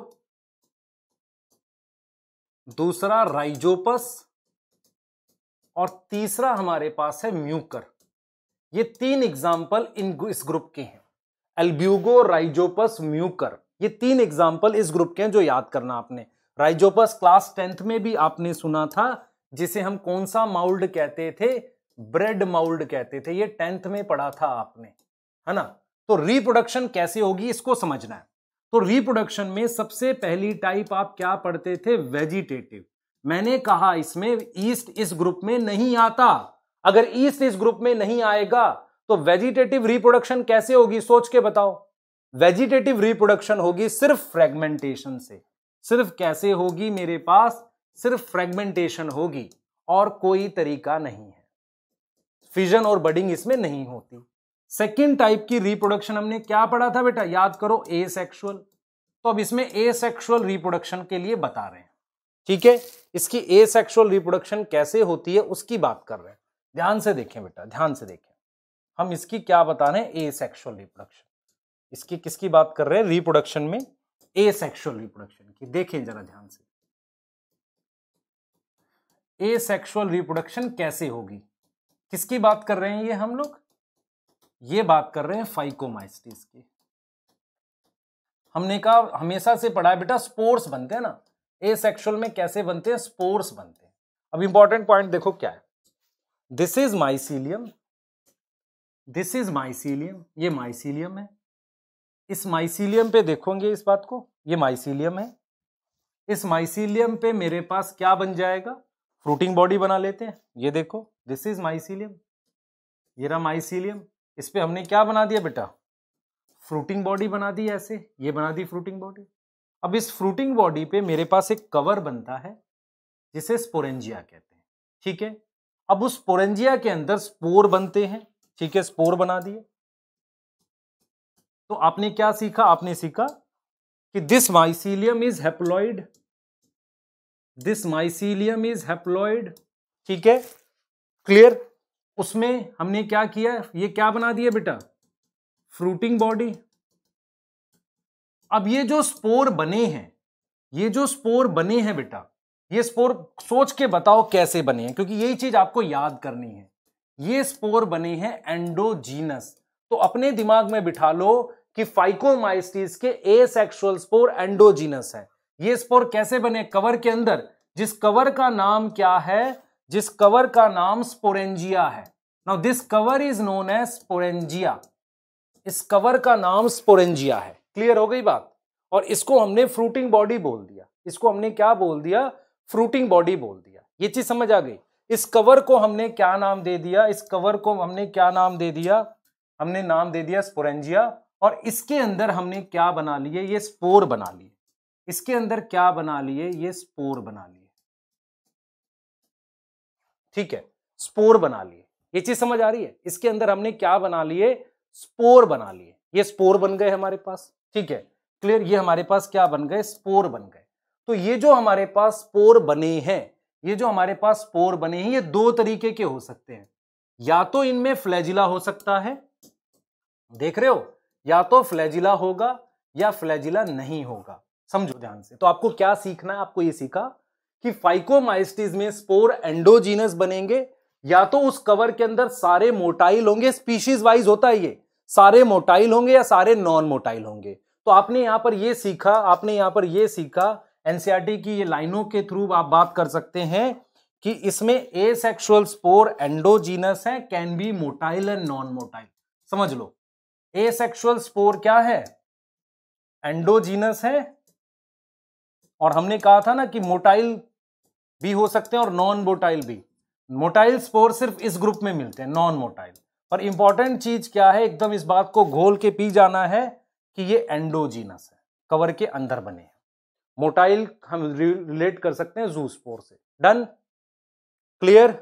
दूसरा राइजोपस और तीसरा हमारे पास है म्यूकर ये तीन एग्जाम्पल इन इस ग्रुप के हैं एल्ब्यूगो राइजोपस म्यूकर ये तीन एग्जाम्पल इस ग्रुप के हैं जो याद करना आपने राइजोपस क्लास टेंथ में भी आपने सुना था जिसे हम कौन सा माउल्ड कहते थे ब्रेड माउल्ड कहते थे ये टेंथ में पढ़ा था आपने है ना तो रिप्रोडक्शन कैसे होगी इसको समझना है तो रिप्रोडक्शन में सबसे पहली टाइप आप क्या पढ़ते थे वेजिटेटिव मैंने कहा इसमें ईस्ट इस ग्रुप में नहीं आता अगर ईस्ट इस ग्रुप में नहीं आएगा तो वेजिटेटिव रिप्रोडक्शन कैसे होगी सोच के बताओ वेजिटेटिव रिप्रोडक्शन होगी सिर्फ फ्रेगमेंटेशन से सिर्फ कैसे होगी मेरे पास सिर्फ फ्रेगमेंटेशन होगी और कोई तरीका नहीं है फिजन और बडिंग इसमें नहीं होती सेकेंड टाइप की रिप्रोडक्शन हमने क्या पढ़ा था बेटा याद करो ए सेक्शुअल तो अब इसमें ए सेक्शुअल रिप्रोडक्शन के लिए बता रहे हैं ठीक है इसकी ए सेक्शुअल रिप्रोडक्शन कैसे होती है उसकी बात कर रहे हैं ध्यान से देखें बेटा ध्यान से देखें हम इसकी क्या बता रहे हैं ए सेक्शुअल रिप्रोडक्शन इसकी किसकी बात कर रहे हैं रिप्रोडक्शन में ए सेक्शुअल रिप्रोडक्शन की देखें जरा ध्यान से ए सेक्शुअल रिप्रोडक्शन कैसे होगी किसकी बात कर रहे हैं ये हम लोग ये बात कर रहे हैं फाइकोमाइस्टिस की हमने कहा हमेशा से पढ़ा बेटा स्पोर्ट्स बनते हैं ना ए सेक्शुअल में कैसे बनते हैं स्पोर्ट्स बनते हैं अब इंपॉर्टेंट पॉइंट देखो क्या है this is mycelium this is mycelium ये माइसीलियम है इस माइसीलियम पे देखोगे इस बात को ये माइसीलियम है इस माइसीलियम पे मेरे पास क्या बन जाएगा फ्रूटिंग बॉडी बना लेते हैं ये देखो दिस इज माइसीलियम ये रहा माइसीलियम इस पे हमने क्या बना दिया बेटा फ्रूटिंग बॉडी बना दी ऐसे ये बना दी फ्रूटिंग बॉडी अब इस फ्रूटिंग बॉडी पे मेरे पास एक कवर बनता है जिसे स्पोरेंजिया कहते हैं ठीक है अब उस स्पोरेंजिया के अंदर स्पोर बनते हैं ठीक है स्पोर बना दिए तो आपने क्या सीखा आपने सीखा कि this mycelium is haploid this mycelium is haploid ठीक है क्लियर उसमें हमने क्या किया ये क्या बना दिया बेटा फ्रूटिंग बॉडी अब ये जो स्पोर बने हैं ये जो स्पोर बने हैं बेटा ये स्पोर सोच के बताओ कैसे बने हैं क्योंकि यही चीज आपको याद करनी है ये स्पोर बने हैं एंडोजीनस तो अपने दिमाग में बिठा लो कि फाइकोमाइस्टीज के ए सेक्सुअल स्पोर एंडोजीनस है ये स्पोर कैसे बने कवर के अंदर जिस कवर का नाम क्या है जिस कवर का नाम स्पोरेंजिया है now this cover is known as sporangia इस कवर का नाम स्पोरेंजिया है क्लियर हो गई बात और इसको हमने फ्रूटिंग बॉडी बोल दिया इसको हमने क्या बोल दिया फ्रूटिंग बॉडी बोल दिया ये चीज समझ आ गई इस कवर को हमने क्या नाम दे दिया इस कवर को हमने क्या नाम दे दिया हमने नाम दे दिया स्पोरेंजिया और इसके अंदर हमने क्या बना लिए ये स्पोर बना लिए इसके अंदर क्या बना लिए ये स्पोर बना लिए ठीक है स्पोर बना लिए ये चीज समझ आ रही है इसके अंदर हमने क्या बना लिए स्पोर बना लिए ये स्पोर बन गए हमारे पास ठीक है क्लियर ये हमारे पास क्या बन गए स्पोर बन गए तो ये जो हमारे पास स्पोर बने हैं ये जो हमारे पास स्पोर बने हैं ये दो तरीके के हो सकते हैं या तो इनमें फ्लैजिला हो सकता है देख रहे हो या तो फ्लैजिला होगा या फ्लैजिला नहीं होगा समझो ध्यान से तो आपको क्या सीखना है आपको ये सीखा कि फाइकोमाइस्टिस में स्पोर एंडोजीनस बनेंगे या तो उस कवर के अंदर सारे मोटाइल होंगे स्पीशीज वाइज होता है ये सारे मोटाइल होंगे या सारे नॉन मोटाइल होंगे तो आपने यहां पर ये सीखा आपने यहां पर ये सीखा एनसीआरटी e की ये लाइनों के थ्रू आप बात कर सकते हैं कि इसमें ए सेक्शुअल स्पोर एंडोजीनस है can be motile and non motile समझ लो एसेक्सुअल स्पोर क्या है एंडोजीनस है और हमने कहा था ना कि मोटाइल भी हो सकते हैं और नॉन मोटाइल भी मोटाइल स्पोर सिर्फ इस ग्रुप में मिलते हैं नॉन मोटाइल पर इंपॉर्टेंट चीज क्या है एकदम इस बात को घोल के पी जाना है कि ये एंडोजीनस है कवर के अंदर बने हैं मोटाइल हम रिलेट कर सकते हैं जू स्पोर से डन क्लियर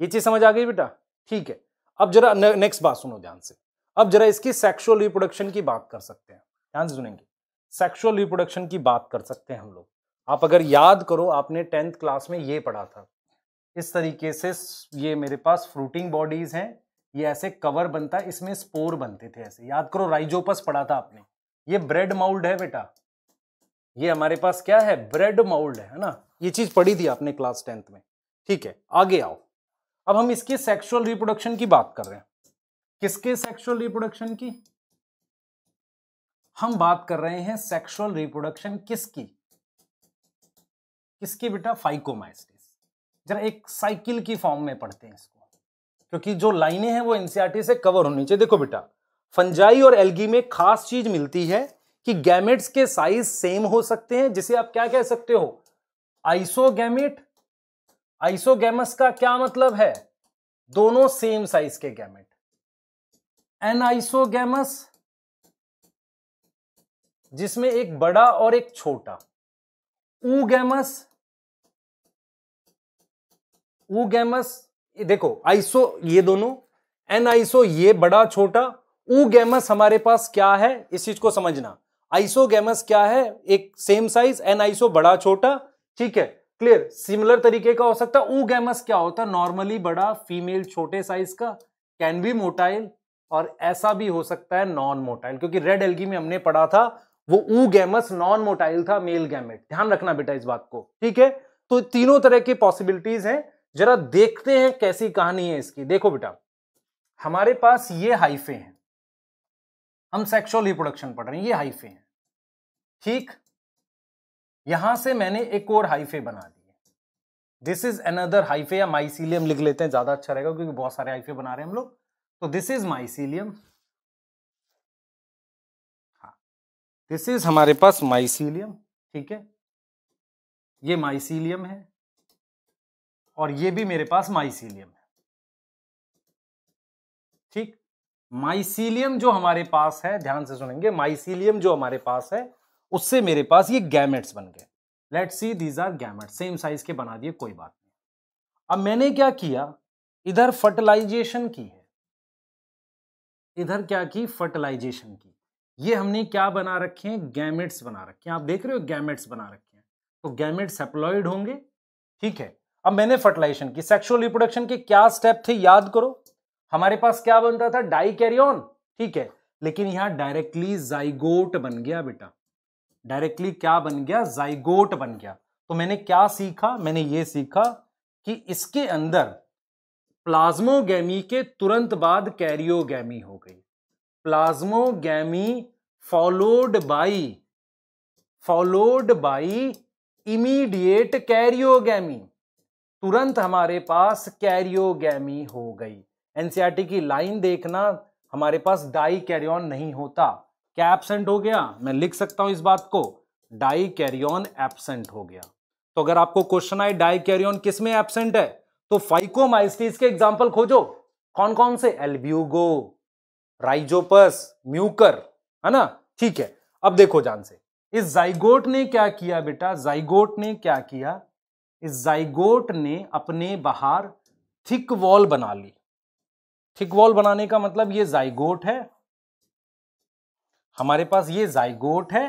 ये चीज समझ आ गई बेटा ठीक है अब जरा नेक्स्ट बात सुनो ध्यान से अब जरा इसकी सेक्सुअल रिप्रोडक्शन की बात कर सकते हैं ध्यान से सुनेंगे सेक्सुअल रिप्रोडक्शन की बात कर सकते हैं हम लोग आप अगर याद करो आपने टेंथ क्लास में ये पढ़ा था इस तरीके से ये मेरे पास फ्रूटिंग बॉडीज हैं ये ऐसे कवर बनता है इसमें स्पोर बनते थे ऐसे याद करो राइजोपस पढ़ा था आपने ये ब्रेड माउल्ड है बेटा ये हमारे पास क्या है ब्रेड माउल्ड है ना ये चीज पढ़ी थी आपने क्लास टेंथ में ठीक है आगे आओ अब हम इसके सेक्सुअल रिप्रोडक्शन की बात कर रहे हैं किसके सेक्सुअल रिप्रोडक्शन की हम बात कर रहे हैं सेक्सुअल रिप्रोडक्शन किसकी किसकी बेटा फाइकोमाइसिस जरा एक साइकिल की फॉर्म में पढ़ते हैं इसको क्योंकि जो लाइनें हैं वो एनसीआरटी से कवर होनी चाहिए देखो बेटा फंजाई और एल्गी में खास चीज मिलती है कि गैमेट्स के साइज सेम हो सकते हैं जिसे आप क्या कह सकते हो आइसोगैमेट आइसोगैमस का क्या मतलब है दोनों सेम साइज के गैमेट एन जिसमें एक बड़ा और एक छोटा ऊगेमस ऊगेमस देखो आइसो ये दोनों एन ये बड़ा छोटा ऊगेमस हमारे पास क्या है इस चीज को समझना आइसोगेमस क्या है एक सेम साइज एन बड़ा छोटा ठीक है क्लियर सिमिलर तरीके का हो सकता है ऊगेमस क्या होता है नॉर्मली बड़ा फीमेल छोटे साइज का कैन बी मोटाइल और ऐसा भी हो सकता है नॉन मोटाइल क्योंकि रेड एलगी में हमने पढ़ा था वो ऊ गैमस नॉन मोटाइल था मेल गैमेट ध्यान रखना बेटा इस बात को ठीक है तो तीनों तरह की पॉसिबिलिटीज हैं जरा देखते हैं कैसी कहानी है इसकी देखो बेटा हमारे पास ये हाइफे हैं हम सेक्सुअल रिप्रोडक्शन पढ़ रहे हैं ये हाइफे हैं ठीक यहां से मैंने एक और हाइफे बना दिए दिस इज अनदर हाइफे या माइसीलियम लिख लेते हैं ज्यादा अच्छा रहेगा क्योंकि बहुत सारे हाइफे बना रहे हैं हम लोग तो this is mycelium this is हमारे पास माइसीलियम ठीक है ये माइसीलियम है और ये भी मेरे पास माइसीलियम है ठीक माइसीलियम जो हमारे पास है ध्यान से सुनेंगे माइसीलियम जो हमारे पास है उससे मेरे पास ये गैमेट्स बन गए let see these are gamete same size के बना दिए कोई बात नहीं अब मैंने क्या किया इधर फर्टिलाइजेशन की है इधर क्या की फर्टिलाइजेशन की ये हमने क्या बना रखे हैं गैमेट्स बना रखे हैं आप देख रहे हो गैमेट्स बना रखे हैं तो गैमेट सेप्लॉइड होंगे ठीक है अब मैंने फर्टिलाइजेशन की सेक्सुअल रिप्रोडक्शन के क्या स्टेप थे याद करो हमारे पास क्या बनता था डाई कैरियन ठीक है लेकिन यहां डायरेक्टली जाइगोट बन गया बेटा डायरेक्टली क्या बन गया जाइगोट बन गया तो मैंने क्या सीखा मैंने ये सीखा कि इसके अंदर प्लाज्मोगैमी के तुरंत बाद कैरियोगैमी हो गई plasmogamy followed by followed by immediate karyogamy तुरंत हमारे पास कैरियोगैमी हो गई एनसीईआरटी की लाइन देखना हमारे पास डाई कैरियन नहीं होता क्या एबसेंट हो गया मैं लिख सकता हूं इस बात को डाई कैरियन एबसेंट हो गया तो अगर आपको क्वेश्चन आए डाई कैरियन किसमें एबसेंट है तो फाइकोमाइस्टीज के एग्जाम्पल खोजो कौन कौन से एल्ब्यूगो राइजोपस म्यूकर है ना ठीक है अब देखो जान से इस जाइगोट ने क्या किया बेटा जाइगोट ने क्या किया इस जाइगोट ने अपने बाहर थिक वॉल बना ली थिक वॉल बनाने का मतलब ये जाइगोट है हमारे पास ये जाइगोट है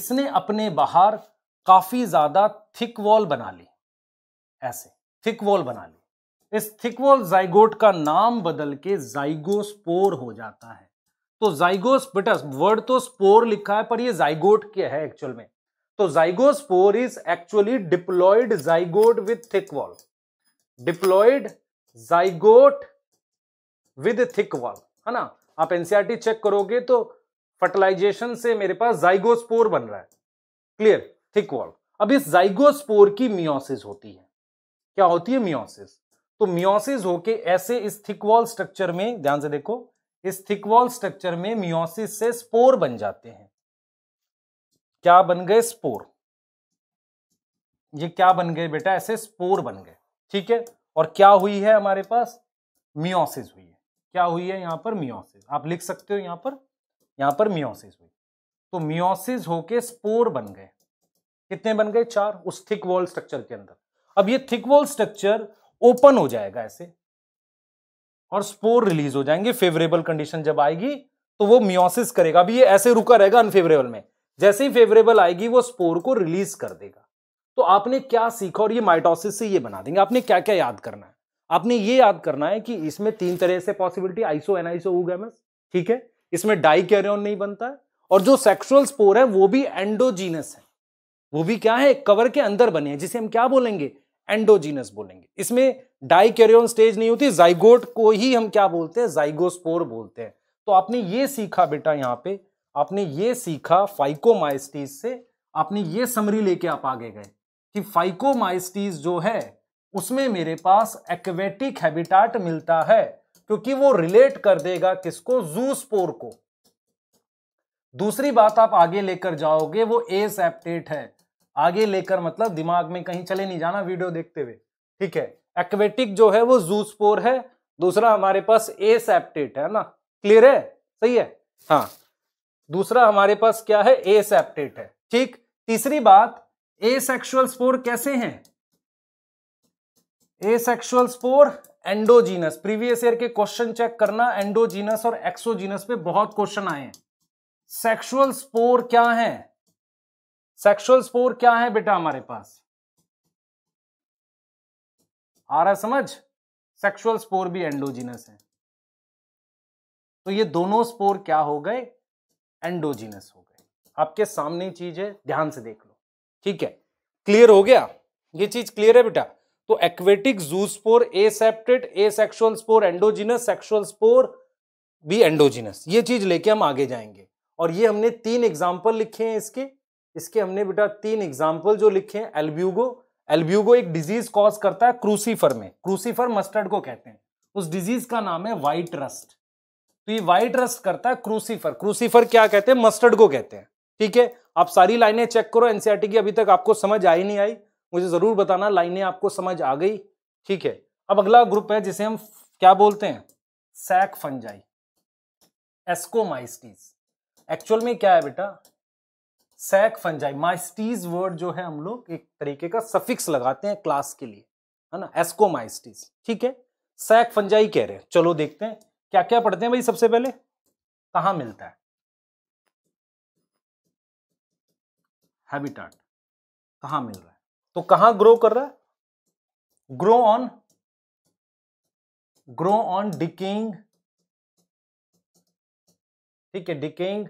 इसने अपने बाहर काफी ज्यादा थिक वॉल बना ली ऐसे थिक वॉल बना ली इस थिक वॉल जाइगोट का नाम बदल के जाइगोस्पोर हो जाता है तो जाइगोस्पिटस वर्ड तो स्पोर लिखा है पर ये जाइगोट क्या है एक्चुअल में तो zygospore is actually diploid zygote with thick wall diploid zygote with thick wall है ना आप एनसीआरटी चेक e करोगे तो फर्टिलाइजेशन से मेरे पास जाइगोस्पोर बन रहा है क्लियर थिक वॉल अब इस जाइगोस्पोर की मियोसिस होती है क्या होती है मियोसिस तो मियोसिस होके ऐसे इस थिक वॉल स्ट्रक्चर में ध्यान से देखो इस थिक वॉल स्ट्रक्चर में मियोसिस से स्पोर बन जाते हैं क्या बन गए स्पोर ये क्या बन गए बेटा ऐसे स्पोर बन गए ठीक है और क्या हुई है हमारे पास मियोसिस हुई है क्या हुई है यहां पर मियोसिस आप लिख सकते हो यहां पर यहां पर मियोसिस हुई तो मियोसिस होके स्पोर बन गए कितने बन गए चार उस थिक वॉल स्ट्रक्चर के अंदर अब ये थिक वॉल स्ट्रक्चर ओपन हो जाएगा ऐसे और स्पोर रिलीज हो जाएंगे फेवरेबल कंडीशन जब आएगी तो वो म्योसिस करेगा अभी ये ऐसे रुका रहेगा अनफेवरेबल में जैसे ही फेवरेबल आएगी वो स्पोर को रिलीज कर देगा तो आपने क्या सीखा और ये माइटोसिस से ये बना देंगे आपने क्या क्या याद करना है आपने ये याद करना है कि इसमें तीन तरह से पॉसिबिलिटी आइसो एन ओगेमस ठीक है इसमें डाई कैरियन नहीं बनता है और जो सेक्सुअल स्पोर है वो भी एंडोजीनस है वो भी क्या है कवर के अंदर बने हैं जिसे हम क्या बोलेंगे एंडोजीनस बोलेंगे इसमें डाइकेरियोन स्टेज नहीं होती जाइगोट को ही हम क्या बोलते हैं जाइगोस्पोर बोलते हैं तो आपने ये सीखा बेटा यहाँ पे आपने ये सीखा फाइकोमाइस्टीज से आपने ये समरी लेके आप आगे गए कि फाइकोमाइस्टीज जो है उसमें मेरे पास एक्वेटिक हैबिटाट मिलता है क्योंकि वो रिलेट कर देगा किसको जू को दूसरी बात आप आगे लेकर जाओगे वो एसेप्टेट है आगे लेकर मतलब दिमाग में कहीं चले नहीं जाना वीडियो देखते हुए ठीक है एक्वेटिक जो है वो जूसपोर है दूसरा हमारे पास ए सेप्टेट है ना क्लियर है सही है हाँ दूसरा हमारे पास क्या है ए सेप्टेट है ठीक तीसरी बात ए सेक्शुअल स्पोर कैसे हैं asexual spore endogenous previous year के क्वेश्चन चेक करना एंडोजीनस और एक्सोजीनस पे बहुत क्वेश्चन आए हैं सेक्सुअल स्पोर क्या है सेक्सुअल स्पोर क्या है बेटा हमारे पास आ रहा समझ सेक्सुअल स्पोर भी एंडोजिनस है तो ये दोनों स्पोर क्या हो गए एंडोजिनस हो गए आपके सामने चीज है ध्यान से देख लो ठीक है क्लियर हो गया ये चीज क्लियर है बेटा तो aquatic zoospore aseptate sexual spore endogenous sexual spore भी एंडोजिनस ये चीज लेके हम आगे जाएंगे और ये हमने तीन एग्जाम्पल लिखे हैं इसके इसके हमने बेटा तीन एग्जाम्पल जो लिखे हैं एल्ब्यूगो एल्ब्यूगो एक डिजीज कॉज करता है क्रूसीफर में क्रूसीफर मस्टर्ड को कहते हैं उस डिजीज का नाम है वाइट रस्ट तो ये वाइट रस्ट करता है क्रूसीफर क्रूसीफर क्या कहते हैं मस्टर्ड को कहते हैं ठीक है आप सारी लाइनें चेक करो एनसीआरटी e की अभी तक आपको समझ आई नहीं आई मुझे जरूर बताना लाइनें आपको समझ आ गई ठीक है अब अगला ग्रुप है जिसे हम क्या बोलते हैं सैक फंजाई एस्कोमाइस्टीज एक्चुअल में क्या है बेटा सैक फंजाई माइस्टीज वर्ड जो है हम लोग एक तरीके का सफिक्स लगाते हैं क्लास के लिए है ना माइस्टीज ठीक है सैक फंजाई कह रहे हैं चलो देखते हैं क्या क्या पढ़ते हैं भाई सबसे पहले कहा मिलता है हैबिटाट कहा मिल रहा है तो कहा ग्रो कर रहा है grow on grow on decaying ठीक है डिकिंग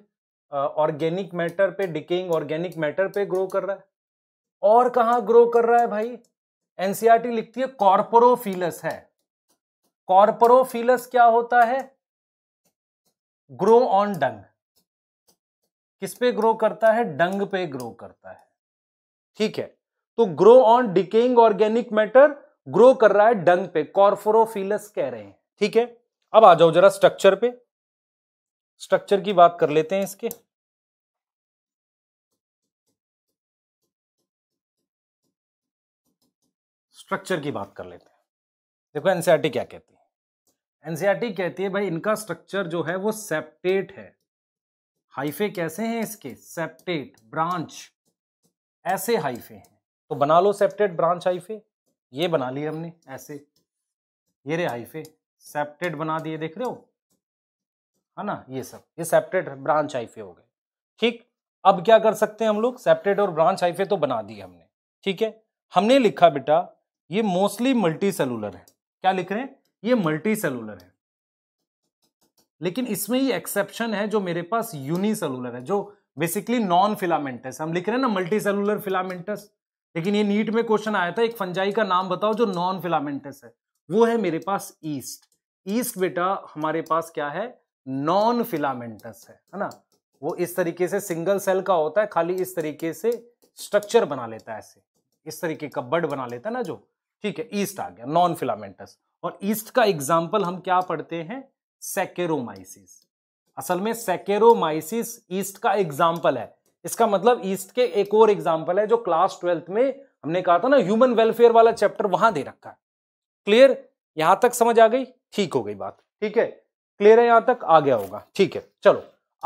ऑर्गेनिक मैटर पे डिकेइंग ऑर्गेनिक मैटर पे ग्रो कर रहा है और कहा ग्रो कर रहा है भाई एनसीआरटी e लिखती है कॉर्पोरोफिलस है कॉर्पोरोफिलस क्या होता है ग्रो ऑन डंग किस पे ग्रो करता है डंग पे ग्रो करता है ठीक है तो grow on decaying organic matter grow कर रहा है डंग पे कॉर्पोरोस कह रहे हैं ठीक है अब आ जाओ जरा स्ट्रक्चर पे स्ट्रक्चर की बात कर लेते हैं इसके स्ट्रक्चर की बात कर लेते हैं देखो एनसीआरटी क्या कहती है एनसीआरटी कहती है भाई इनका स्ट्रक्चर जो है वो सेप्टेट है हाइफे कैसे हैं इसके सेप्टेट ब्रांच ऐसे हाइफे हैं तो बना लो सेप्टेट ब्रांच हाइफे ये बना लिए हमने ऐसे ये रे हाइफे सेप्टेट बना दिए देख रहे हो है ना ये सब ये सेपरेट ब्रांच हाइफे हो गए ठीक अब क्या कर सकते हैं हम लोग सेपरेट और ब्रांच हाइफे तो बना दिए हमने ठीक है हमने लिखा बेटा ये मोस्टली मल्टी सेलुलर है क्या लिख रहे हैं ये मल्टी सेलुलर है लेकिन इसमें ये एक्सेप्शन है जो मेरे पास यूनिसेलुलर है जो बेसिकली नॉन फिलामेंटस हम लिख रहे हैं ना मल्टी सेलुलर फिलामेंटस लेकिन ये नीट में क्वेश्चन आया था एक फंजाई का नाम बताओ जो नॉन फिलामेंटस है वो है मेरे पास ईस्ट ईस्ट बेटा हमारे पास क्या है नॉन फिलामेंटस है है ना वो इस तरीके से सिंगल सेल का होता है खाली इस तरीके से स्ट्रक्चर बना लेता है ऐसे इस तरीके का बड बना लेता है ना जो ठीक है ईस्ट आ गया नॉन फिलामेंटस और ईस्ट का एग्जाम्पल हम क्या पढ़ते हैं सेकेरोमाइसिस असल में सेकेरोमाइसिस ईस्ट का एग्जाम्पल है इसका मतलब ईस्ट के एक और एग्जाम्पल है जो क्लास ट्वेल्थ में हमने कहा था ना ह्यूमन वेलफेयर वाला चैप्टर वहां दे रखा है क्लियर यहां तक समझ आ गई ठीक हो गई बात ठीक है क्लियर है यहां तक आ गया होगा ठीक है चलो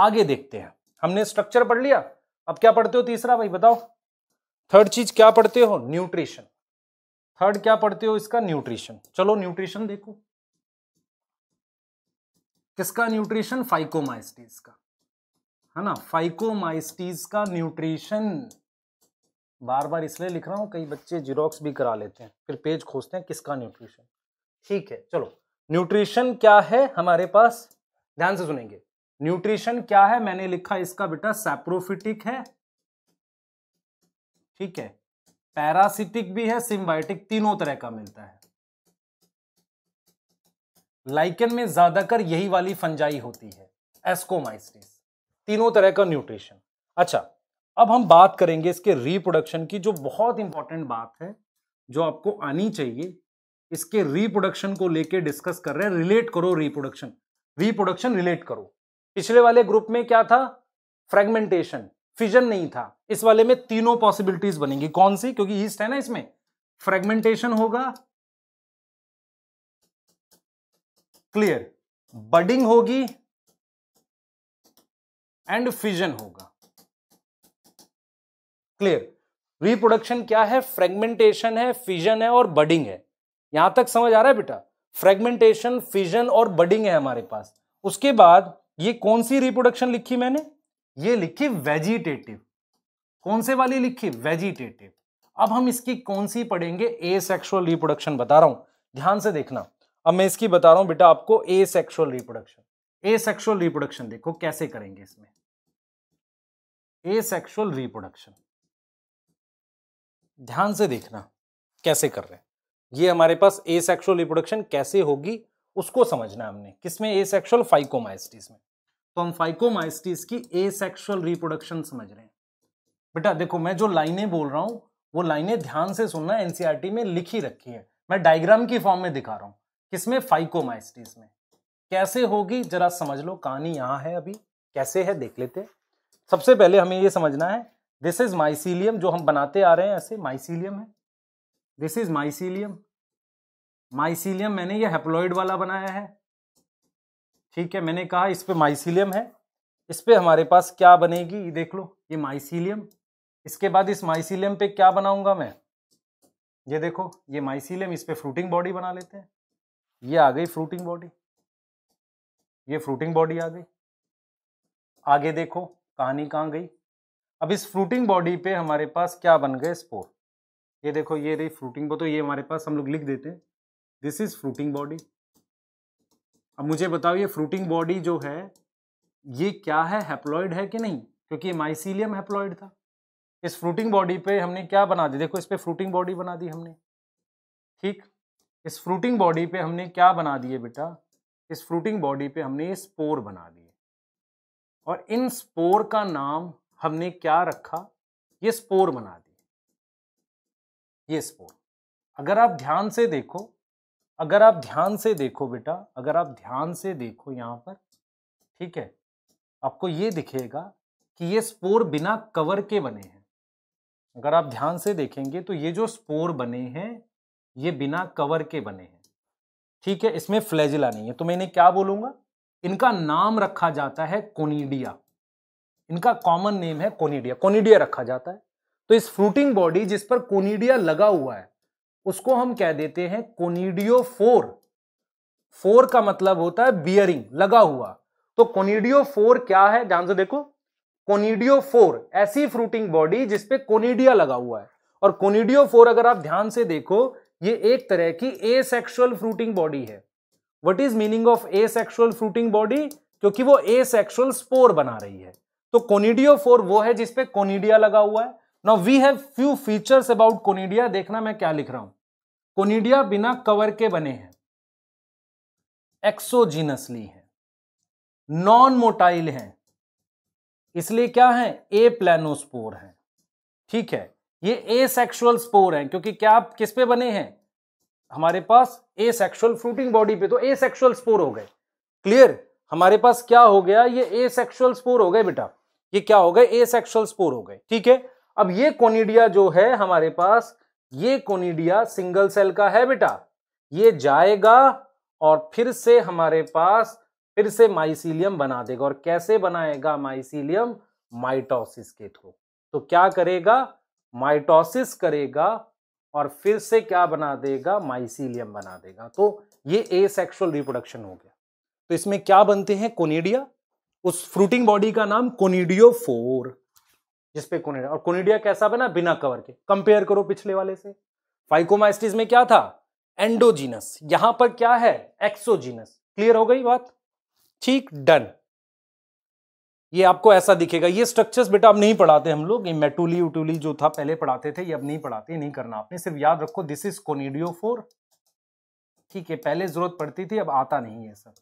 आगे देखते हैं हमने स्ट्रक्चर पढ़ लिया अब क्या पढ़ते हो तीसरा भाई बताओ थर्ड चीज क्या पढ़ते हो न्यूट्रिशन थर्ड क्या पढ़ते हो इसका न्यूट्रिशन चलो न्यूट्रिशन देखो किसका न्यूट्रिशन फाइकोमाइस्टीज का है ना फाइकोमाइस्टीज का न्यूट्रिशन बार बार इसलिए लिख रहा हूं कई बच्चे जीरोक्स भी करा लेते हैं फिर पेज खोजते हैं किसका न्यूट्रिशन ठीक है चलो न्यूट्रिशन क्या है हमारे पास ध्यान से सुनेंगे न्यूट्रिशन क्या है मैंने लिखा इसका बेटा सैप्रोफिटिक है ठीक है पैरासिटिक भी है सिम्बायोटिक तीनों तरह का मिलता है लाइकन में ज्यादातर यही वाली फंजाई होती है एस्कोमाइसिस तीनों तरह का न्यूट्रिशन अच्छा अब हम बात करेंगे इसके रिप्रोडक्शन की जो बहुत इंपॉर्टेंट बात है जो आपको आनी चाहिए इसके रिप्रोडक्शन को लेके डिस्कस कर रहे हैं रिलेट करो रिप्रोडक्शन रिप्रोडक्शन रिलेट करो पिछले वाले ग्रुप में क्या था फ्रेगमेंटेशन फिजन नहीं था इस वाले में तीनों पॉसिबिलिटीज बनेंगी कौन सी क्योंकि ईस्ट है ना इसमें फ्रेगमेंटेशन होगा क्लियर बडिंग होगी एंड फिजन होगा क्लियर रिप्रोडक्शन क्या है फ्रेगमेंटेशन है फिजन है और बडिंग है यहां तक समझ आ रहा है बेटा फ्रेगमेंटेशन फिजन और बडिंग है हमारे पास उसके बाद ये कौन सी रिप्रोडक्शन लिखी मैंने ये लिखी वेजिटेटिव कौन से वाली लिखी वेजिटेटिव अब हम इसकी कौन सी पढ़ेंगे ए सेक्शुअल रिप्रोडक्शन बता रहा हूं ध्यान से देखना अब मैं इसकी बता रहा हूं बेटा आपको asexual reproduction asexual reproduction देखो कैसे करेंगे इसमें ए सेक्शुअल रिप्रोडक्शन ध्यान से देखना कैसे कर रहे हैं ये हमारे पास ए सेक्शुअल रिप्रोडक्शन कैसे होगी उसको समझना हमने किसमें ए सेक्शुअल फाइकोमाइस्टिस में तो हम फाइकोमाइस्टिस की ए सेक्शुअल रिप्रोडक्शन समझ रहे हैं बेटा देखो मैं जो लाइनें बोल रहा हूँ वो लाइनें ध्यान से सुनना एनसीईआरटी e में लिखी रखी है मैं डायग्राम की फॉर्म में दिखा रहा हूँ किसमें फाइकोमाइस्टिस में कैसे होगी जरा समझ लो कहानी यहाँ है अभी कैसे है देख लेते सबसे पहले हमें ये समझना है दिस इज माइसीलियम जो हम बनाते आ रहे हैं ऐसे माइसीलियम है दिस इज माइसीलियम माइसीलियम मैंने ये हेप्लॉइड वाला बनाया है ठीक है मैंने कहा इस पर माइसीलियम है इस पर हमारे पास क्या बनेगी ये देख लो ये माइसीलियम इसके बाद इस माइसीलियम पे क्या बनाऊंगा मैं ये देखो ये माइसीलियम इस पर फ्रूटिंग बॉडी बना लेते हैं ये आ गई फ्रूटिंग बॉडी ये फ्रूटिंग बॉडी आ गई आगे देखो कहानी कहाँ गई अब इस फ्रूटिंग बॉडी पे हमारे पास क्या बन गए स्पोर ये देखो ये रही फ्रूटिंग बॉडी तो ये हमारे पास हम लोग लिख देते हैं दिस इज फ्रूटिंग बॉडी अब मुझे बताओ ये फ्रूटिंग बॉडी जो है ये क्या है हेप्लॉयड है कि नहीं क्योंकि माइसीलियम हैप्लॉयड था इस फ्रूटिंग बॉडी पे हमने क्या बना दी देखो इस पर फ्रूटिंग बॉडी बना दी हमने ठीक इस फ्रूटिंग बॉडी पे हमने क्या बना दिए बेटा इस फ्रूटिंग बॉडी पे हमने ये स्पोर बना दिए और इन स्पोर का नाम हमने क्या रखा ये स्पोर बना दिया ये स्पोर अगर आप ध्यान से देखो अगर आप ध्यान से देखो बेटा अगर आप ध्यान से देखो यहाँ पर ठीक है आपको ये दिखेगा कि ये स्पोर बिना कवर के बने हैं अगर आप ध्यान से देखेंगे तो ये जो स्पोर बने हैं ये बिना कवर के बने हैं ठीक है इसमें फ्लैजिला नहीं है तो मैंने क्या बोलूंगा इनका नाम रखा जाता है कोनीडिया इनका कॉमन नेम है कोनीडिया कोनीडिया रखा जाता है तो इस फ्रूटिंग बॉडी जिस पर कोनीडिया लगा हुआ है उसको हम कह देते हैं कोनीडियो फोर फोर का मतलब होता है बियरिंग लगा हुआ तो कोनीडियो फोर क्या है ध्यान से देखो कोनीडियो फोर ऐसी फ्रूटिंग बॉडी जिसपे कोनीडिया लगा हुआ है और कोनीडियो फोर अगर आप ध्यान से देखो ये एक तरह की एसेक्सुअल फ्रूटिंग बॉडी है what is meaning of asexual fruiting body क्योंकि वो एसेक्सुअल स्पोर बना रही है तो कोनीडियो फोर वो है जिसपे कोनीडिया लगा हुआ है now we have few features about conidia देखना मैं क्या लिख रहा हूं कोनिडिया बिना कवर के बने हैं एक्सोजीनसली है नॉन मोटाइल है इसलिए क्या है ए प्लेनोस्पोर है ठीक है ये ए सेक्शुअल स्पोर है क्योंकि क्या आप किस पे बने हैं हमारे पास ए सेक्शुअल फ्रूटिंग बॉडी पे तो ए सेक्शुअल स्पोर हो गए क्लियर हमारे पास क्या हो गया ये ए सेक्शुअल स्पोर हो गए बेटा ये क्या हो गए ए सेक्शुअल स्पोर हो गए ठीक है अब ये कोनिडिया जो है हमारे पास ये कोनिडिया सिंगल सेल का है बेटा ये जाएगा और फिर से हमारे पास फिर से माइसीलियम बना देगा और कैसे बनाएगा माइसीलियम माइटोसिस के थ्रू तो क्या करेगा माइटोसिस करेगा और फिर से क्या बना देगा माइसीलियम बना देगा तो ये ए सेक्सुअल रिप्रोडक्शन हो गया तो इसमें क्या बनते हैं कोनिडिया उस फ्रूटिंग बॉडी का नाम कोनिडियो फोर जिसपे कोनेडिया और कोनेडिया कैसा बना बिना कवर के कंपेयर करो पिछले वाले से फाइकोमाइस्टिस में क्या था एंडोजीनस यहां पर क्या है एक्सोजीनस क्लियर हो गई बात ठीक डन ये आपको ऐसा दिखेगा ये स्ट्रक्चर्स बेटा अब नहीं पढ़ाते हम लोग ये मेटुली उटुली जो था पहले पढ़ाते थे ये अब नहीं पढ़ाते नहीं करना आपने सिर्फ याद रखो दिस इज कोनिडियो फोर ठीक है पहले जरूरत पड़ती थी अब आता नहीं है sir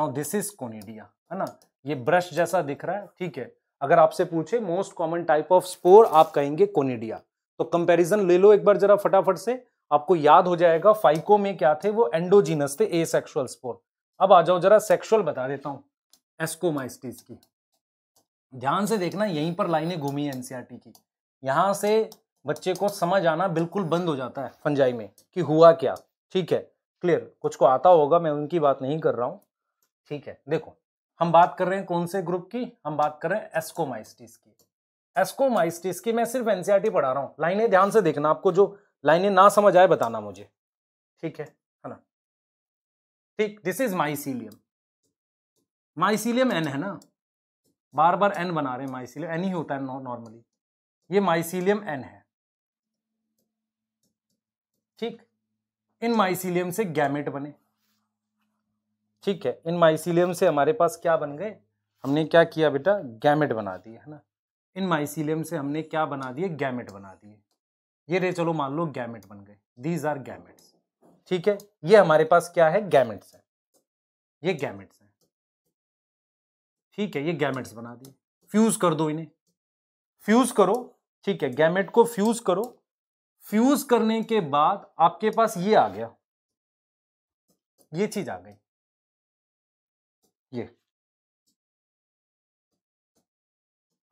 now this is conidia है ना ये ब्रश जैसा दिख रहा है ठीक है अगर आपसे पूछे most common type of spore आप कहेंगे कोनिडिया तो कंपैरिजन ले लो एक बार जरा फटाफट से आपको याद हो जाएगा फाइको में क्या थे वो एंडोजीनस थे ए सेक्शुअल स्पोर अब आ जाओ जरा सेक्शुअल बता देता हूँ एस्कोमाइस्टिस की ध्यान से देखना यहीं पर लाइनें घूमी है एनसीआर e की यहां से बच्चे को समझ आना बिल्कुल बंद हो जाता है फंजाई में कि हुआ क्या ठीक है क्लियर कुछ को आता होगा मैं उनकी बात नहीं कर रहा हूँ ठीक है देखो हम बात कर रहे हैं कौन से ग्रुप की हम बात कर रहे हैं एस्कोमाइस्टिस की एस्कोमाइस्टिस की मैं सिर्फ एनसीआरटी पढ़ा रहा हूँ लाइनें ध्यान से देखना आपको जो लाइनें ना समझ आए बताना मुझे ठीक है है ना ठीक this is mycelium mycelium N है ना बार बार एन बना रहे हैं माइसीलियम एन ही होता है नॉर्मली ये माइसीलियम एन है ठीक इन माइसीलियम से गैमेट बने ठीक है इन माइसिलियम से हमारे पास क्या बन गए हमने क्या किया बेटा गैमेट बना दिए है ना इन माइसिलियम से हमने क्या बना दिए गैमेट बना दिए ये रे चलो मान लो गैमेट बन गए दीज आर गैमेट्स ठीक है ये हमारे पास क्या है गैमेट्स है ये गैमेट्स है ठीक है ये गैमेट्स बना दिए फ्यूज कर दो इन्हें फ्यूज करो ठीक है गैमेट को फ्यूज करो फ्यूज करने के बाद आपके पास ये आ गया ये चीज आ गई ये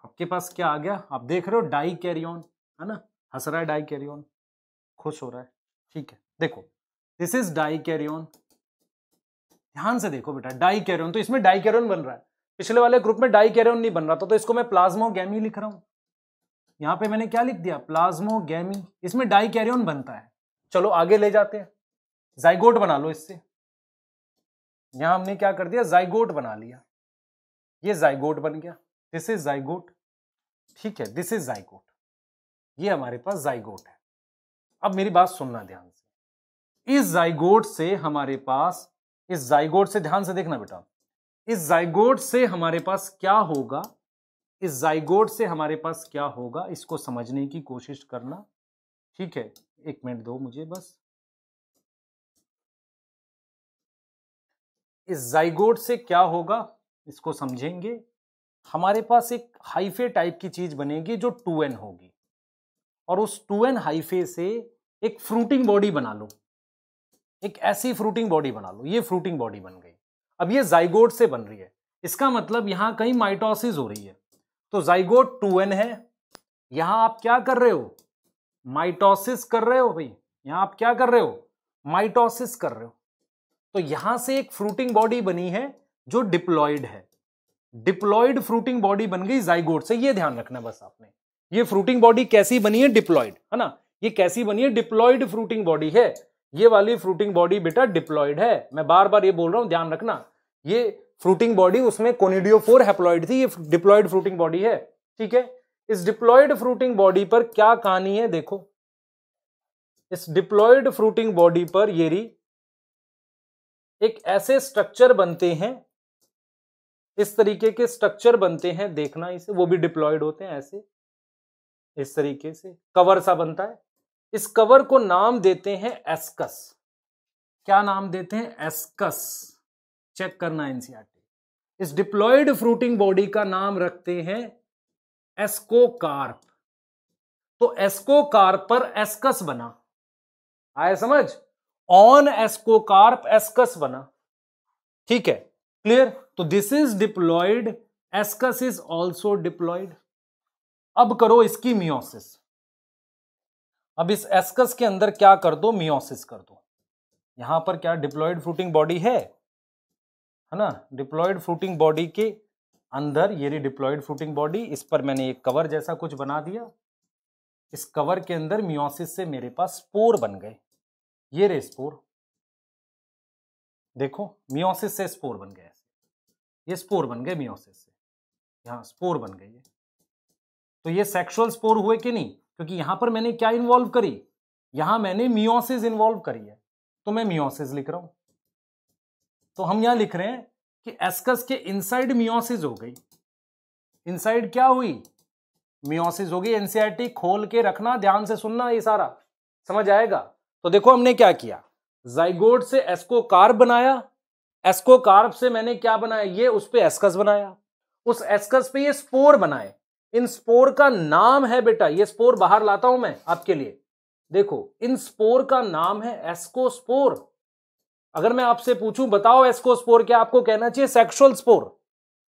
आपके पास क्या आ गया आप देख रहे हो डाई कैरियन है ना हंस रहा है डाई कैरियन खुश हो रहा है ठीक है देखो दिस इज डाई कैरियन ध्यान से देखो बेटा डाई कैरियन तो इसमें डाई कैरियन बन रहा है पिछले वाले ग्रुप में डाई कैरियन नहीं बन रहा था तो इसको मैं गैमी लिख रहा हूं यहां पे मैंने क्या लिख दिया गैमी इसमें डाई कैरियोन बनता है चलो आगे ले जाते हैं जाइगोट बना लो इससे यहां हमने क्या कर दिया जाइगोट बना लिया ये जाइगोट बन गया दिस इज जाइगोट ठीक है दिस इज जाइगोट ये हमारे पास जाइगोट है अब मेरी बात सुनना ध्यान से इस जाइगोट से हमारे पास इस जाइगोट से ध्यान से देखना बेटा इस जाइगोट से हमारे पास क्या होगा इस जाइगोट से हमारे पास क्या होगा इसको समझने की कोशिश करना ठीक है एक मिनट दो मुझे बस इस जाइगोट से क्या होगा इसको समझेंगे हमारे पास एक हाइफे टाइप की चीज बनेगी जो टू एन होगी और उस टू एन हाइफे से एक फ्रूटिंग बॉडी बना लो एक ऐसी फ्रूटिंग बॉडी बना लो ये फ्रूटिंग बॉडी बन गई अब ये जाइगोट से बन रही है इसका मतलब यहां कहीं माइटोसिस हो रही है तो जाइगोट टू है यहां आप क्या कर रहे हो माइटोसिस कर रहे हो भाई यहां आप क्या कर रहे हो माइटोसिस कर रहे हो तो यहां से एक फ्रूटिंग बॉडी बनी है जो डिप्लॉइड है डिप्लॉइड फ्रूटिंग बॉडी बन गई जाइगोट से ये ध्यान रखना बस आपने ये फ्रूटिंग बॉडी कैसी बनी है डिप्लॉइड है ना ये कैसी बनी है डिप्लॉइड फ्रूटिंग बॉडी है ये वाली फ्रूटिंग बॉडी बेटा डिप्लॉइड है मैं बार बार ये बोल रहा हूं ध्यान रखना ये फ्रूटिंग बॉडी उसमें कोनिडियो फोर हेप्लॉइड थी ये डिप्लॉइड फ्रूटिंग बॉडी है ठीक है इस डिप्लॉइड फ्रूटिंग बॉडी पर क्या कहानी है देखो इस डिप्लॉइड फ्रूटिंग बॉडी पर येरी एक ऐसे स्ट्रक्चर बनते हैं इस तरीके के स्ट्रक्चर बनते हैं देखना इसे वो भी डिप्लॉयड होते हैं ऐसे इस तरीके से कवर सा बनता है इस कवर को नाम देते हैं एस्कस क्या नाम देते हैं एस्कस चेक करना एनसीआरटी e इस डिप्लॉयड फ्रूटिंग बॉडी का नाम रखते हैं एस्कोकार्प तो एस्कोकार्प पर एस्कस बना आया समझ ऑन एस्कोकार्प एस्कस बना ठीक है क्लियर तो this is diploid ascus is also diploid अब करो इसकी मियोसिस अब इस एस्कस के अंदर क्या कर दो मियोसिस कर दो यहां पर क्या डिप्लॉयड फ्रूटिंग बॉडी है है ना डिप्लॉयड फ्रूटिंग बॉडी के अंदर ये रही डिप्लॉयड फ्रूटिंग बॉडी इस पर मैंने एक कवर जैसा कुछ बना दिया इस कवर के अंदर मियोसिस से मेरे पास स्पोर बन गए ये रे स्पोर देखो मियोसिस से स्पोर बन गया ये स्पोर बन गए मियोसिस से यहां स्पोर बन गई है तो ये सेक्सुअल स्पोर हुए कि नहीं क्योंकि यहां पर मैंने क्या इन्वॉल्व करी यहां मैंने मियोसिस इन्वॉल्व करी है तो मैं मियोसिस लिख रहा हूं तो हम यहां लिख रहे हैं कि एस्कस के इनसाइड मियोसिस हो गई इनसाइड क्या हुई मियोसिस हो गई एनसीआरटी e खोल के रखना ध्यान से सुनना ये सारा समझ आएगा तो देखो हमने क्या किया जाइगोड से एस्को कार्ब बनाया एस्को कार्ब से मैंने क्या बनाया ये उस पर एस्कस बनाया उस एस्कस पे ये स्पोर बनाए इन स्पोर का नाम है बेटा ये स्पोर बाहर लाता हूं मैं आपके लिए देखो इन स्पोर का नाम है एस्को स्पोर अगर मैं आपसे पूछूं बताओ एस्को स्पोर क्या आपको कहना चाहिए सेक्सुअल स्पोर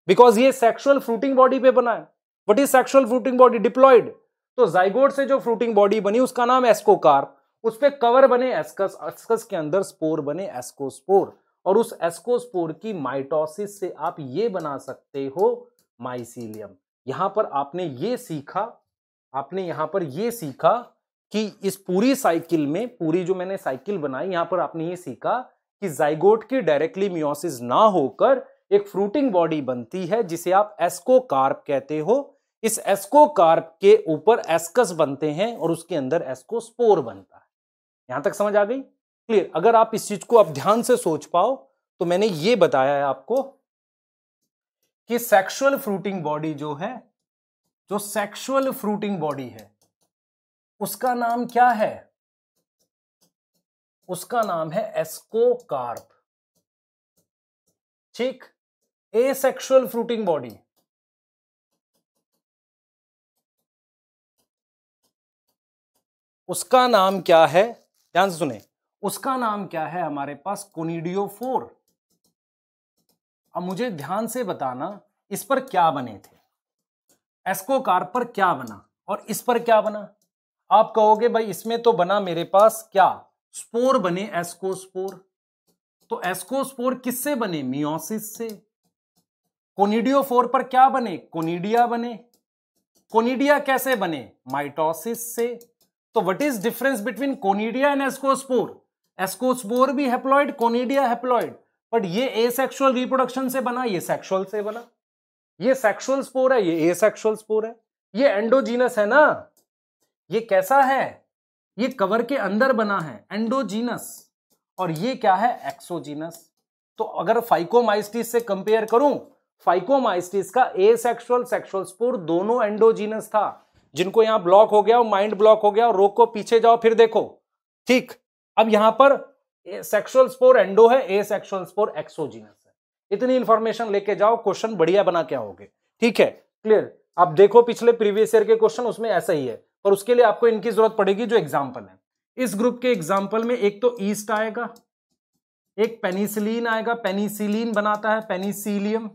बिकॉज ये सेक्सुअल फ्रूटिंग बॉडी पे बना है what is sexual fruiting body diploid तो जाइगोड से जो फ्रूटिंग बॉडी बनी उसका नाम एस्कोकार्प उस पर कवर बने एस्कस एस्कस के अंदर स्पोर बने एस्कोस्पोर और उस एस्कोस्पोर की माइटोसिस से आप ये बना सकते हो माइसीलियम यहां पर आपने ये सीखा आपने यहां पर ये सीखा कि इस पूरी साइकिल में पूरी जो मैंने साइकिल बनाई यहां पर आपने ये सीखा कि जाइगोट की डायरेक्टली मियोसिस ना होकर एक फ्रूटिंग बॉडी बनती है जिसे आप एस्कोकार्प कहते हो इस एस्कोकार्प के ऊपर एस्कस बनते हैं और उसके अंदर एस्कोस्पोर बनता है यहां तक समझ आ गई क्लियर अगर आप इस चीज को आप ध्यान से सोच पाओ तो मैंने ये बताया है आपको कि सेक्सुअल फ्रूटिंग बॉडी जो है जो सेक्सुअल फ्रूटिंग बॉडी है उसका नाम क्या है उसका नाम है एस्कोकार्प ठीक ए सेक्सुअल फ्रूटिंग बॉडी उसका नाम क्या है ध्यान से सुने उसका नाम क्या है हमारे पास कोनीडियो फोर अब मुझे ध्यान से बताना इस पर क्या बने थे कार पर क्या बना और इस पर क्या बना आप कहोगे भाई इसमें तो बना मेरे पास क्या स्पोर बने एस्को स्पोर तो एस्कोस्पोर किससे बने मियोसिस से कोनीडियो फोर पर क्या बने कोनीडिया बने कोनीडिया कैसे बने माइटोसिस से तो what is difference between conidia and ascospore ascospore भी हेप्लॉइड कोनिडिया हेप्लॉइड बट ये एसेक्सुअल रिप्रोडक्शन से बना ये सेक्सुअल से बना ये सेक्सुअल स्पोर है ये एसेक्सुअल स्पोर है ये एंडोजीनस है ना ये कैसा है ये कवर के अंदर बना है एंडोजीनस और ये क्या है एक्सोजीनस तो अगर फाइकोमाइस्टिस से कंपेयर करूं फाइकोमाइस्टिस का एसेक्सुअल सेक्सुअल स्पोर दोनों एंडोजीनस था जिनको यहां ब्लॉक हो गया माइंड ब्लॉक हो गया को पीछे जाओ फिर देखो ठीक अब यहां पर सेक्सुअल स्पोर एंडो है ए सेक्सुअल स्पोर एक्सोजीनस है इतनी इंफॉर्मेशन लेके जाओ क्वेश्चन बढ़िया बना के गए ठीक है क्लियर आप देखो पिछले प्रीवियस ईयर के क्वेश्चन उसमें ऐसा ही है पर उसके लिए आपको इनकी जरूरत पड़ेगी जो एग्जाम्पल है इस ग्रुप के एग्जाम्पल में एक तो ईस्ट आएगा एक पेनिसिलीन आएगा पेनिसिलीन बनाता है पेनिसिलियम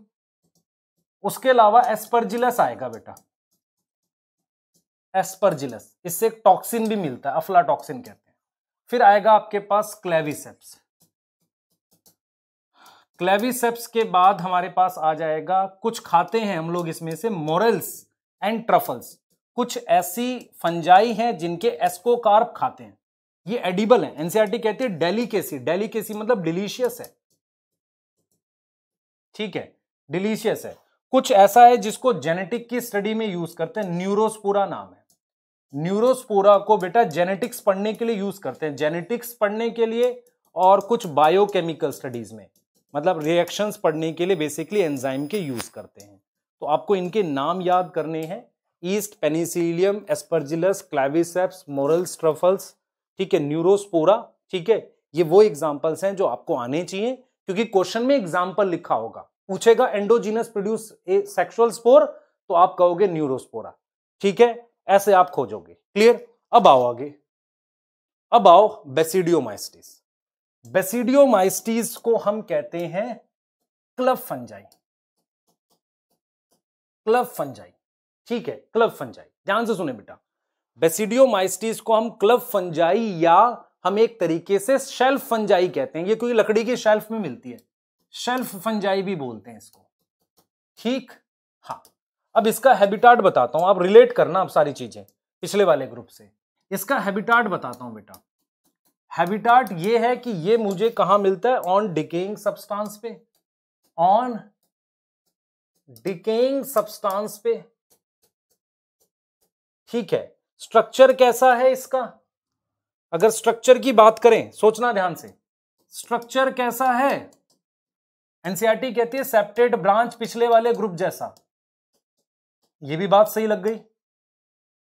उसके अलावा एस्परजिलस आएगा बेटा एस्परजिलस इससे एक टॉक्सिन भी मिलता है अफलाटॉक्सिन कहते हैं फिर आएगा आपके पास क्लेविसेप्स क्लेविसेप्स के बाद हमारे पास आ जाएगा कुछ खाते हैं हम लोग इसमें से मोरल्स एंड ट्रफल्स कुछ ऐसी फंजाई हैं जिनके एस्कोकार्प खाते हैं ये एडिबल है एनसीआरटी कहती है डेलीकेसी डेलीकेसी मतलब डिलीशियस है ठीक है डिलीशियस है कुछ ऐसा है जिसको जेनेटिक की स्टडी में यूज करते हैं न्यूरोस्पूरा नाम है न्यूरोस्पोरा को बेटा जेनेटिक्स पढ़ने के लिए यूज करते हैं जेनेटिक्स पढ़ने के लिए और कुछ बायोकेमिकल स्टडीज में मतलब रिएक्शंस पढ़ने के लिए बेसिकली एंजाइम के यूज करते हैं तो आपको इनके नाम याद करने हैं yeast Penicillium Aspergillus Claviceps morel truffles ठीक है न्यूरोस्पोरा ठीक है ये वो एग्जाम्पल्स हैं जो आपको आने चाहिए क्योंकि क्वेश्चन में एग्जाम्पल लिखा होगा पूछेगा endogenous produce asexual spore तो आप कहोगे न्यूरोस्पोरा ठीक है ऐसे आप खोजोगे क्लियर अब आओ आगे अब आओ बेसिडियोमाइस्टिस बेसिडियोमाइस्टिस को हम कहते हैं क्लब फंजाई क्लब फंजाई ठीक है क्लब फंजाई ध्यान से सुने बेटा बेसिडियोमाइस्टिस को हम क्लब फंजाई या हम एक तरीके से शेल्फ फंजाई कहते हैं ये कोई लकड़ी की शेल्फ में मिलती है शेल्फ फंजाई भी बोलते हैं इसको ठीक हाँ अब इसका हैबिटाट बताता हूँ आप रिलेट करना आप सारी चीज़ें पिछले वाले ग्रुप से इसका हैबिटाट बताता हूँ बेटा हैबिटाट ये है कि ये मुझे कहाँ मिलता है ऑन डिकेइंग सब्सटेंस पे ऑन डिकेइंग सब्सटेंस पे ठीक है स्ट्रक्चर कैसा है इसका अगर स्ट्रक्चर की बात करें सोचना ध्यान से स्ट्रक्चर कैसा है एनसीआरटी कहती है सेप्टेड ब्रांच पिछले वाले ग्रुप जैसा ये भी बात सही लग गई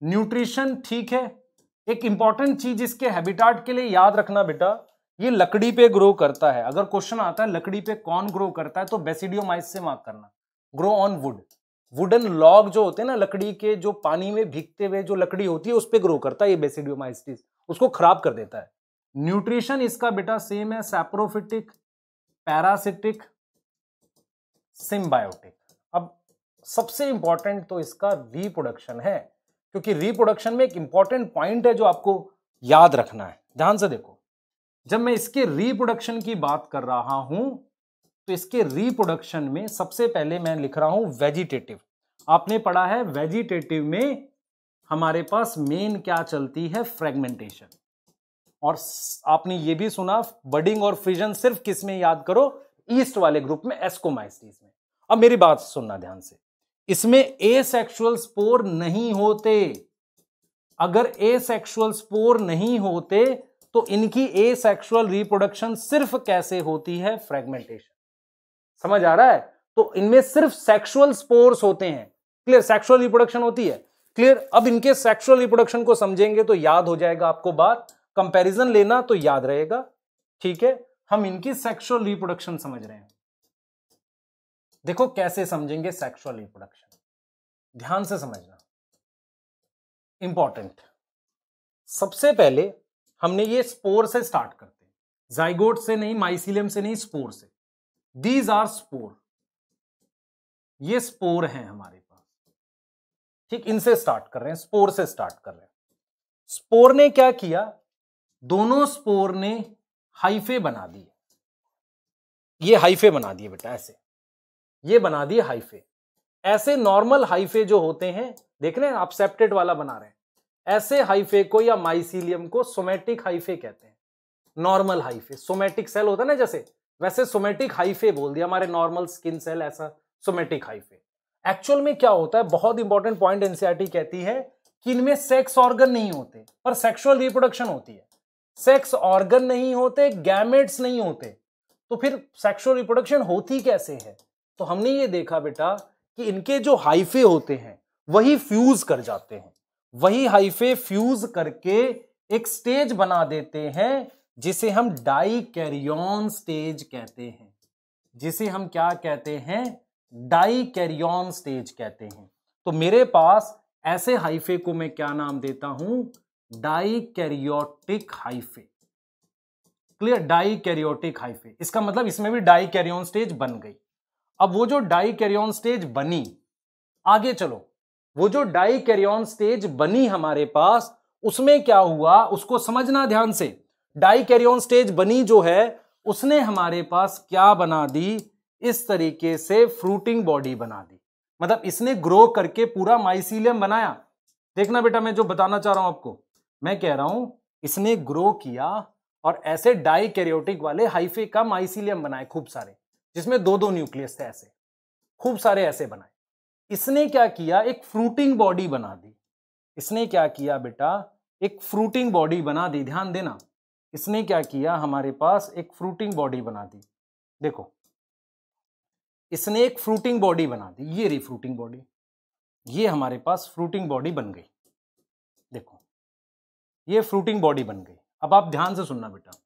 न्यूट्रिशन ठीक है एक इंपॉर्टेंट चीज इसके हैबिटाट के लिए याद रखना बेटा ये लकड़ी पे ग्रो करता है अगर क्वेश्चन आता है लकड़ी पे कौन ग्रो करता है तो बेसिडियोमाइस से मार्क करना grow on wood wooden log जो होते हैं ना लकड़ी के जो पानी में भीगते हुए जो लकड़ी होती है उस पर ग्रो करता है ये बेसिडियोमाइसिस उसको खराब कर देता है न्यूट्रिशन इसका बेटा सेम है सैप्रोफिटिक पैरासिटिक सिम्बायोटिक सबसे इंपॉर्टेंट तो इसका रिप्रोडक्शन है क्योंकि रिप्रोडक्शन में एक इंपॉर्टेंट पॉइंट है जो आपको याद रखना है ध्यान से देखो जब मैं इसके रिप्रोडक्शन की बात कर रहा हूं तो इसके रिप्रोडक्शन में सबसे पहले मैं लिख रहा हूं वेजिटेटिव आपने पढ़ा है वेजिटेटिव में हमारे पास मेन क्या चलती है फ्रेगमेंटेशन और आपने ये भी सुना बडिंग और फ्रिजन सिर्फ किसमें याद करो ईस्ट वाले ग्रुप में एस्कोमाइसिस में अब मेरी बात सुनना ध्यान से इसमें ए सेक्शुअल स्पोर नहीं होते अगर ए सेक्शुअल स्पोर नहीं होते तो इनकी ए सेक्शुअल रिप्रोडक्शन सिर्फ कैसे होती है फ्रेगमेंटेशन समझ आ रहा है तो इनमें सिर्फ सेक्शुअल स्पोर्स होते हैं क्लियर सेक्शुअल रिप्रोडक्शन होती है क्लियर अब इनके सेक्सुअल रिप्रोडक्शन को समझेंगे तो याद हो जाएगा आपको बात कंपैरिजन लेना तो याद रहेगा ठीक है हम इनकी सेक्शुअल रिप्रोडक्शन समझ रहे हैं देखो कैसे समझेंगे सेक्सुअल रिप्रोडक्शन ध्यान से समझना इंपॉर्टेंट सबसे पहले हमने ये स्पोर से स्टार्ट करते हैं जाइगोट से नहीं माइसिलियम से नहीं स्पोर से दीज आर स्पोर ये स्पोर हैं हमारे पास ठीक इनसे स्टार्ट कर रहे हैं स्पोर से स्टार्ट कर रहे हैं स्पोर ने क्या किया दोनों स्पोर ने हाइफे बना दिए ये हाइफे बना दिए बेटा ऐसे ये बना दिए हाइफे ऐसे नॉर्मल हाइफे जो होते हैं देख रहे हैं आप सेप्टेड वाला बना रहे हैं ऐसे हाइफे को या माइसीलियम को सोमेटिक हाइफे कहते हैं नॉर्मल हाइफे सोमेटिक सेल होता है ना जैसे वैसे सोमेटिक हाइफे बोल दिया हमारे नॉर्मल स्किन सेल ऐसा सोमेटिक हाइफे एक्चुअल में क्या होता है बहुत इंपॉर्टेंट पॉइंट एनसीआरटी कहती है कि इनमें सेक्स ऑर्गन नहीं होते पर सेक्सुअल रिप्रोडक्शन होती है सेक्स ऑर्गन नहीं होते गैमेट्स नहीं होते तो फिर सेक्सुअल रिप्रोडक्शन होती कैसे है तो हमने ये देखा बेटा कि इनके जो हाइफे होते हैं वही फ्यूज कर जाते हैं वही हाइफे फ्यूज करके एक स्टेज बना देते हैं जिसे हम डाई कैरियन स्टेज कहते हैं जिसे हम क्या कहते हैं डाई कैरियन स्टेज कहते हैं तो मेरे पास ऐसे हाइफे को मैं क्या नाम देता हूं dikaryotic hyphae clear dikaryotic hyphae इसका मतलब इसमें भी डाई कैरियन स्टेज बन गई अब वो जो डाई कैरियन स्टेज बनी आगे चलो वो जो डाई कैरियन स्टेज बनी हमारे पास उसमें क्या हुआ उसको समझना ध्यान से डाई कैरियन स्टेज बनी जो है उसने हमारे पास क्या बना दी इस तरीके से फ्रूटिंग बॉडी बना दी मतलब इसने ग्रो करके पूरा माइसीलियम बनाया देखना बेटा मैं जो बताना चाह रहा हूं आपको मैं कह रहा हूं इसने ग्रो किया और ऐसे डाई कैरियोटिक वाले हाइफे का माइसीलियम बनाए खूब सारे जिसमें दो दो न्यूक्लियस थे ऐसे खूब सारे ऐसे बनाए इसने क्या किया एक फ्रूटिंग बॉडी बना दी इसने क्या किया बेटा एक फ्रूटिंग बॉडी बना दी ध्यान देना इसने क्या किया हमारे पास एक फ्रूटिंग बॉडी बना दी देखो इसने एक फ्रूटिंग बॉडी बना दी ये रही फ्रूटिंग बॉडी ये हमारे पास फ्रूटिंग बॉडी बन गई देखो ये फ्रूटिंग बॉडी बन गई अब आप ध्यान से सुनना बेटा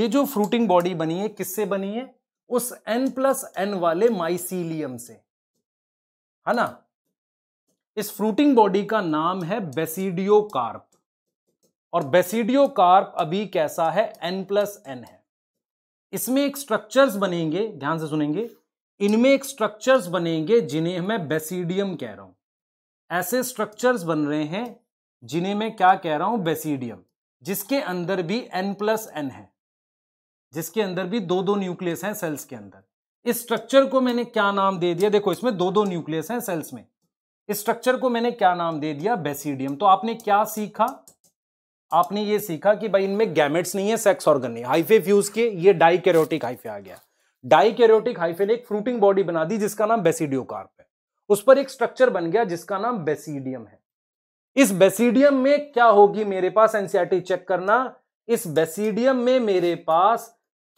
ये जो फ्रूटिंग बॉडी बनी है किससे बनी है उस एन प्लस एन वाले माइसीलियम से है ना इस फ्रूटिंग बॉडी का नाम है बेसिडियो कार्प और बेसिडियो कार्प अभी कैसा है एन प्लस एन है इसमें एक स्ट्रक्चर्स बनेंगे ध्यान से सुनेंगे इनमें एक स्ट्रक्चर्स बनेंगे जिन्हें मैं बेसिडियम कह रहा हूं ऐसे स्ट्रक्चर्स बन रहे हैं जिन्हें मैं क्या कह रहा हूं बेसिडियम जिसके अंदर भी एन प्लस एन है जिसके अंदर भी दो दो न्यूक्लियस हैं सेल्स के अंदर इस स्ट्रक्चर को मैंने क्या नाम दे दिया देखो इसमें दो दो न्यूक्लियस हैं सेल्स में इस स्ट्रक्चर को मैंने क्या नाम दे दिया बेसिडियम तो आपने क्या सीखा आपने ये सीखा कि भाई इनमें गैमेट्स नहीं है सेक्स ऑर्गन नहीं हाइफे फ्यूज के ये डाइकेरियोटिक हाइफे आ गया डाइकेरियोटिक हाइफे ने एक फ्रूटिंग बॉडी बना दी जिसका नाम बेसिडियोकार्प है उस पर एक स्ट्रक्चर बन गया जिसका नाम बेसिडियम है इस बेसिडियम में क्या होगी मेरे पास एनसीआरटी चेक e करना इस बेसिडियम में मेरे पास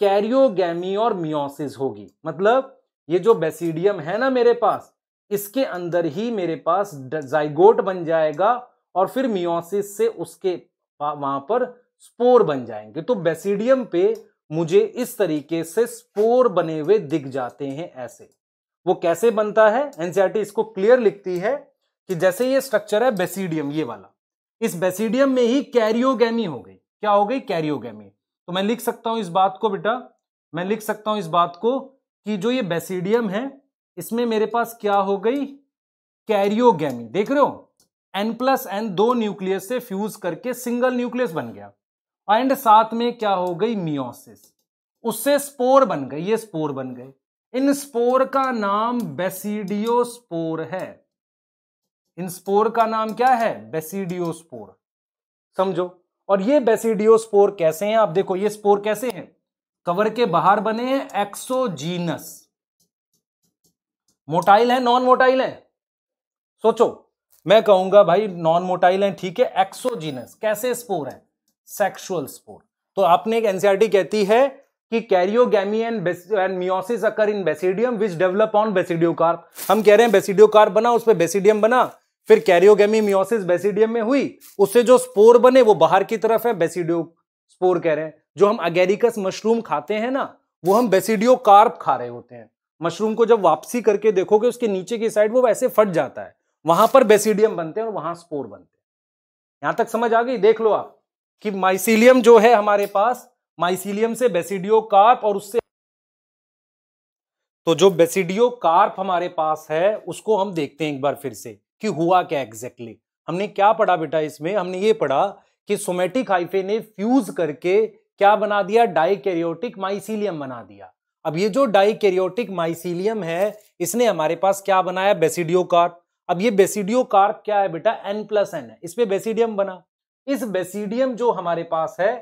कैरियोगी और मियोसिस होगी मतलब ये जो बेसिडियम है ना मेरे पास इसके अंदर ही मेरे पास जाइगोट बन जाएगा और फिर मियोसिस से उसके वहां पर स्पोर बन जाएंगे तो बेसिडियम पे मुझे इस तरीके से स्पोर बने हुए दिख जाते हैं ऐसे वो कैसे बनता है एनसीआरटी इसको क्लियर लिखती है कि जैसे ये स्ट्रक्चर है बेसिडियम ये वाला इस बेसिडियम में ही कैरियोगी हो गई क्या हो गई कैरियोगी तो मैं लिख सकता हूं इस बात को बेटा मैं लिख सकता हूं इस बात को कि जो ये बेसिडियम है इसमें मेरे पास क्या हो गई कैरियोगी देख रहे हो एन प्लस एन दो न्यूक्लियस से फ्यूज करके सिंगल न्यूक्लियस बन गया एंड साथ में क्या हो गई मियोसिस उससे स्पोर बन गए ये स्पोर बन गए इन स्पोर का नाम बेसिडियोस्पोर है इन स्पोर का नाम क्या है बेसिडियोस्पोर समझो और ये स्पोर कैसे हैं आप देखो ये स्पोर कैसे हैं कवर के बाहर बने हैं एक्सोजीनस मोटाइल है नॉन मोटाइल है सोचो मैं कहूंगा भाई नॉन मोटाइल है ठीक है एक्सोजीनस कैसे स्पोर है सेक्सुअल स्पोर तो आपने एक एनसीआरटी e कहती है कि karyogamy and and meiosis occur in basidium which develop on basidiocarp हम कह रहे हैं बेसिडियोकार बना उस पर बेसिडियम बना फिर कैरियोगेमी मियोसिस बेसिडियम में हुई उससे जो स्पोर बने वो बाहर की तरफ है बेसिडियो स्पोर कह रहे हैं जो हम अगेरिकस मशरूम खाते हैं ना वो हम बेसिडियो कार्प खा रहे होते हैं मशरूम को जब वापसी करके देखोगे उसके नीचे की साइड वो वैसे फट जाता है वहां पर बेसिडियम बनते हैं और वहां स्पोर बनते हैं यहां तक समझ आ गई देख लो आप कि माइसिलियम जो है हमारे पास माइसिलियम से बेसिडियो कार्प और उससे तो जो बेसिडियो कार्प हमारे पास है उसको हम देखते हैं एक बार फिर से कि हुआ क्या एग्जैक्टली exactly? हमने क्या पढ़ा बेटा इसमें हमने ये पढ़ा कि सोमेटिक हाइफे ने फ्यूज करके क्या बना दिया डाइकेरियोटिक माइसिलियम बना दिया अब ये जो डाइकेरियोटिक माइसिलियम है इसने हमारे पास क्या बनाया बेसिडियो कार्प अब ये बेसिडियो कार्प क्या है बेटा एन प्लस एन है इस पर बेसिडियम बना इस बेसिडियम जो हमारे पास है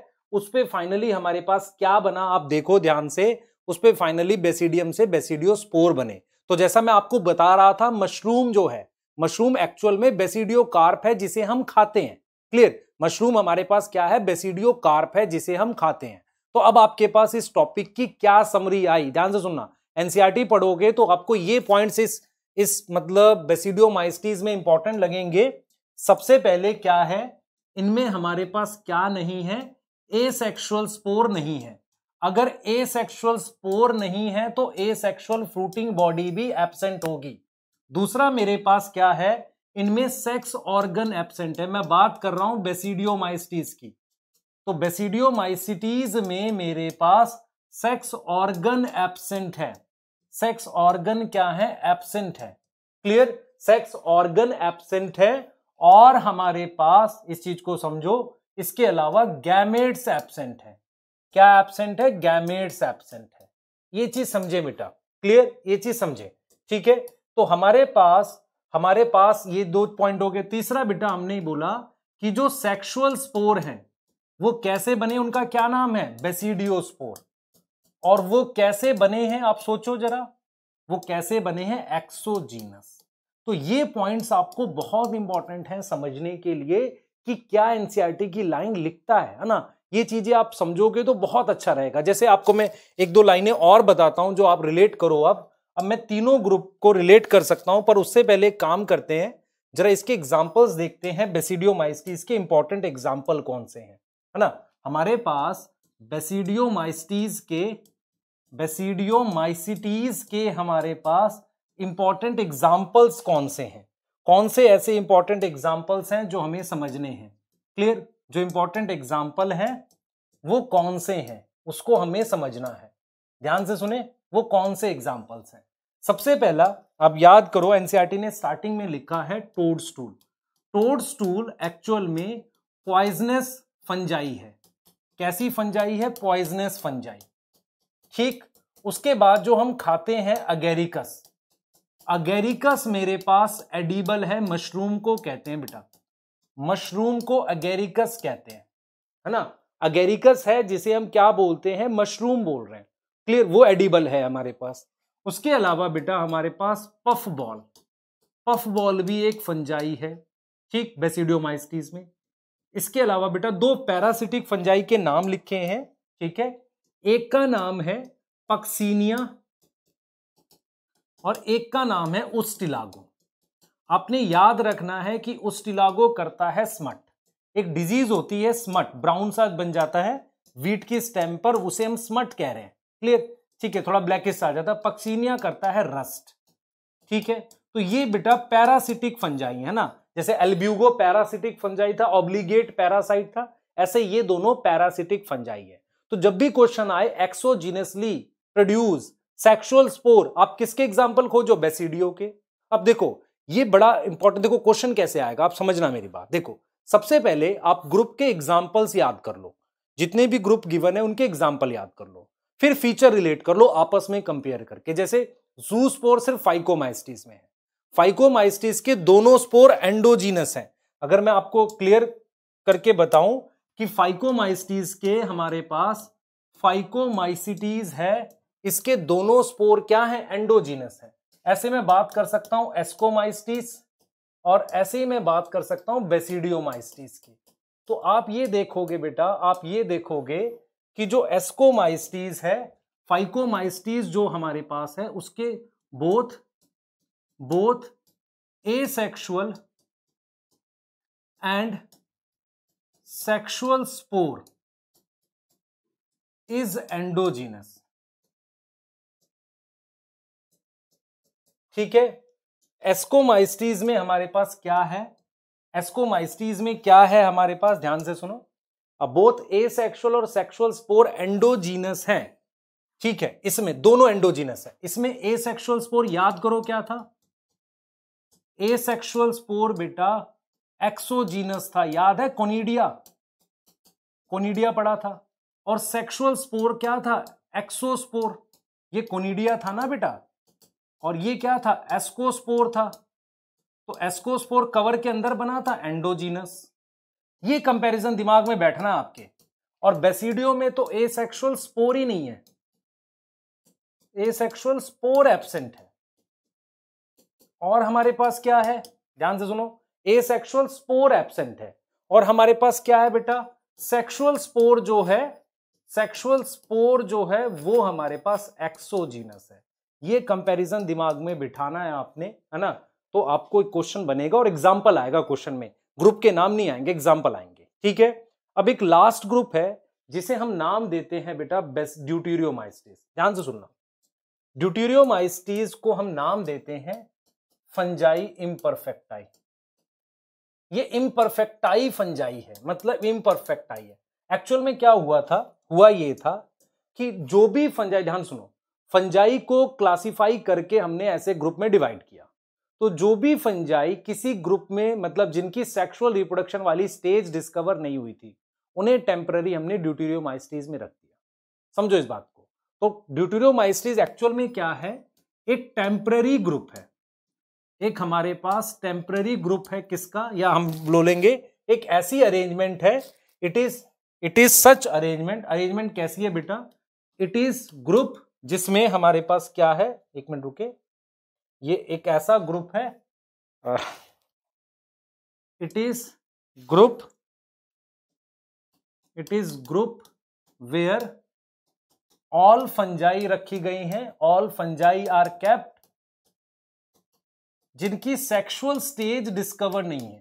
उस पर फाइनली हमारे पास क्या बना आप देखो ध्यान से उस पर फाइनली बेसिडियम से बेसिडियो स्पोर बने तो जैसा मैं आपको बता रहा था मशरूम जो है मशरूम एक्चुअल में बेसिडियो कार्प है जिसे हम खाते हैं क्लियर मशरूम हमारे पास क्या है बेसिडियो कार्प है जिसे हम खाते हैं तो अब आपके पास इस टॉपिक की क्या समरी आई ध्यान से सुनना एनसीआरटी e पढ़ोगे तो आपको ये पॉइंट्स इस इस मतलब बेसिडियो माइस्टीज में इंपॉर्टेंट लगेंगे सबसे पहले क्या है इनमें हमारे पास क्या नहीं है ए सेक्शुअल स्पोर नहीं है अगर ए सेक्शुअल स्पोर नहीं है तो ए सेक्शुअल फ्रूटिंग बॉडी भी एबसेंट होगी दूसरा मेरे पास क्या है इनमें सेक्स ऑर्गन एबसेंट है मैं बात कर रहा हूं बेसिडियोमाइसिटीज की तो बेसिडियोमाइसिटीज में मेरे पास सेक्स ऑर्गन एबसेंट है सेक्स ऑर्गन क्या है एबसेंट है क्लियर सेक्स ऑर्गन एबसेंट है और हमारे पास इस चीज को समझो इसके अलावा गैमेट्स एबसेंट है क्या एब्सेंट है गैमेट्स एबसेंट है ये चीज समझे बेटा क्लियर ये चीज समझे ठीक है तो हमारे पास हमारे पास ये दो पॉइंट हो गए तीसरा बेटा हमने बोला कि जो सेक्सुअल स्पोर हैं वो कैसे बने उनका क्या नाम है बेसिडियो स्पोर और वो कैसे बने हैं आप सोचो जरा वो कैसे बने हैं एक्सोजीनस तो ये पॉइंट्स आपको बहुत इंपॉर्टेंट हैं समझने के लिए कि क्या एनसीआरटी e की लाइन लिखता है ना ये चीजें आप समझोगे तो बहुत अच्छा रहेगा जैसे आपको मैं एक दो लाइनें और बताता हूं जो आप रिलेट करो आप अब मैं तीनों ग्रुप को रिलेट कर सकता हूं पर उससे पहले काम करते हैं जरा इसके एग्जाम्पल्स देखते हैं बेसिडियोमाइस की इसके इंपॉर्टेंट एग्जाम्पल कौन से हैं है ना हमारे पास बेसिडियोमाइसिटीज के बेसिडियोमाइसिटीज के हमारे पास इंपॉर्टेंट एग्जाम्पल्स कौन से हैं कौन से ऐसे इंपॉर्टेंट एग्जाम्पल्स हैं जो हमें समझने हैं क्लियर जो इंपॉर्टेंट एग्जाम्पल हैं वो कौन से हैं उसको हमें समझना है ध्यान से सुने वो कौन से एग्जाम्पल्स हैं सबसे पहला आप याद करो एनसीईआरटी e ने स्टार्टिंग में लिखा है toadstool toadstool actual में पॉइजनस फंजाई है कैसी फंजाई है पॉइजनस फंजाई ठीक उसके बाद जो हम खाते हैं अगेरिकस अगेरिकस मेरे पास एडिबल है मशरूम को कहते हैं बेटा मशरूम को अगेरिकस कहते हैं है ना अगेरिकस है जिसे हम क्या बोलते हैं मशरूम बोल रहे हैं क्लियर वो एडिबल है हमारे पास उसके अलावा बेटा हमारे पास पफ बॉल पफ बॉल भी एक फंजाई है ठीक बेसिडियोमाइस्टीज में इसके अलावा बेटा दो पैरासिटिक फंजाई के नाम लिखे हैं ठीक है एक का नाम है पक्सीनिया और एक का नाम है उस्टिलागो आपने याद रखना है कि उस्टिलागो करता है स्मट एक डिजीज होती है स्मट ब्राउन सा बन जाता है वीट की स्टेम पर उसे हम स्मट कह रहे हैं क्लियर ठीक है थोड़ा ब्लैक आ जाता है पक्सीनिया करता है रस्ट ठीक है तो ये बेटा पैरासिटिक फंजाई है ना जैसे एल्ब्यूगो पैरासिटिक फंजाई था ऑब्लिगेट पैरासाइट था ऐसे ये दोनों पैरासिटिक फंजाई है तो जब भी क्वेश्चन आए एक्सोजीनसली प्रोड्यूस सेक्सुअल स्पोर आप किसके एग्जाम्पल खोजो बेसिडियो के अब देखो ये बड़ा इंपॉर्टेंट देखो क्वेश्चन कैसे आएगा आप समझना मेरी बात देखो सबसे पहले आप ग्रुप के एग्जाम्पल्स याद कर लो जितने भी ग्रुप गिवन है उनके एग्जाम्पल याद कर लो फिर फीचर रिलेट कर लो आपस में कंपेयर करके जैसे जू स्पोर सिर्फ फाइकोमाइस्टिस में है फाइकोमाइस्टिस के दोनों स्पोर एंडोजीनस हैं अगर मैं आपको क्लियर करके बताऊं कि फाइकोमाइस्टिस के हमारे पास फाइकोमाइसिटीज है इसके दोनों स्पोर क्या है एंडोजीनस है ऐसे में बात कर सकता हूं एस्कोमाइस्टिस और ऐसे ही मैं बात कर सकता हूं बेसिडियोमाइस्टिस की तो आप ये देखोगे बेटा आप ये देखोगे कि जो एस्कोमाइस्टीज है फाइकोमाइस्टीज जो हमारे पास है उसके both both asexual and sexual spore is endogenous ठीक है एस्कोमाइस्टीज में हमारे पास क्या है एस्कोमाइस्टीज में क्या है हमारे पास ध्यान से सुनो अब बोथ ए और सेक्सुअल स्पोर एंडोजीनस हैं ठीक है इसमें दोनों एंडोजीनस है इसमें ए सेक्शुअल स्पोर याद करो क्या था ए स्पोर बेटा एक्सोजीनस था याद है कोनीडिया कोनीडिया पड़ा था और सेक्सुअल स्पोर क्या था एक्सोस्पोर ये कोनीडिया था ना बेटा और ये क्या था एस्कोस्पोर था तो एस्कोस्पोर कवर के अंदर बना था एंडोजीनस ये कंपैरिजन दिमाग में बैठना आपके और बेसिडियो में तो ए सेक्शुअल स्पोर ही नहीं है ए सेक्शुअल स्पोर एबसेंट है और हमारे पास क्या है ध्यान से सुनो ए सेक्शुअल स्पोर एबसेंट है और हमारे पास क्या है बेटा सेक्शुअल स्पोर जो है सेक्शुअल स्पोर जो है वो हमारे पास एक्सोजीनस है ये कंपैरिजन दिमाग में बिठाना है आपने है ना तो आपको एक क्वेश्चन बनेगा और एग्जाम्पल आएगा क्वेश्चन में ग्रुप के नाम नहीं आएंगे एग्जाम्पल आएंगे ठीक है अब एक लास्ट ग्रुप है जिसे हम नाम देते हैं बेटा बेस्ट ड्यूटीरियोमाइस्टिस ध्यान से सुनना ड्यूटीरियोमाइस्टिस को हम नाम देते हैं फंजाई इम्परफेक्टाई ये इम्परफेक्टाई फंजाई है मतलब इम्परफेक्टाई है एक्चुअल में क्या हुआ था हुआ ये था कि जो भी फंजाई ध्यान सुनो फंजाई को क्लासिफाई करके हमने ऐसे ग्रुप में डिवाइड किया तो जो भी फंजाई किसी ग्रुप में मतलब जिनकी सेक्सुअल रिप्रोडक्शन वाली स्टेज डिस्कवर नहीं हुई थी उन्हें टेम्पररी हमने ड्यूटीरियोमाइस्टीज में रख दिया समझो इस बात को तो ड्यूटीरियोमाइस्टीज एक्चुअल में क्या है एक टेम्पररी ग्रुप है एक हमारे पास टेम्पररी ग्रुप है किसका या हम बोलेंगे एक ऐसी अरेंजमेंट है it is it is such arrangement arrangement कैसी है बेटा इट इज ग्रुप जिसमें हमारे पास क्या है एक मिनट रुके ये एक ऐसा ग्रुप है it is group it is group where all fungi रखी गई हैं ऑल फंजाई आर कैप्ट जिनकी सेक्सुअल स्टेज डिस्कवर नहीं है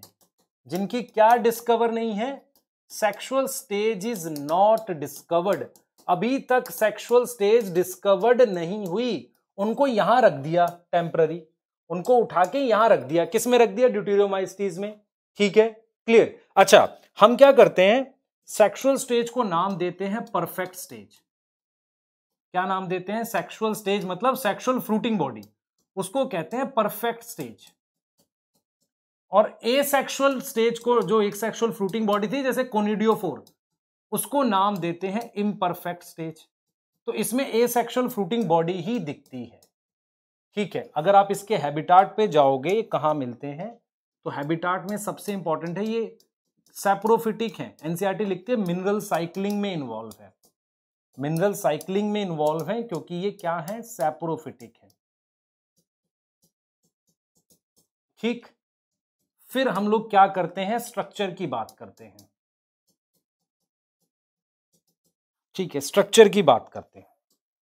जिनकी क्या डिस्कवर नहीं है sexual stage is not discovered अभी तक सेक्सुअल स्टेज डिस्कवर्ड नहीं हुई उनको यहां रख दिया टेम्पररी उनको उठा के यहां रख दिया किस में रख दिया ड्यूटेरियोमाइस्टीज में ठीक है क्लियर अच्छा हम क्या करते हैं सेक्सुअल स्टेज को नाम देते हैं परफेक्ट स्टेज क्या नाम देते हैं सेक्सुअल स्टेज मतलब सेक्सुअल फ्रूटिंग बॉडी उसको कहते हैं परफेक्ट स्टेज और ए सेक्सुअल स्टेज को जो एक सेक्सुअल फ्रूटिंग बॉडी थी जैसे कोनिडियोफोर उसको नाम देते हैं इम्परफेक्ट स्टेज तो इसमें ए सेक्शुअल फ्रूटिंग बॉडी ही दिखती है ठीक है अगर आप इसके हैबिटाट पे जाओगे कहाँ मिलते हैं तो हैबिटाट में सबसे इंपॉर्टेंट है ये सेप्रोफिटिक e है एनसीआरटी लिखते हैं मिनरल साइकिलिंग में इन्वॉल्व है मिनरल साइकिलिंग में इन्वॉल्व है क्योंकि ये क्या है सेप्रोफिटिक है ठीक फिर हम लोग क्या करते हैं स्ट्रक्चर की बात करते हैं ठीक है स्ट्रक्चर की बात करते हैं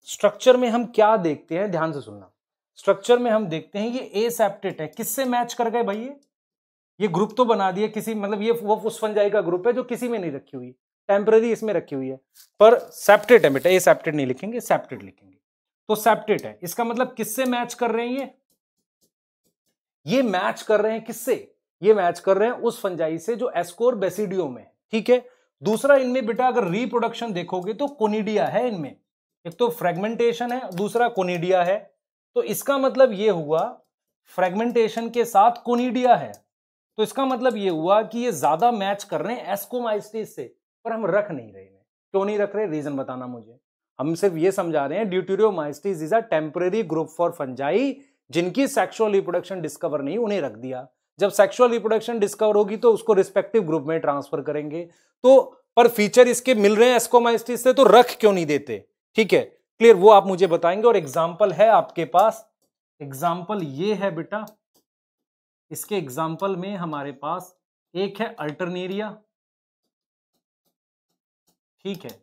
स्ट्रक्चर में हम क्या देखते हैं ध्यान से सुनना स्ट्रक्चर में हम देखते हैं ये एसेप्टेट है किससे मैच कर गए भाई ये ये ग्रुप तो बना दिया किसी मतलब ये वो फुसफंजाई का ग्रुप है जो किसी में नहीं रखी हुई टेम्पररी इसमें रखी हुई है पर सेप्टेट है बेटा ए सेप्टेट नहीं लिखेंगे सेप्टेट लिखेंगे तो सेप्टेट है इसका मतलब किससे मैच कर रहे हैं ये ये मैच कर रहे हैं किससे ये मैच कर रहे हैं उस फंजाई से जो एस्कोर बेसिडियो में ठीक है दूसरा इनमें बेटा अगर रिप्रोडक्शन देखोगे तो कोनिडिया है इनमें एक तो फ्रेगमेंटेशन है दूसरा कोनिडिया है तो इसका मतलब ये हुआ फ्रेगमेंटेशन के साथ कोनिडिया है तो इसका मतलब ये हुआ कि ये ज्यादा मैच कर रहे हैं एस्कोमाइस्टिस से पर हम रख नहीं रहे हैं क्यों नहीं रख रहे रीजन बताना मुझे हम सिर्फ ये समझा रहे हैं deuteromycetes is a temporary group for fungi जिनकी सेक्सुअल रिप्रोडक्शन डिस्कवर नहीं उन्हें रख दिया जब सेक्सुअल रिप्रोडक्शन डिस्कवर होगी तो उसको रिस्पेक्टिव ग्रुप में ट्रांसफर करेंगे तो पर फीचर इसके मिल रहे हैं एस्कोमाइस्टिस से तो रख क्यों नहीं देते ठीक है क्लियर वो आप मुझे बताएंगे और एग्जाम्पल है आपके पास एग्जाम्पल ये है बेटा इसके एग्जाम्पल में हमारे पास एक है अल्टरनेरिया ठीक है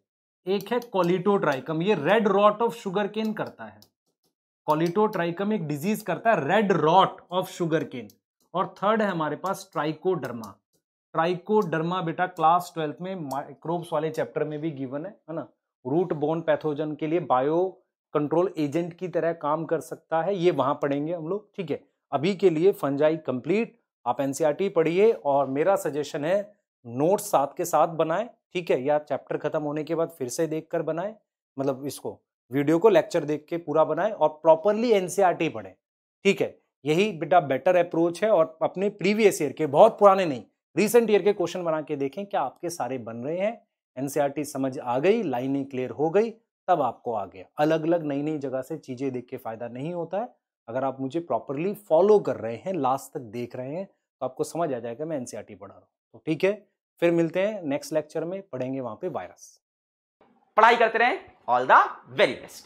एक है कोलिटोट्राइकम ये red rot of sugarcane करता है कोलिटोट्राइकम एक डिजीज करता है red rot of sugarcane और थर्ड है हमारे पास ट्राइकोडर्मा ट्राइकोडर्मा बेटा क्लास ट्वेल्थ में माइक्रोब्स वाले चैप्टर में भी गिवन है है ना रूट बोन पैथोजन के लिए बायो कंट्रोल एजेंट की तरह काम कर सकता है ये वहां पढ़ेंगे हम लोग ठीक है अभी के लिए फंजाई कंप्लीट आप एनसीईआरटी e पढ़िए और मेरा सजेशन है नोट साथ के साथ बनाएं ठीक है या चैप्टर खत्म होने के बाद फिर से देख कर बनाएं मतलब इसको वीडियो को लेक्चर देख के पूरा बनाएं और प्रॉपरली एनसीईआरटी e पढ़ें ठीक है यही बेटा बेटर अप्रोच है और अपने प्रीवियस ईयर के बहुत पुराने नहीं रिसेंट ईयर के क्वेश्चन बना के देखें क्या आपके सारे बन रहे हैं एनसीईआरटी e समझ आ गई लाइनें क्लियर हो गई तब आपको आ गया अलग अलग नई नई जगह से चीज़ें देख के फ़ायदा नहीं होता है अगर आप मुझे प्रॉपरली फॉलो कर रहे हैं लास्ट तक देख रहे हैं तो आपको समझ आ जाएगा मैं एनसीईआरटी e पढ़ा रहा हूँ तो ठीक है फिर मिलते हैं नेक्स्ट लेक्चर में पढ़ेंगे वहां पे वायरस पढ़ाई करते रहें ऑल द वेरी बेस्ट